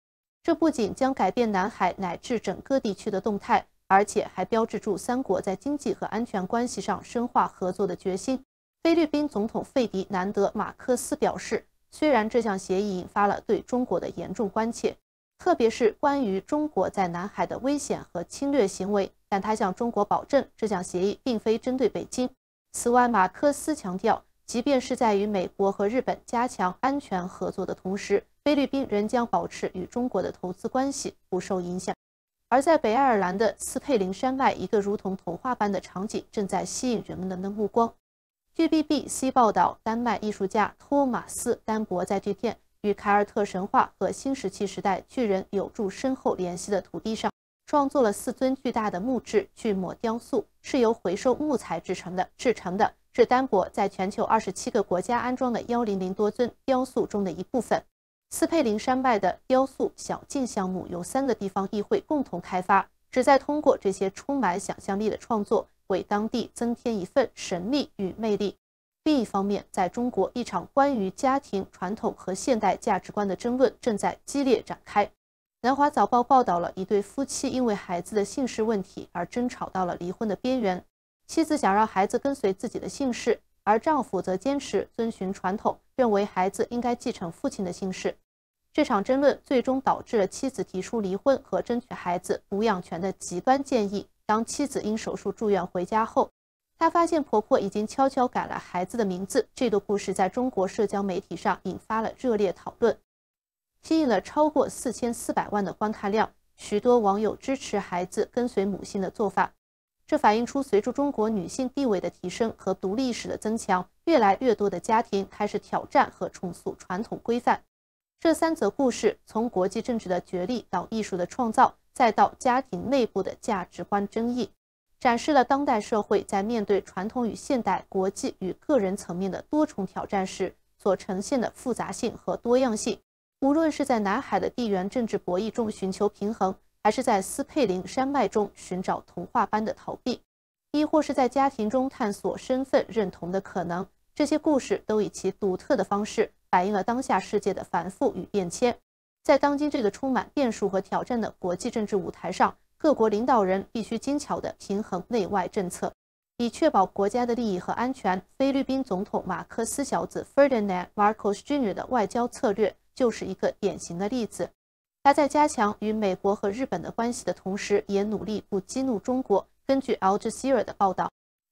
这不仅将改变南海乃至整个地区的动态，而且还标志住三国在经济和安全关系上深化合作的决心。菲律宾总统费迪南德·马克思表示。虽然这项协议引发了对中国的严重关切，特别是关于中国在南海的危险和侵略行为，但他向中国保证，这项协议并非针对北京。此外，马克思强调，即便是在与美国和日本加强安全合作的同时，菲律宾仍将保持与中国的投资关系不受影响。而在北爱尔兰的斯佩林山脉，一个如同童话般的场景正在吸引人们的目光。据 BBC 报道，丹麦艺术家托马斯·丹伯在这片与凯尔特神话和新石器时代巨人有著深厚联系的土地上，创作了四尊巨大的木质巨魔雕塑，是由回收木材制成的。制成的是丹伯在全球二十七个国家安装的幺零零多尊雕塑中的一部分。斯佩林山脉的雕塑小径项目由三个地方议会共同开发，旨在通过这些充满想象力的创作。为当地增添一份神秘与魅力。另一方面，在中国，一场关于家庭传统和现代价值观的争论正在激烈展开。南华早报报道了一对夫妻因为孩子的姓氏问题而争吵到了离婚的边缘。妻子想让孩子跟随自己的姓氏，而丈夫则坚持遵循传统，认为孩子应该继承父亲的姓氏。这场争论最终导致了妻子提出离婚和争取孩子抚养权的极端建议。当妻子因手术住院回家后，他发现婆婆已经悄悄改了孩子的名字。这个故事在中国社交媒体上引发了热烈讨论，吸引了超过四千四百万的观看量。许多网友支持孩子跟随母亲的做法，这反映出随着中国女性地位的提升和独立意识的增强，越来越多的家庭开始挑战和重塑传统规范。这三则故事，从国际政治的角力到艺术的创造。再到家庭内部的价值观争议，展示了当代社会在面对传统与现代、国际与个人层面的多重挑战时所呈现的复杂性和多样性。无论是在南海的地缘政治博弈中寻求平衡，还是在斯佩林山脉中寻找童话般的逃避，亦或是在家庭中探索身份认同的可能，这些故事都以其独特的方式反映了当下世界的繁复与变迁。在当今这个充满变数和挑战的国际政治舞台上，各国领导人必须精巧地平衡内外政策，以确保国家的利益和安全。菲律宾总统马克思小子 Ferdinand Marcos Jr. 的外交策略就是一个典型的例子。他在加强与美国和日本的关系的同时，也努力不激怒中国。根据《Al Jazeera 的报道，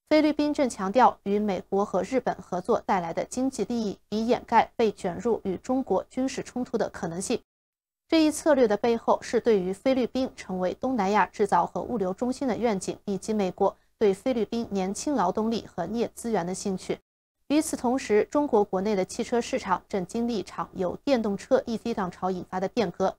菲律宾正强调与美国和日本合作带来的经济利益，以掩盖被卷入与中国军事冲突的可能性。这一策略的背后是对于菲律宾成为东南亚制造和物流中心的愿景，以及美国对菲律宾年轻劳动力和镍资源的兴趣。与此同时，中国国内的汽车市场正经历一场由电动车 EC 浪潮引发的变革。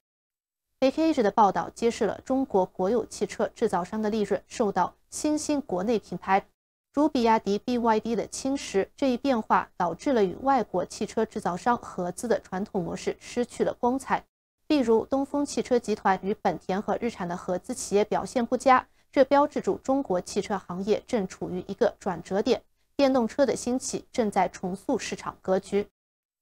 BKA 的报道揭示了中国国有汽车制造商的利润受到新兴国内品牌，如比亚迪 BYD 的侵蚀。这一变化导致了与外国汽车制造商合资的传统模式失去了光彩。例如，东风汽车集团与本田和日产的合资企业表现不佳，这标志着中国汽车行业正处于一个转折点。电动车的兴起正在重塑市场格局。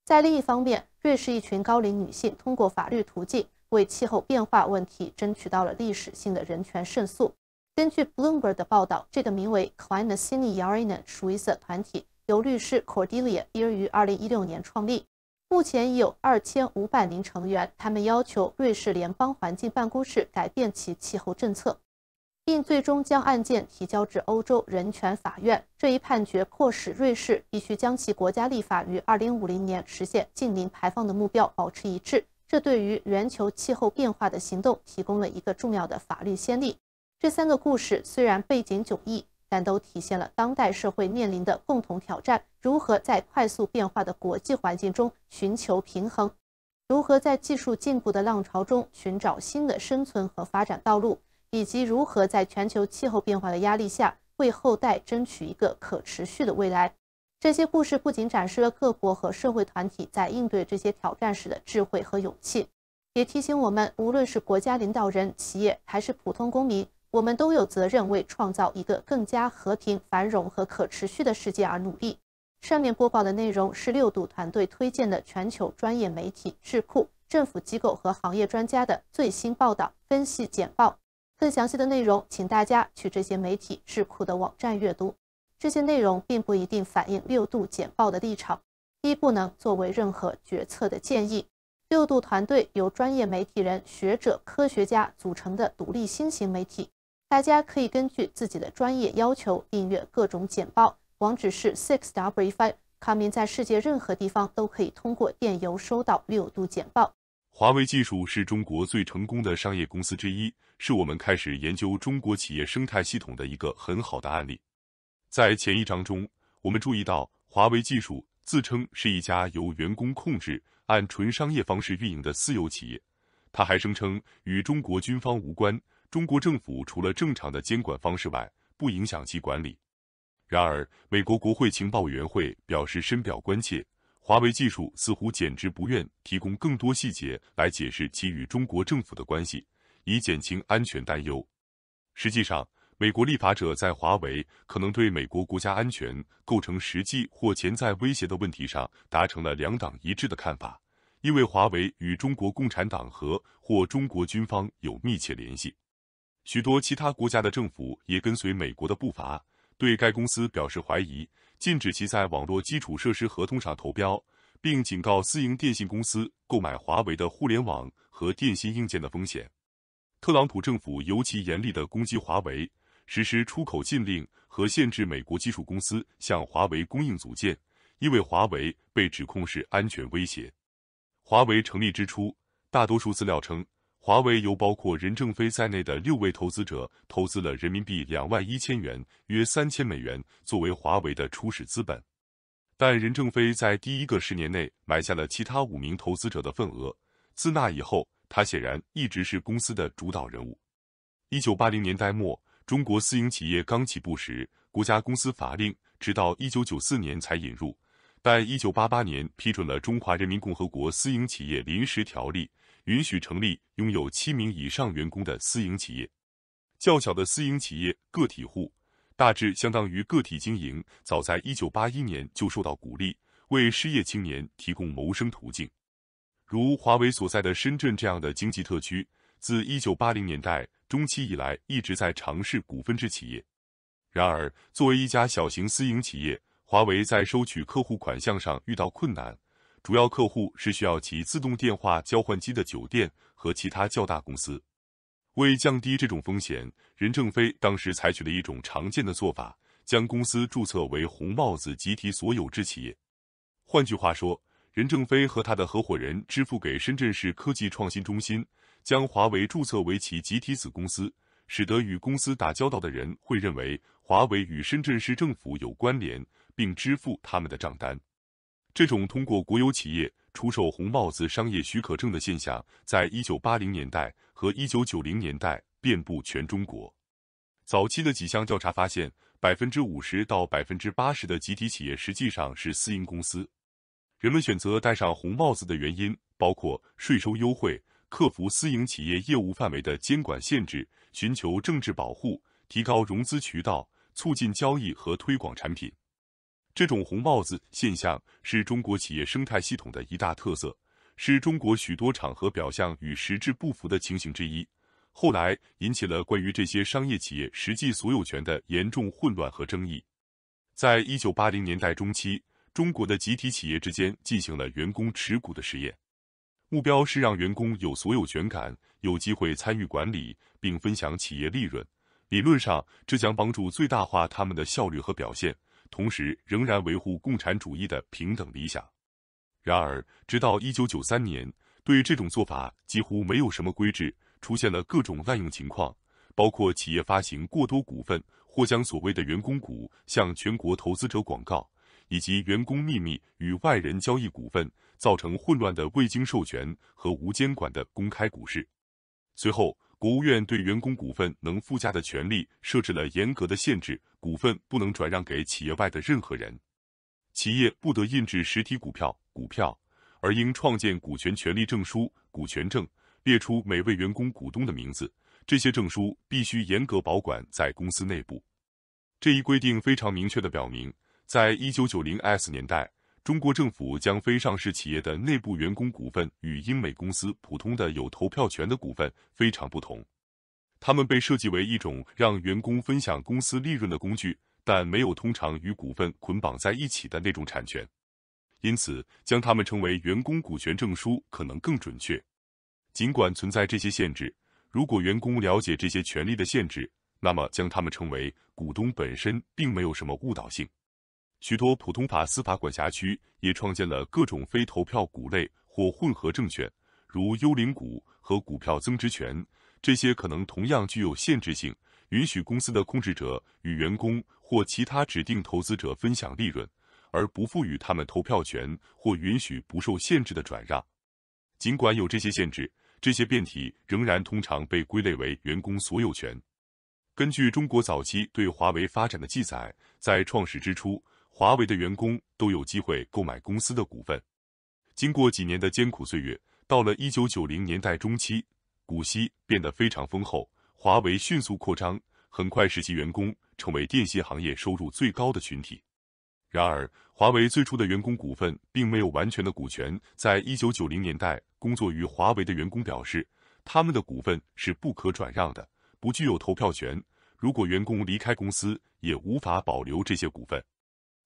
在另一方面，瑞士一群高龄女性通过法律途径为气候变化问题争取到了历史性的人权胜诉。根据 Bloomberg 的报道，这个名为 Klein, Sini, y a r i n e n Schwiizer 团体由律师 Cordelia 于二零一六年创立。目前已有二千五百名成员，他们要求瑞士联邦环境办公室改变其气候政策，并最终将案件提交至欧洲人权法院。这一判决迫使瑞士必须将其国家立法与二零五零年实现近零排放的目标保持一致。这对于全球气候变化的行动提供了一个重要的法律先例。这三个故事虽然背景迥异。但都体现了当代社会面临的共同挑战：如何在快速变化的国际环境中寻求平衡，如何在技术进步的浪潮中寻找新的生存和发展道路，以及如何在全球气候变化的压力下为后代争取一个可持续的未来。这些故事不仅展示了各国和社会团体在应对这些挑战时的智慧和勇气，也提醒我们，无论是国家领导人、企业还是普通公民。我们都有责任为创造一个更加和平、繁荣和可持续的世界而努力。上面播报的内容是六度团队推荐的全球专业媒体、智库、政府机构和行业专家的最新报道、分析简报。更详细的内容，请大家去这些媒体、智库的网站阅读。这些内容并不一定反映六度简报的立场，亦不能作为任何决策的建议。六度团队由专业媒体人、学者、科学家组成的独立新型媒体。大家可以根据自己的专业要求订阅各种简报，网址是 sixw5.com，在世界任何地方都可以通过电邮收到六度简报。华为技术是中国最成功的商业公司之一，是我们开始研究中国企业生态系统的一个很好的案例。在前一章中，我们注意到华为技术自称是一家由员工控制、按纯商业方式运营的私有企业，他还声称与中国军方无关。中国政府除了正常的监管方式外，不影响其管理。然而，美国国会情报委员会表示深表关切，华为技术似乎简直不愿提供更多细节来解释其与中国政府的关系，以减轻安全担忧。实际上，美国立法者在华为可能对美国国家安全构成实际或潜在威胁的问题上达成了两党一致的看法，因为华为与中国共产党和或中国军方有密切联系。许多其他国家的政府也跟随美国的步伐，对该公司表示怀疑，禁止其在网络基础设施合同上投标，并警告私营电信公司购买华为的互联网和电信硬件的风险。特朗普政府尤其严厉地攻击华为，实施出口禁令和限制美国技术公司向华为供应组件，因为华为被指控是安全威胁。华为成立之初，大多数资料称。华为由包括任正非在内的六位投资者投资了人民币两万一千元，约三千美元，作为华为的初始资本。但任正非在第一个十年内买下了其他五名投资者的份额。自那以后，他显然一直是公司的主导人物。一九八零年代末，中国私营企业刚起步时，国家公司法令直到一九九四年才引入，但一九八八年批准了《中华人民共和国私营企业临时条例》。允许成立拥有七名以上员工的私营企业，较小的私营企业、个体户，大致相当于个体经营，早在一九八一年就受到鼓励，为失业青年提供谋生途径。如华为所在的深圳这样的经济特区，自一九八零年代中期以来一直在尝试股份制企业。然而，作为一家小型私营企业，华为在收取客户款项上遇到困难。主要客户是需要其自动电话交换机的酒店和其他较大公司。为降低这种风险，任正非当时采取了一种常见的做法，将公司注册为“红帽子”集体所有制企业。换句话说，任正非和他的合伙人支付给深圳市科技创新中心，将华为注册为其集体子公司，使得与公司打交道的人会认为华为与深圳市政府有关联，并支付他们的账单。这种通过国有企业出售“红帽子”商业许可证的现象，在一九八零年代和一九九零年代遍布全中国。早期的几项调查发现，百分之五十到百分之八十的集体企业实际上是私营公司。人们选择戴上红帽子的原因包括税收优惠、克服私营企业业务范围的监管限制、寻求政治保护、提高融资渠道、促进交易和推广产品。这种“红帽子”现象是中国企业生态系统的一大特色，是中国许多场合表象与实质不符的情形之一。后来引起了关于这些商业企业实际所有权的严重混乱和争议。在一九八零年代中期，中国的集体企业之间进行了员工持股的实验，目标是让员工有所有权感，有机会参与管理并分享企业利润。理论上，这将帮助最大化他们的效率和表现。同时，仍然维护共产主义的平等理想。然而，直到1993年，对这种做法几乎没有什么规制，出现了各种滥用情况，包括企业发行过多股份，或将所谓的员工股向全国投资者广告，以及员工秘密与外人交易股份，造成混乱的未经授权和无监管的公开股市。随后，国务院对员工股份能附加的权利设置了严格的限制。股份不能转让给企业外的任何人，企业不得印制实体股票，股票而应创建股权权利证书、股权证，列出每位员工股东的名字。这些证书必须严格保管在公司内部。这一规定非常明确地表明，在一九九零 S 年代，中国政府将非上市企业的内部员工股份与英美公司普通的有投票权的股份非常不同。他们被设计为一种让员工分享公司利润的工具，但没有通常与股份捆绑在一起的那种产权，因此将它们称为员工股权证书可能更准确。尽管存在这些限制，如果员工了解这些权利的限制，那么将他们称为股东本身并没有什么误导性。许多普通法司法管辖区也创建了各种非投票股类或混合证券，如幽灵股和股票增值权。这些可能同样具有限制性，允许公司的控制者与员工或其他指定投资者分享利润，而不赋予他们投票权或允许不受限制的转让。尽管有这些限制，这些变体仍然通常被归类为员工所有权。根据中国早期对华为发展的记载，在创始之初，华为的员工都有机会购买公司的股份。经过几年的艰苦岁月，到了1990年代中期。股息变得非常丰厚，华为迅速扩张，很快使其员工成为电信行业收入最高的群体。然而，华为最初的员工股份并没有完全的股权。在一九九零年代工作于华为的员工表示，他们的股份是不可转让的，不具有投票权。如果员工离开公司，也无法保留这些股份。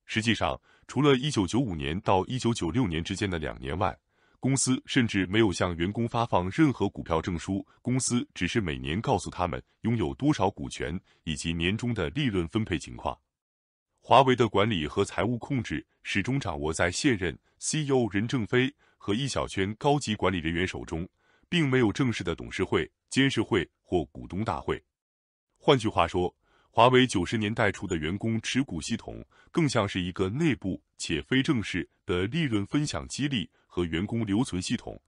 实际上，除了一九九五年到一九九六年之间的两年外，公司甚至没有向员工发放任何股票证书，公司只是每年告诉他们拥有多少股权以及年终的利润分配情况。华为的管理和财务控制始终掌握在现任 CEO 任正非和一小圈高级管理人员手中，并没有正式的董事会、监事会或股东大会。换句话说，华为九十年代初的员工持股系统更像是一个内部且非正式的利润分享激励。和员工留存系统，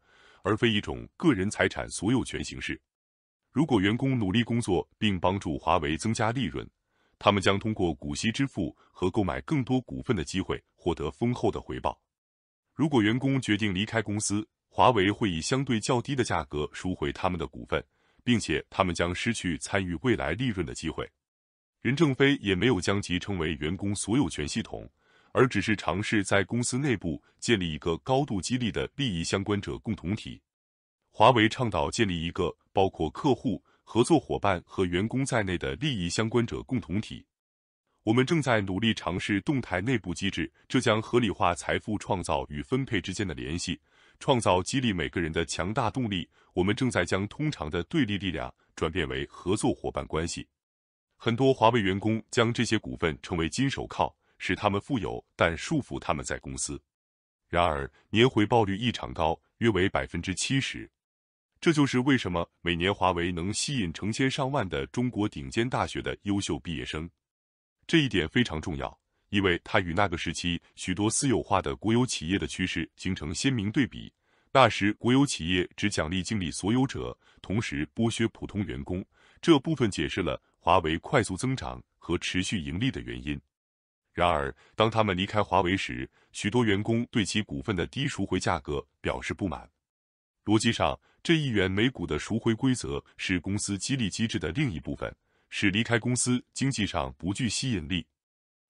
而非一种个人财产所有权形式。如果员工努力工作并帮助华为增加利润，他们将通过股息支付和购买更多股份的机会获得丰厚的回报。如果员工决定离开公司，华为会以相对较低的价格赎回他们的股份，并且他们将失去参与未来利润的机会。任正非也没有将其称为员工所有权系统。而只是尝试在公司内部建立一个高度激励的利益相关者共同体。华为倡导建立一个包括客户、合作伙伴和员工在内的利益相关者共同体。我们正在努力尝试动态内部机制，这将合理化财富创造与分配之间的联系，创造激励每个人的强大动力。我们正在将通常的对立力量转变为合作伙伴关系。很多华为员工将这些股份称为“金手铐”。使他们富有，但束缚他们在公司。然而，年回报率异常高，约为百分之七十。这就是为什么每年华为能吸引成千上万的中国顶尖大学的优秀毕业生。这一点非常重要，因为它与那个时期许多私有化的国有企业的趋势形成鲜明对比。那时，国有企业只奖励经理所有者，同时剥削普通员工。这部分解释了华为快速增长和持续盈利的原因。然而，当他们离开华为时，许多员工对其股份的低赎回价格表示不满。逻辑上，这一元每股的赎回规则是公司激励机制的另一部分，使离开公司经济上不具吸引力。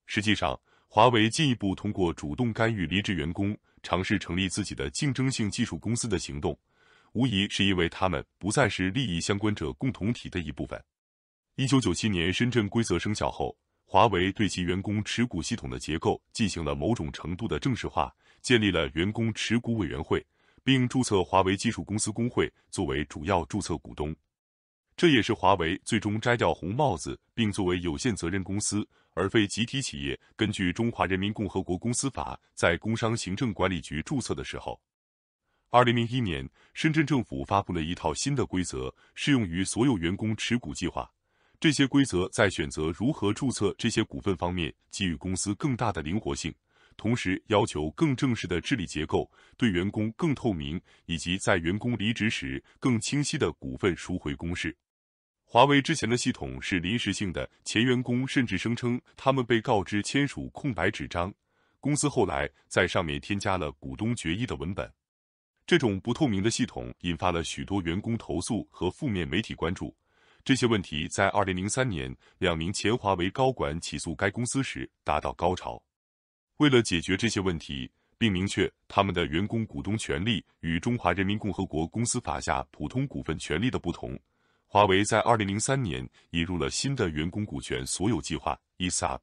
实际上，华为进一步通过主动干预离职员工，尝试成立自己的竞争性技术公司的行动，无疑是因为他们不再是利益相关者共同体的一部分。一九九七年深圳规则生效后。华为对其员工持股系统的结构进行了某种程度的正式化，建立了员工持股委员会，并注册华为技术公司工会作为主要注册股东。这也是华为最终摘掉红帽子，并作为有限责任公司而非集体企业，根据《中华人民共和国公司法》在工商行政管理局注册的时候。二零零一年，深圳政府发布了一套新的规则，适用于所有员工持股计划。这些规则在选择如何注册这些股份方面给予公司更大的灵活性，同时要求更正式的治理结构、对员工更透明，以及在员工离职时更清晰的股份赎回公式。华为之前的系统是临时性的，前员工甚至声称他们被告知签署空白纸张，公司后来在上面添加了股东决议的文本。这种不透明的系统引发了许多员工投诉和负面媒体关注。这些问题在2003年两名前华为高管起诉该公司时达到高潮。为了解决这些问题，并明确他们的员工股东权利与中华人民共和国公司法下普通股份权利的不同，华为在2003年引入了新的员工股权所有计划 ESOP。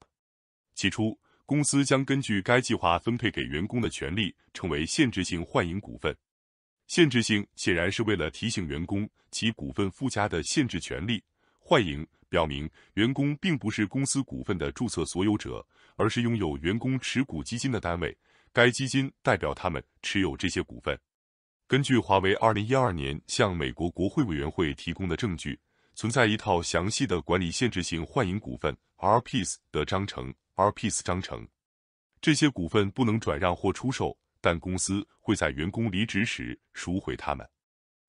起初，公司将根据该计划分配给员工的权利成为限制性幻影股份。限制性显然是为了提醒员工其股份附加的限制权利。幻影表明，员工并不是公司股份的注册所有者，而是拥有员工持股基金的单位。该基金代表他们持有这些股份。根据华为2012年向美国国会委员会提供的证据，存在一套详细的管理限制性幻影股份 （RPS） 的章程 （RPS 章程）。这些股份不能转让或出售。但公司会在员工离职时赎回他们。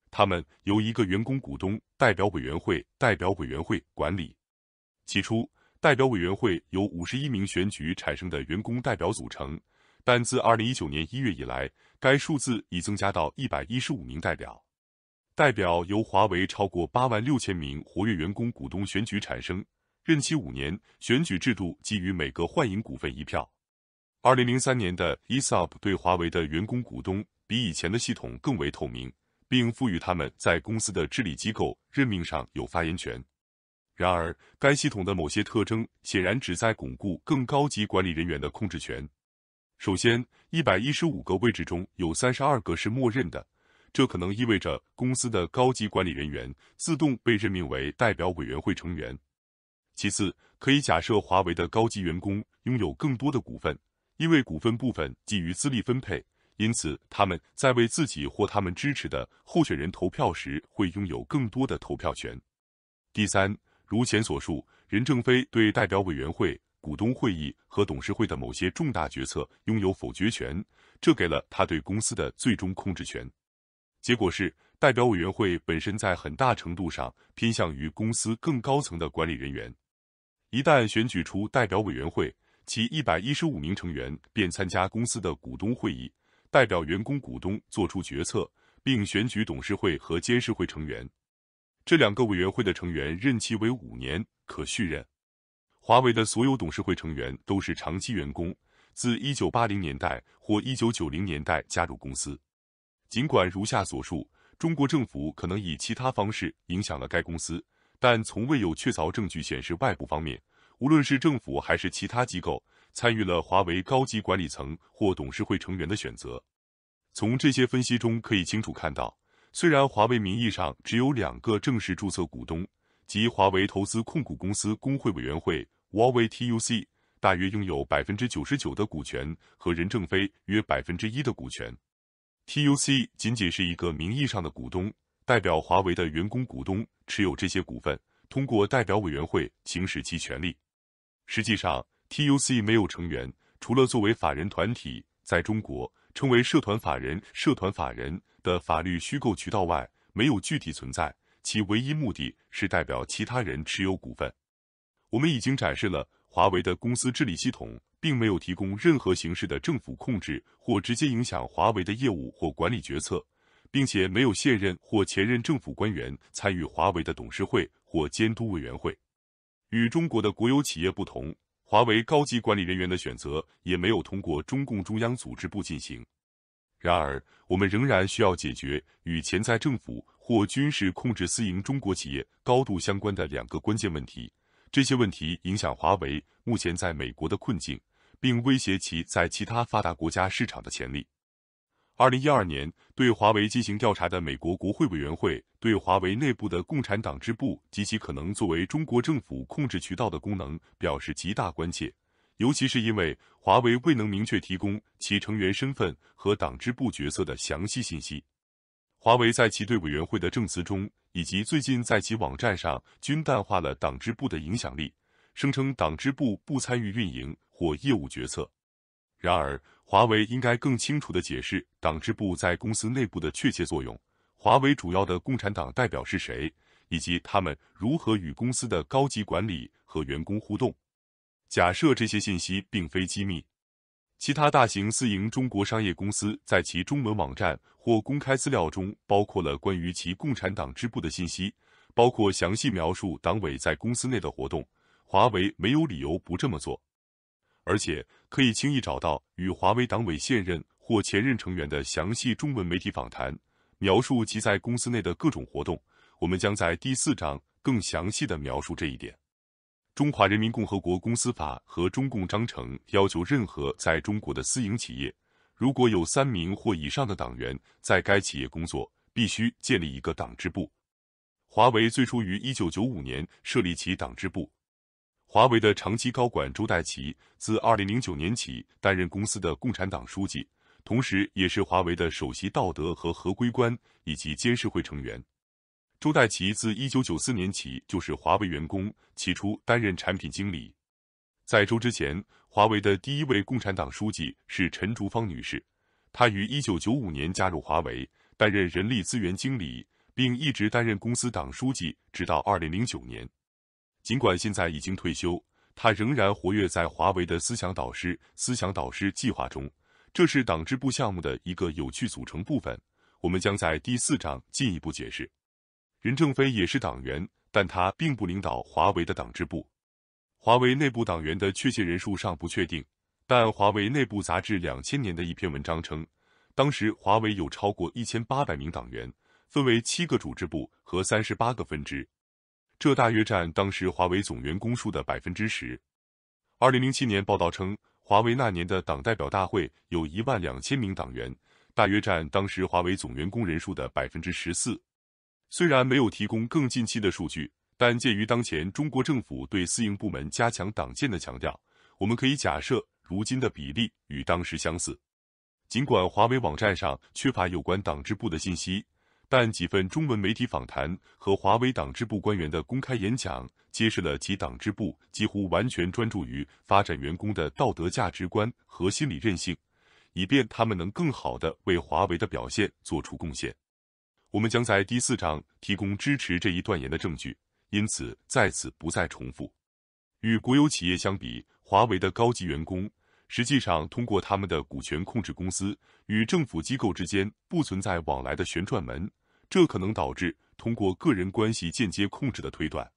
他们由一个员工股东代表委员会（代表委员会）管理。起初，代表委员会由五十一名选举产生的员工代表组成，但自二零一九年一月以来，该数字已增加到一百一十五名代表。代表由华为超过八万六千名活跃员工股东选举产生，任期五年。选举制度基于每个幻影股份一票。二零零三年的 ESOP 对华为的员工股东比以前的系统更为透明，并赋予他们在公司的治理机构任命上有发言权。然而，该系统的某些特征显然旨在巩固更高级管理人员的控制权。首先，一百一十五个位置中有三十二个是默认的，这可能意味着公司的高级管理人员自动被任命为代表委员会成员。其次，可以假设华为的高级员工拥有更多的股份。因为股份部分基于资历分配，因此他们在为自己或他们支持的候选人投票时会拥有更多的投票权。第三，如前所述，任正非对代表委员会、股东会议和董事会的某些重大决策拥有否决权，这给了他对公司的最终控制权。结果是，代表委员会本身在很大程度上偏向于公司更高层的管理人员。一旦选举出代表委员会，其一百一十五名成员便参加公司的股东会议，代表员工股东做出决策，并选举董事会和监事会成员。这两个委员会的成员任期为五年，可续任。华为的所有董事会成员都是长期员工，自一九八零年代或一九九零年代加入公司。尽管如下所述，中国政府可能以其他方式影响了该公司，但从未有确凿证据显示外部方面。无论是政府还是其他机构参与了华为高级管理层或董事会成员的选择。从这些分析中可以清楚看到，虽然华为名义上只有两个正式注册股东，即华为投资控股公司工会委员会 （Huawei TUC），大约拥有百分之九十九的股权，和任正非约百分之一的股权。TUC 仅仅是一个名义上的股东，代表华为的员工股东持有这些股份，通过代表委员会行使其权利。实际上，TUC 没有成员，除了作为法人团体在中国成为社团法人、社团法人的法律虚构渠道外，没有具体存在。其唯一目的是代表其他人持有股份。我们已经展示了华为的公司治理系统，并没有提供任何形式的政府控制或直接影响华为的业务或管理决策，并且没有现任或前任政府官员参与华为的董事会或监督委员会。与中国的国有企业不同，华为高级管理人员的选择也没有通过中共中央组织部进行。然而，我们仍然需要解决与潜在政府或军事控制私营中国企业高度相关的两个关键问题。这些问题影响华为目前在美国的困境，并威胁其在其他发达国家市场的潜力。二零一二年对华为进行调查的美国国会委员会。对华为内部的共产党支部及其可能作为中国政府控制渠道的功能表示极大关切，尤其是因为华为未能明确提供其成员身份和党支部角色的详细信息。华为在其对委员会的证词中，以及最近在其网站上，均淡化了党支部的影响力，声称党支部不参与运营或业务决策。然而，华为应该更清楚的解释党支部在公司内部的确切作用。华为主要的共产党代表是谁，以及他们如何与公司的高级管理和员工互动？假设这些信息并非机密，其他大型私营中国商业公司在其中文网站或公开资料中包括了关于其共产党支部的信息，包括详细描述党委在公司内的活动。华为没有理由不这么做，而且可以轻易找到与华为党委现任或前任成员的详细中文媒体访谈。描述其在公司内的各种活动。我们将在第四章更详细地描述这一点。中华人民共和国公司法和中共章程要求，任何在中国的私营企业，如果有三名或以上的党员在该企业工作，必须建立一个党支部。华为最初于1995年设立其党支部。华为的长期高管周代齐自2009年起担任公司的共产党书记。同时，也是华为的首席道德和合规官以及监事会成员。周代奇自一九九四年起就是华为员工，起初担任产品经理。在周之前，华为的第一位共产党书记是陈竹芳女士，她于一九九五年加入华为，担任人力资源经理，并一直担任公司党书记，直到二零零九年。尽管现在已经退休，她仍然活跃在华为的思想导师思想导师计划中。这是党支部项目的一个有趣组成部分，我们将在第四章进一步解释。任正非也是党员，但他并不领导华为的党支部。华为内部党员的确切人数尚不确定，但华为内部杂志两千年的一篇文章称，当时华为有超过一千八百名党员，分为七个主支部和三十八个分支，这大约占当时华为总员工数的百分之十。二零零七年报道称。华为那年的党代表大会有一万两千名党员，大约占当时华为总员工人数的百分之十四。虽然没有提供更近期的数据，但鉴于当前中国政府对私营部门加强党建的强调，我们可以假设如今的比例与当时相似。尽管华为网站上缺乏有关党支部的信息。但几份中文媒体访谈和华为党支部官员的公开演讲揭示了其党支部几乎完全专注于发展员工的道德价值观和心理韧性，以便他们能更好的为华为的表现做出贡献。我们将在第四章提供支持这一断言的证据，因此在此不再重复。与国有企业相比，华为的高级员工实际上通过他们的股权控制公司与政府机构之间不存在往来的旋转门。这可能导致通过个人关系间接控制的推断。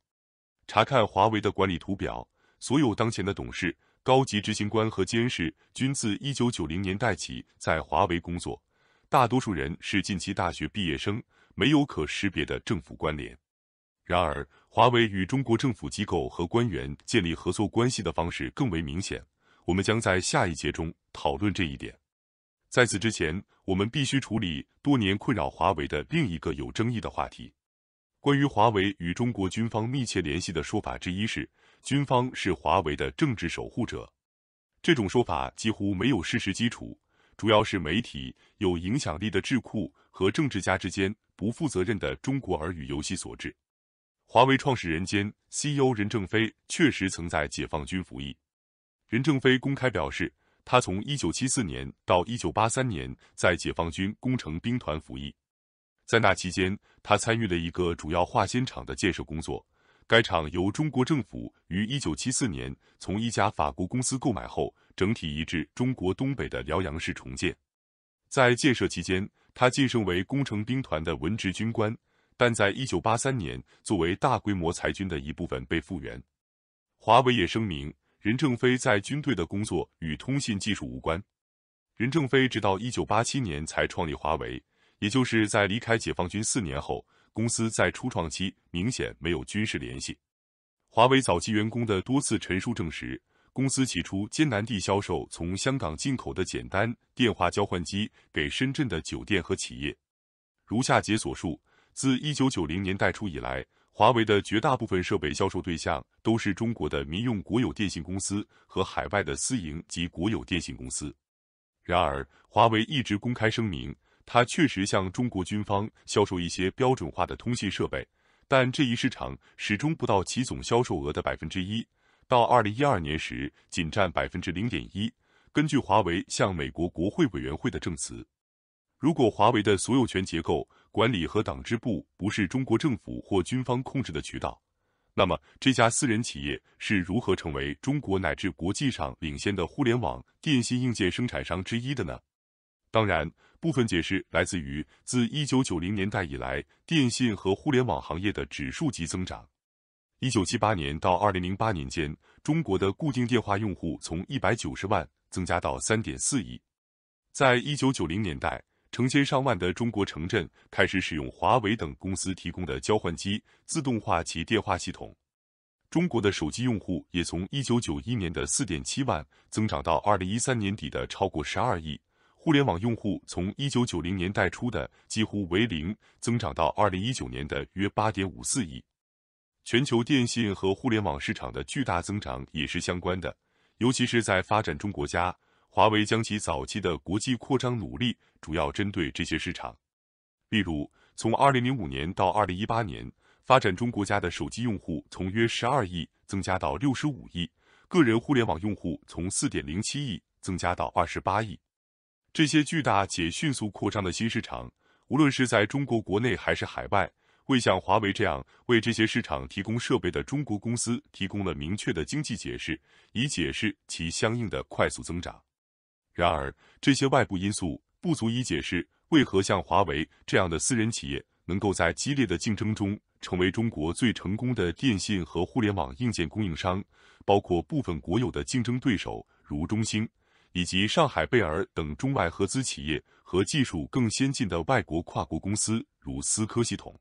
查看华为的管理图表，所有当前的董事、高级执行官和监事均自1990年代起在华为工作。大多数人是近期大学毕业生，没有可识别的政府关联。然而，华为与中国政府机构和官员建立合作关系的方式更为明显。我们将在下一节中讨论这一点。在此之前，我们必须处理多年困扰华为的另一个有争议的话题：关于华为与中国军方密切联系的说法之一是，军方是华为的政治守护者。这种说法几乎没有事实基础，主要是媒体、有影响力的智库和政治家之间不负责任的中国耳语游戏所致。华为创始人兼 CEO 任正非确实曾在解放军服役。任正非公开表示。他从1974年到1983年在解放军工程兵团服役，在那期间，他参与了一个主要化纤厂的建设工作。该厂由中国政府于1974年从一家法国公司购买后，整体移至中国东北的辽阳市重建。在建设期间，他晋升为工程兵团的文职军官，但在1983年作为大规模裁军的一部分被复员。华为也声明。任正非在军队的工作与通信技术无关。任正非直到一九八七年才创立华为，也就是在离开解放军四年后。公司在初创期明显没有军事联系。华为早期员工的多次陈述证实，公司起初艰难地销售从香港进口的简单电话交换机给深圳的酒店和企业。如下节所述，自一九九零年代初以来。华为的绝大部分设备销售对象都是中国的民用国有电信公司和海外的私营及国有电信公司。然而，华为一直公开声明，它确实向中国军方销售一些标准化的通信设备，但这一市场始终不到其总销售额的百分之一。到二零一二年时，仅占百分之零点一。根据华为向美国国会委员会的证词，如果华为的所有权结构，管理和党支部不是中国政府或军方控制的渠道，那么这家私人企业是如何成为中国乃至国际上领先的互联网电信硬件生产商之一的呢？当然，部分解释来自于自一九九零年代以来电信和互联网行业的指数级增长。一九七八年到二零零八年间，中国的固定电话用户从一百九十万增加到三点四亿。在一九九零年代。成千上万的中国城镇开始使用华为等公司提供的交换机，自动化其电话系统。中国的手机用户也从1991年的4.7万增长到2013年底的超过12亿。互联网用户从1990年代初的几乎为零，增长到2019年的约8.54亿。全球电信和互联网市场的巨大增长也是相关的，尤其是在发展中国家。华为将其早期的国际扩张努力主要针对这些市场，例如，从二零零五年到二零一八年，发展中国家的手机用户从约十二亿增加到六十五亿，个人互联网用户从四点零七亿增加到二十八亿。这些巨大且迅速扩张的新市场，无论是在中国国内还是海外，为像华为这样为这些市场提供设备的中国公司提供了明确的经济解释，以解释其相应的快速增长。然而，这些外部因素不足以解释为何像华为这样的私人企业能够在激烈的竞争中成为中国最成功的电信和互联网硬件供应商，包括部分国有的竞争对手，如中兴，以及上海贝尔等中外合资企业和技术更先进的外国跨国公司，如思科系统。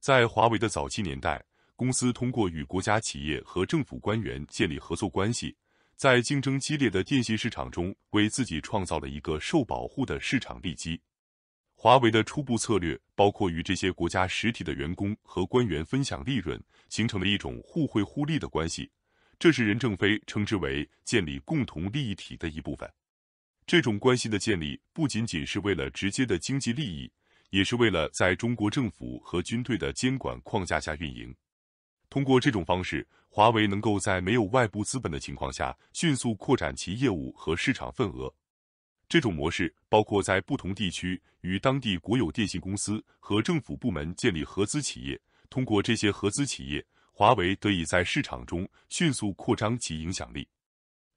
在华为的早期年代，公司通过与国家企业和政府官员建立合作关系。在竞争激烈的电信市场中，为自己创造了一个受保护的市场利基。华为的初步策略包括与这些国家实体的员工和官员分享利润，形成了一种互惠互利的关系。这是任正非称之为建立共同利益体的一部分。这种关系的建立不仅仅是为了直接的经济利益，也是为了在中国政府和军队的监管框架下运营。通过这种方式。华为能够在没有外部资本的情况下迅速扩展其业务和市场份额。这种模式包括在不同地区与当地国有电信公司和政府部门建立合资企业。通过这些合资企业，华为得以在市场中迅速扩张其影响力。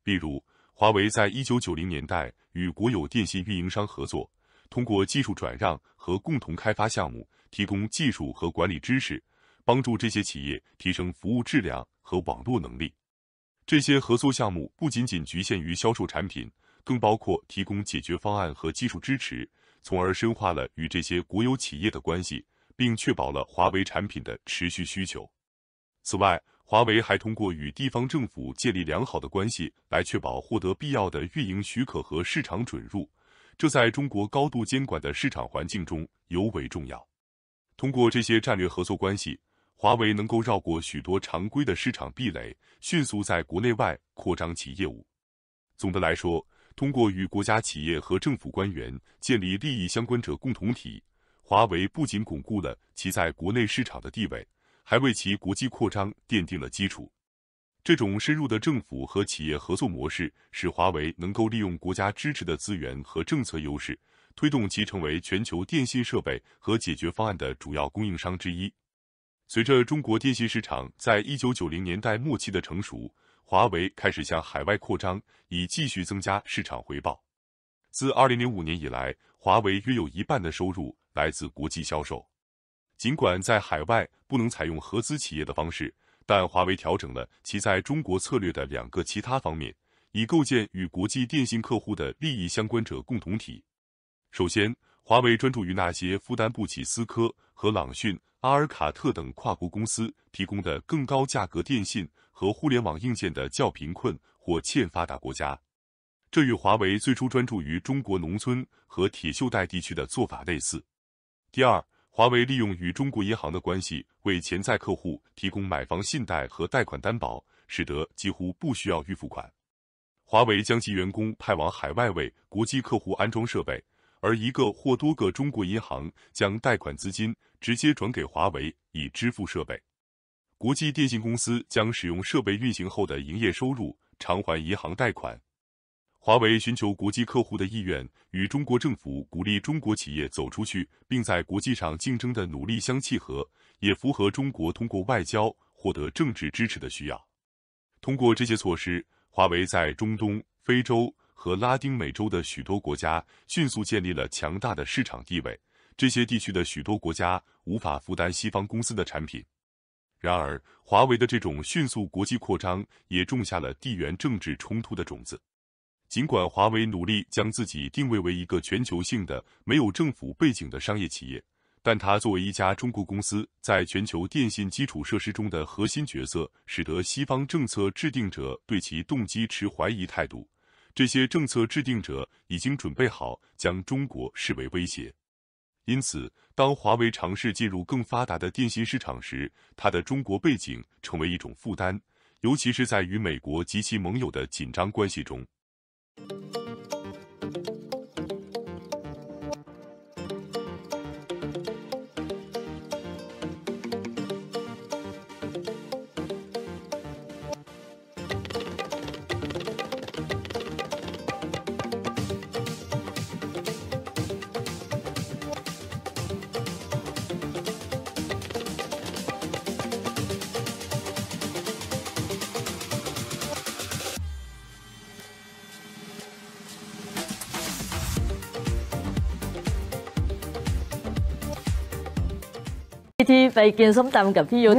例如，华为在一九九零年代与国有电信运营商合作，通过技术转让和共同开发项目，提供技术和管理知识，帮助这些企业提升服务质量。和网络能力，这些合作项目不仅仅局限于销售产品，更包括提供解决方案和技术支持，从而深化了与这些国有企业的关系，并确保了华为产品的持续需求。此外，华为还通过与地方政府建立良好的关系，来确保获得必要的运营许可和市场准入。这在中国高度监管的市场环境中尤为重要。通过这些战略合作关系。华为能够绕过许多常规的市场壁垒，迅速在国内外扩张其业务。总的来说，通过与国家企业和政府官员建立利益相关者共同体，华为不仅巩固了其在国内市场的地位，还为其国际扩张奠定了基础。这种深入的政府和企业合作模式，使华为能够利用国家支持的资源和政策优势，推动其成为全球电信设备和解决方案的主要供应商之一。随着中国电信市场在1990年代末期的成熟，华为开始向海外扩张，以继续增加市场回报。自2005年以来，华为约有一半的收入来自国际销售。尽管在海外不能采用合资企业的方式，但华为调整了其在中国策略的两个其他方面，以构建与国际电信客户的利益相关者共同体。首先，华为专注于那些负担不起思科和朗讯。阿尔卡特等跨国公司提供的更高价格电信和互联网硬件的较贫困或欠发达国家，这与华为最初专注于中国农村和铁锈带地区的做法类似。第二，华为利用与中国银行的关系，为潜在客户提供买房信贷和贷款担保，使得几乎不需要预付款。华为将其员工派往海外，为国际客户安装设备。而一个或多个中国银行将贷款资金直接转给华为以支付设备，国际电信公司将使用设备运行后的营业收入偿还银行贷款。华为寻求国际客户的意愿与中国政府鼓励中国企业走出去并在国际上竞争的努力相契合，也符合中国通过外交获得政治支持的需要。通过这些措施，华为在中东、非洲。和拉丁美洲的许多国家迅速建立了强大的市场地位。这些地区的许多国家无法负担西方公司的产品。然而，华为的这种迅速国际扩张也种下了地缘政治冲突的种子。尽管华为努力将自己定位为一个全球性的、没有政府背景的商业企业，但它作为一家中国公司，在全球电信基础设施中的核心角色，使得西方政策制定者对其动机持怀疑态度。这些政策制定者已经准备好将中国视为威胁，因此，当华为尝试进入更发达的电信市场时，它的中国背景成为一种负担，尤其是在与美国及其盟友的紧张关系中。ไปกินส้มตำกับพี่ยุทธ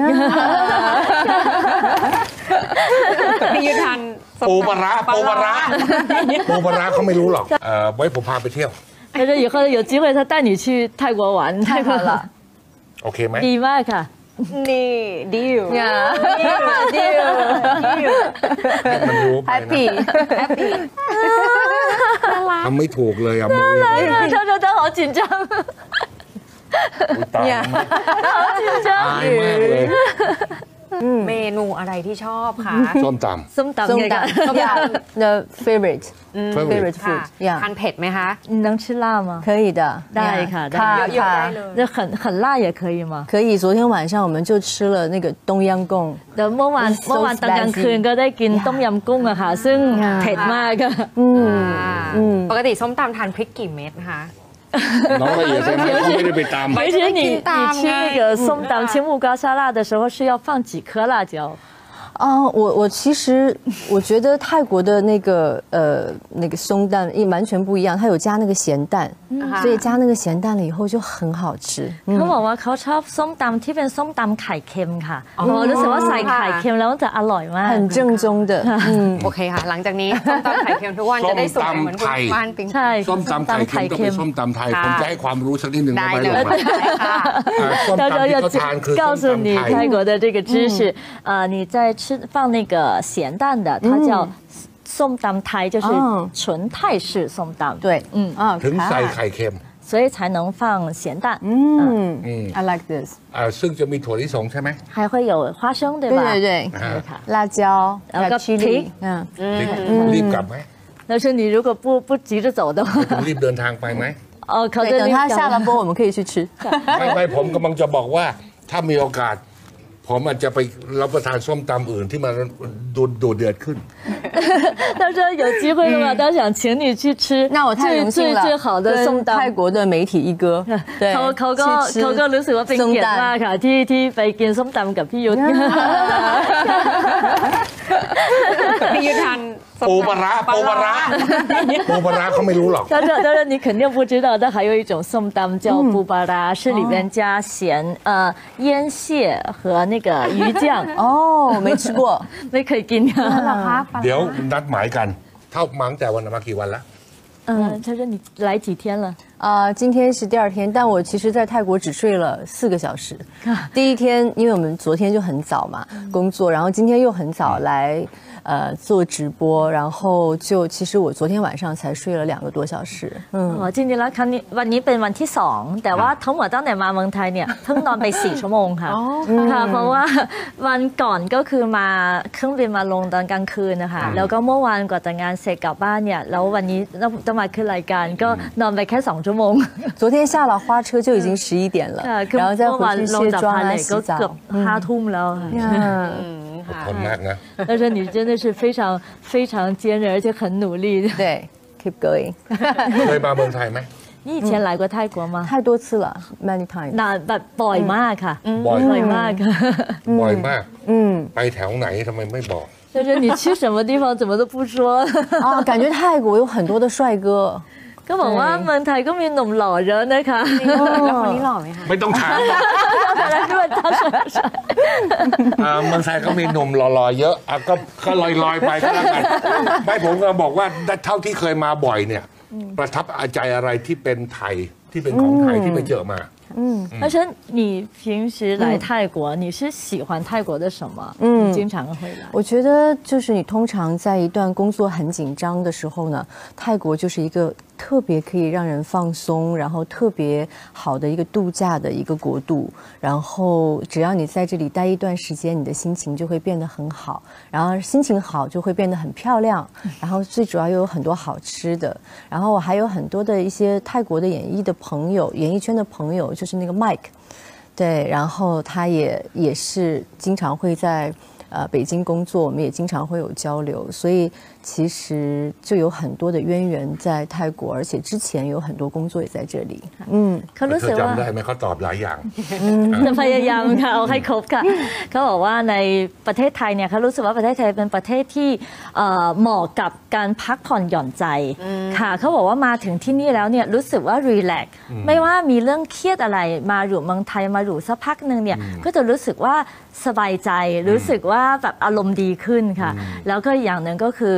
พี่ยุทธทานปูปลาปูปลาปูปลาเขาไม่รู้หรอกเอ่อไว้ผมพาไปเที่ยว但是以后有机会他带你去泰国玩，太好了，โอเคไหมดีมากค่ะ นี่ดิวดิวดิวดิวมันรู้ไปแฮปนะปี้แฮปปี้ทำไม่ถูกเลยอ่ะมือเลยเธอเธอเธอ好紧张ยตายเน่ยมชอบยเลยเมนูอะไรที่ชอบคะส้มตส้มตำส้มตำง y e the favorite favorite favorite food. ทานเผ็ดไหมคะ能吃辣吗？可以的，ได้ค่ะได้卡เยอะๆได้เล，ย那很很辣也可以吗？可以。昨天晚上我们就吃了那个东阳贡，แต่เมื่อวานเมื่อวานตอนกลางคืนก็ได้กินต้มยำกุ้งอะค่ะ ซึ่งเผ็ดมากอะอืมปกติส้มตำทานพริกกี่เม็ดคะ 然袋也在，后面就被打满。而且你，你吃那个松党青木瓜沙拉的时候，是要放几颗辣椒？哦，我我其实我觉得泰国的那个呃那个松蛋也完全不一样，它有加那个咸蛋，所以加那个咸蛋了以后就很好吃。佢话话佢炒松蛋，even 松蛋系咸噶，我都食咗晒系咸，两只阿来嘛，很正宗的。嗯 k 哈，冷静啲，松蛋系咸，佢话就啲松蛋系，松蛋系咸都系松蛋系，咁解关唔到出啲要告诉你泰国的这个知识，呃，你在。是放那个咸蛋的，它叫松蛋泰，就是纯泰式松蛋。对，嗯啊，所以才能放咸蛋。嗯嗯，I like this。啊，所以就土豆丝，还会有花生，对吧？对对对。辣椒、咖嗯嗯嗯。急是你如果不不急着走的话，吗？哦，等他下了播，我们可以去吃。刚 才 我刚刚在有机ผมอาจจะไปรับประทานส้มตำอื่นที่มันดูดเดือดขึ้น他 说有机会的话，他想请你去吃。那我太荣幸了。最好的送到泰国的媒体一哥。对，他刚刚他刚刚是我了惊艳。啊，卡，T T，北京 กินซุปดำกับพี่ยุทธนะ。哈哈哈哈哈。布巴拉布巴拉布巴拉，他没。他说他说你肯定不知道，但还有一种送单叫布巴拉，是里面加咸呃腌蟹和那个鱼酱。哦，没吃过，那可以给你。聊約埋緊，他忙。在我那幾多日啦？嗯，他说你来几天了？啊，今天是第二天，但我其实，在泰国只睡了四个小时。第一天，因为我们昨天就很早嘛工作，然后今天又很早來。呃，做直播，然后就其实我昨天晚上才睡了两个多小时。嗯，我今天来看你，วันนี้เป็นวันที่สอง แต่ว่าทั้งหมดตั้งแต่มาเมืองไทยเนี่ยทั้งนอนไปสี่ชั่วโมงค่ะ。哦。ค่ะเพราะว่าวันก่อนก็คือมาเครื่องบินมาลงตอนกลางคืนนะคะ แล้วก็เมื่อวานก็แต่งงานเสร็จกลับบ้านเนี่ย แล้ววันนี้เราต้องมาคืนรายการก็นอนไปแค่สองชั่วโมง。昨天下了花车就已经十一点了。啊，ก็เมื่อวานลงจาก plane ก็เกือบห้าทุ่มแล้ว。嗯。ค่อนมากนะ。แต่ฉันยืนยัน是非常非常坚韧，而且很努力。对，keep going。去过曼谷泰国你以前来过泰国吗？太多次了，many times。哪？但 boy 吗？哈，boy 吗？boy 吗？嗯。去แถว哪？他没没 boy。就是你去什么地方，怎么都不说 啊？感觉泰国有很多的帅哥。ก็บอกว่าเมืองไทยก็มีหนุ่มหล่อเยอะนะคะ แล้วคนนี้หล่อไหมคะ ไม่ต้องถามอ่าเมืองไทยก็มีหนุ่มหล่อๆเยอะ ก็ก็ลอยๆไปก็แล้วกันไม่ผมก็บอกว่าเท่าที่เคยมาบ่อยเนี่ยประทับใจอะไรที่เป็นไทยที่เป็นของไทยที่ไปเจอมา嗯，阿生，你平时来泰国，你是喜欢泰国的什么？嗯，经常会来。我觉得就是你通常在一段工作很紧张的时候呢，泰国就是一个特别可以让人放松，然后特别好的一个度假的一个国度。然后只要你在这里待一段时间，你的心情就会变得很好。然后心情好就会变得很漂亮。然后最主要又有很多好吃的。然后我还有很多的一些泰国的演艺的朋友，演艺圈的朋友，就是那个 Mike，对，然后他也也是经常会在呃北京工作，我们也经常会有交流，所以。其实就有很多的渊源在泰国，而且之前有很多工作也在这里。嗯เขารู้สึกว่าจำได้ไหมเขาตอบหลายอย่างพยายามค่ะเอาให้ครบค่ะเขาบอกว่าในประเทศไทยเนี่ยเขารู้สึกว่าประเทศไทยเป็นประเทศที่เหมาะกับการพักผ่อนหย่อนใจค่ะเขาบอกว่ามาถึงที่นี่แล้วเนี่ยรู้สึกว่ารีแลกไม่ว่ามีเรื่องเครียดอะไร มาอยู่เมืองไทยมาอยู่สักพักหนึ่งเนี่ยก็จะรู้สึกว่าสบายใจรู้สึกว่าแบบอารมณ์ดีขึ้นค่ะแล้วก็อย่างหนึ่งก็คือ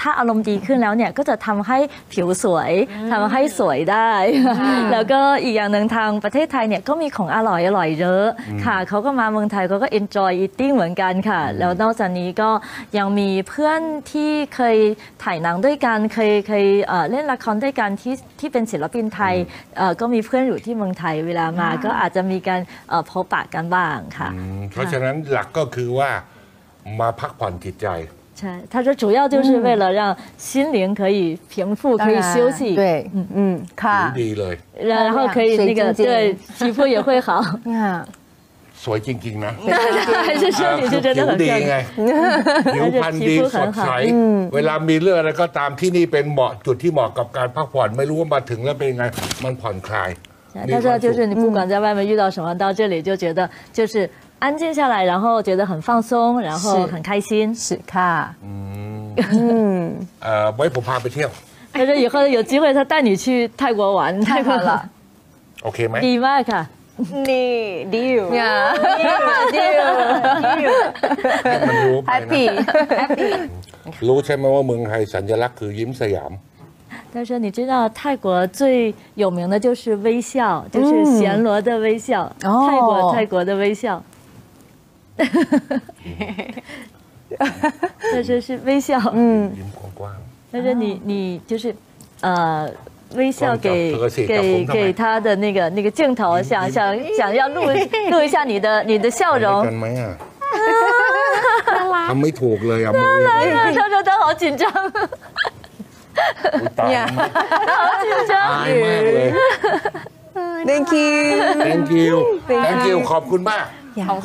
ถ้าอารมณ์ดีขึ้นแล้วเนี่ยก็จะทำให้ผิวสวย ทำให้สวยได้ แล้วก็อีกอย่างหนึ่งทางประเทศไทยเนี่ยก็มีของอร่อยอร่อยเยอะค่ะเขาก็มาเมืองไทยเขาก็ enjoy eating เหมือนกันค่ะ แล้วนอกจากนี้ก็ยังมีเพื่อนที่เคยถ่ายหนังด้วยกันเคยเคยเล่นละครด้วยกันที่ที่เป็นศิลปินไทยก็มีเพื่อนอยู่ที่เมืองไทยเวลามา ก็อาจจะมีการพบปะกันบ้างค่ะเพราะฉะนั้นหลักก็คือว่ามาพักผ่อนจิตใจ他说：“主要就是为了让心灵可以平复，可以休息，对，嗯嗯，卡，然后可以那个对，皮肤也会好啊。”“帅真晶晶呢？还 是说你是真的很漂亮。”“哈哈哈哈哈。”“皮肤很好，嗯，。”“。”“。”“。”“。”“。”“。”“。”“。”“。”“。”“。”“。”“。”“。”“。”“。”“。”“。”“。”“。”“。”“。”“。”“。”“。”“。”“。”“。”“。”“。”“。”“。”“。”“。”“。”“。”“。”“。”“。”“。”“。”“。”“。”“。”“。”“。”“。”“。”“。”“。”“。”“。”“。”“。”“。”“。”“。”“。”“。”“。”“。”“。”“。”“。”“。”“。安静下来，然后觉得很放松，然后很开心，是卡。嗯嗯，呃，我也不怕不跳。他说以后有机会，他带你去泰国玩，太棒了。OK 吗？D 你 i k e 你 D，呀，D，Happy，Happy。知道吗？我门海神的标志就是微他说：“你知道泰国最有名的就是微笑，就是暹罗的微笑，泰国泰国的微笑。”他 说是微笑，嗯。他说你你就是，呃，微笑给给给他的那个那个镜头，想想想要录录一下你的你的 笑容。他没吐了，他说他好紧张。好紧张，Thank you, thank you, thank you，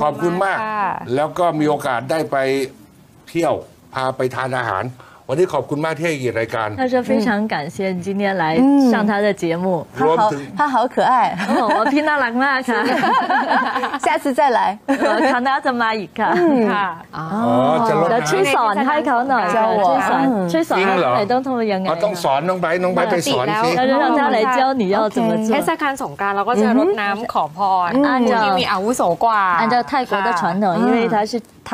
ขอบคุณมาก แล้วก็มีโอกาสได้ไปเที่ยวพาไปทานอาหาร我呢，ขอบคุณมากที่ให้เกียรติรายการ。他说非常感谢今天来上他的节目。他好，他好可爱。我听到啦，妈 卡。下次再来。我。要教他要教我。他他要教我。他要教我。他要教我。他要教我。他他要教他要教我。要教我。他他要教我。他要教我。他要教我。他要教我。他要教我。他要教我。他要教我。他要他要他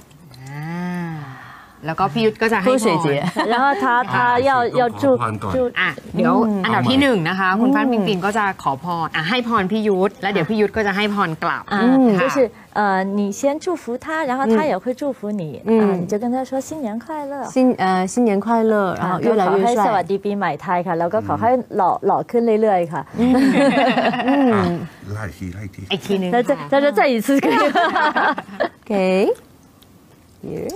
แล้วก็พี่ยุทธก็จะให้พรแล然后他他要要祝祝อ่ะเดี๋ยว อันดับที่หนึ่งนะคะ คุณฟ้านปิงปิงก็จะขอพรอ่ะให้พรพี่ยุทธแล้วเดี๋ยวพี่ยุทธก็จะให้พรกลับออ่ะก็คืเอ่อ你先祝福他然后他也会祝福你嗯你就跟他说新年快乐新呃新年快乐然后越来越帅สวัสดีปีใหม่ไทยค่ะแล้วก็ขอให้หล่อหล่อขึ้นเรื่อยๆค่ะไล่ทีไล่ทีอีกทีนึงแล้วจะแล้วจะ再一次可以 OK here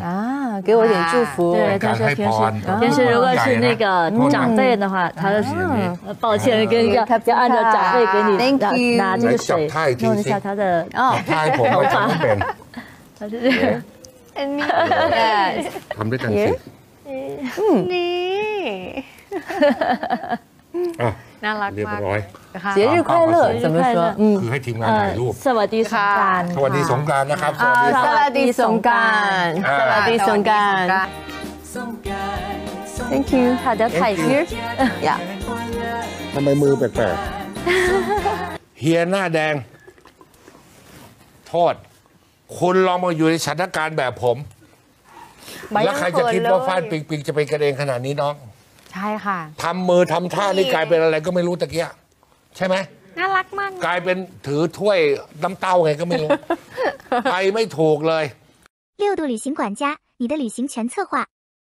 啊，给我一点祝福。对，他说平时，平时如果是那个长辈的话，他嗯，抱歉，跟一个比较按照长辈给你拿这个水弄一下他的哦。他就是，哈哈哈哈哈。嗯。น่ารักเรียบร้อยค่ะส日快乐，怎么说？嗯คือให้ทีมงานถ่ายรูป สวัสดีสงการ สวัสดีสงการนะครับ สวัสดีสงการ สวัสดีสงการ thank you ค่ะเดี๋ยวถ่าย here อยากทำไมมือแปลกเฮียหน้าแดง โทษ คุณลองมาอยู่ในสถานการณ์แบบผม แล้วใครจะคิดว่าฟ้านปิงปิงจะเป็นกระเด็งขนาดนี้น้อง度度 度旅旅旅旅行行行管管家，家，你你你你的全策划。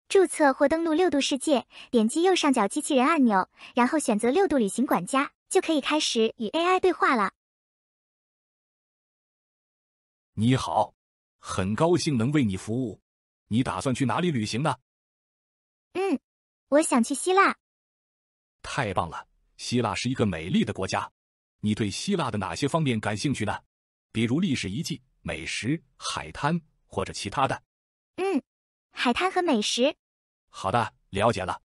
注册或登录世界，点击右上角机器人按钮，然后选择就可以开始与 AI 对话了。好，很高兴能为服务。打算去哪里呢？嗯，我想去希腊，太棒了！希腊是一个美丽的国家。你对希腊的哪些方面感兴趣呢？比如历史遗迹、美食、海滩或者其他的？嗯，海滩和美食。好的，了解了。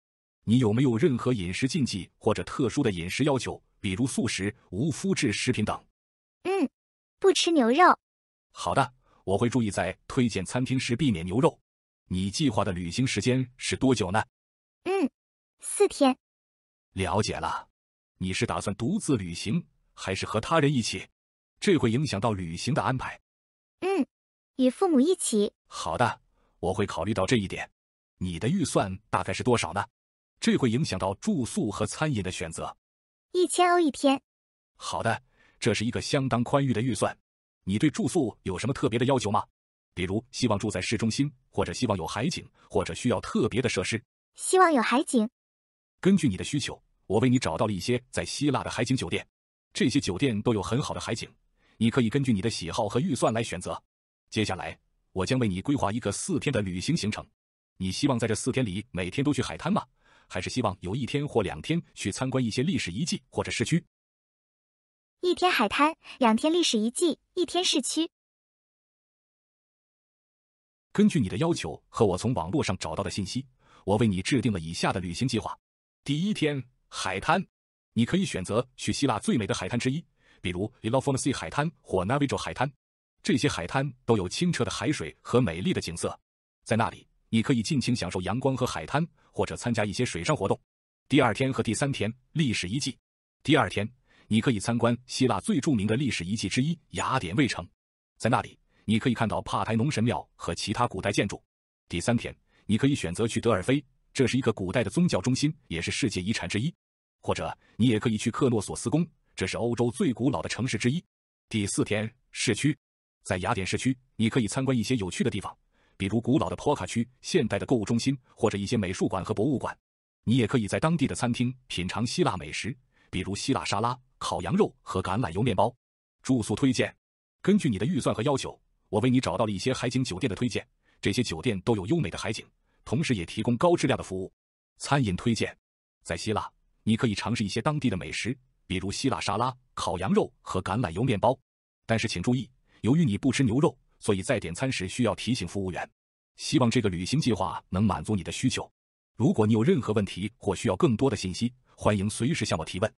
你有没有任何饮食禁忌或者特殊的饮食要求？比如素食、无麸质食品等？嗯，不吃牛肉。好的，我会注意在推荐餐厅时避免牛肉。你计划的旅行时间是多久呢？嗯，四天，了解了。你是打算独自旅行，还是和他人一起？这会影响到旅行的安排。嗯，与父母一起。好的，我会考虑到这一点。你的预算大概是多少呢？这会影响到住宿和餐饮的选择。一千欧一天。好的，这是一个相当宽裕的预算。你对住宿有什么特别的要求吗？比如希望住在市中心，或者希望有海景，或者需要特别的设施？希望有海景。根据你的需求，我为你找到了一些在希腊的海景酒店，这些酒店都有很好的海景，你可以根据你的喜好和预算来选择。接下来，我将为你规划一个四天的旅行行程。你希望在这四天里每天都去海滩吗？还是希望有一天或两天去参观一些历史遗迹或者市区？一天海滩，两天历史遗迹，一天市区。根据你的要求和我从网络上找到的信息。我为你制定了以下的旅行计划：第一天，海滩，你可以选择去希腊最美的海滩之一，比如 Elafonisi 海滩或 Navijo 海滩。这些海滩都有清澈的海水和美丽的景色。在那里，你可以尽情享受阳光和海滩，或者参加一些水上活动。第二天和第三天，历史遗迹。第二天，你可以参观希腊最著名的历史遗迹之一雅典卫城。在那里，你可以看到帕台农神庙和其他古代建筑。第三天。你可以选择去德尔菲，这是一个古代的宗教中心，也是世界遗产之一。或者你也可以去克诺索斯宫，这是欧洲最古老的城市之一。第四天，市区，在雅典市区，你可以参观一些有趣的地方，比如古老的坡卡区、现代的购物中心或者一些美术馆和博物馆。你也可以在当地的餐厅品尝希腊美食，比如希腊沙拉、烤羊肉和橄榄油面包。住宿推荐，根据你的预算和要求，我为你找到了一些海景酒店的推荐。这些酒店都有优美的海景，同时也提供高质量的服务。餐饮推荐：在希腊，你可以尝试一些当地的美食，比如希腊沙拉、烤羊肉和橄榄油面包。但是请注意，由于你不吃牛肉，所以在点餐时需要提醒服务员。希望这个旅行计划能满足你的需求。如果你有任何问题或需要更多的信息，欢迎随时向我提问。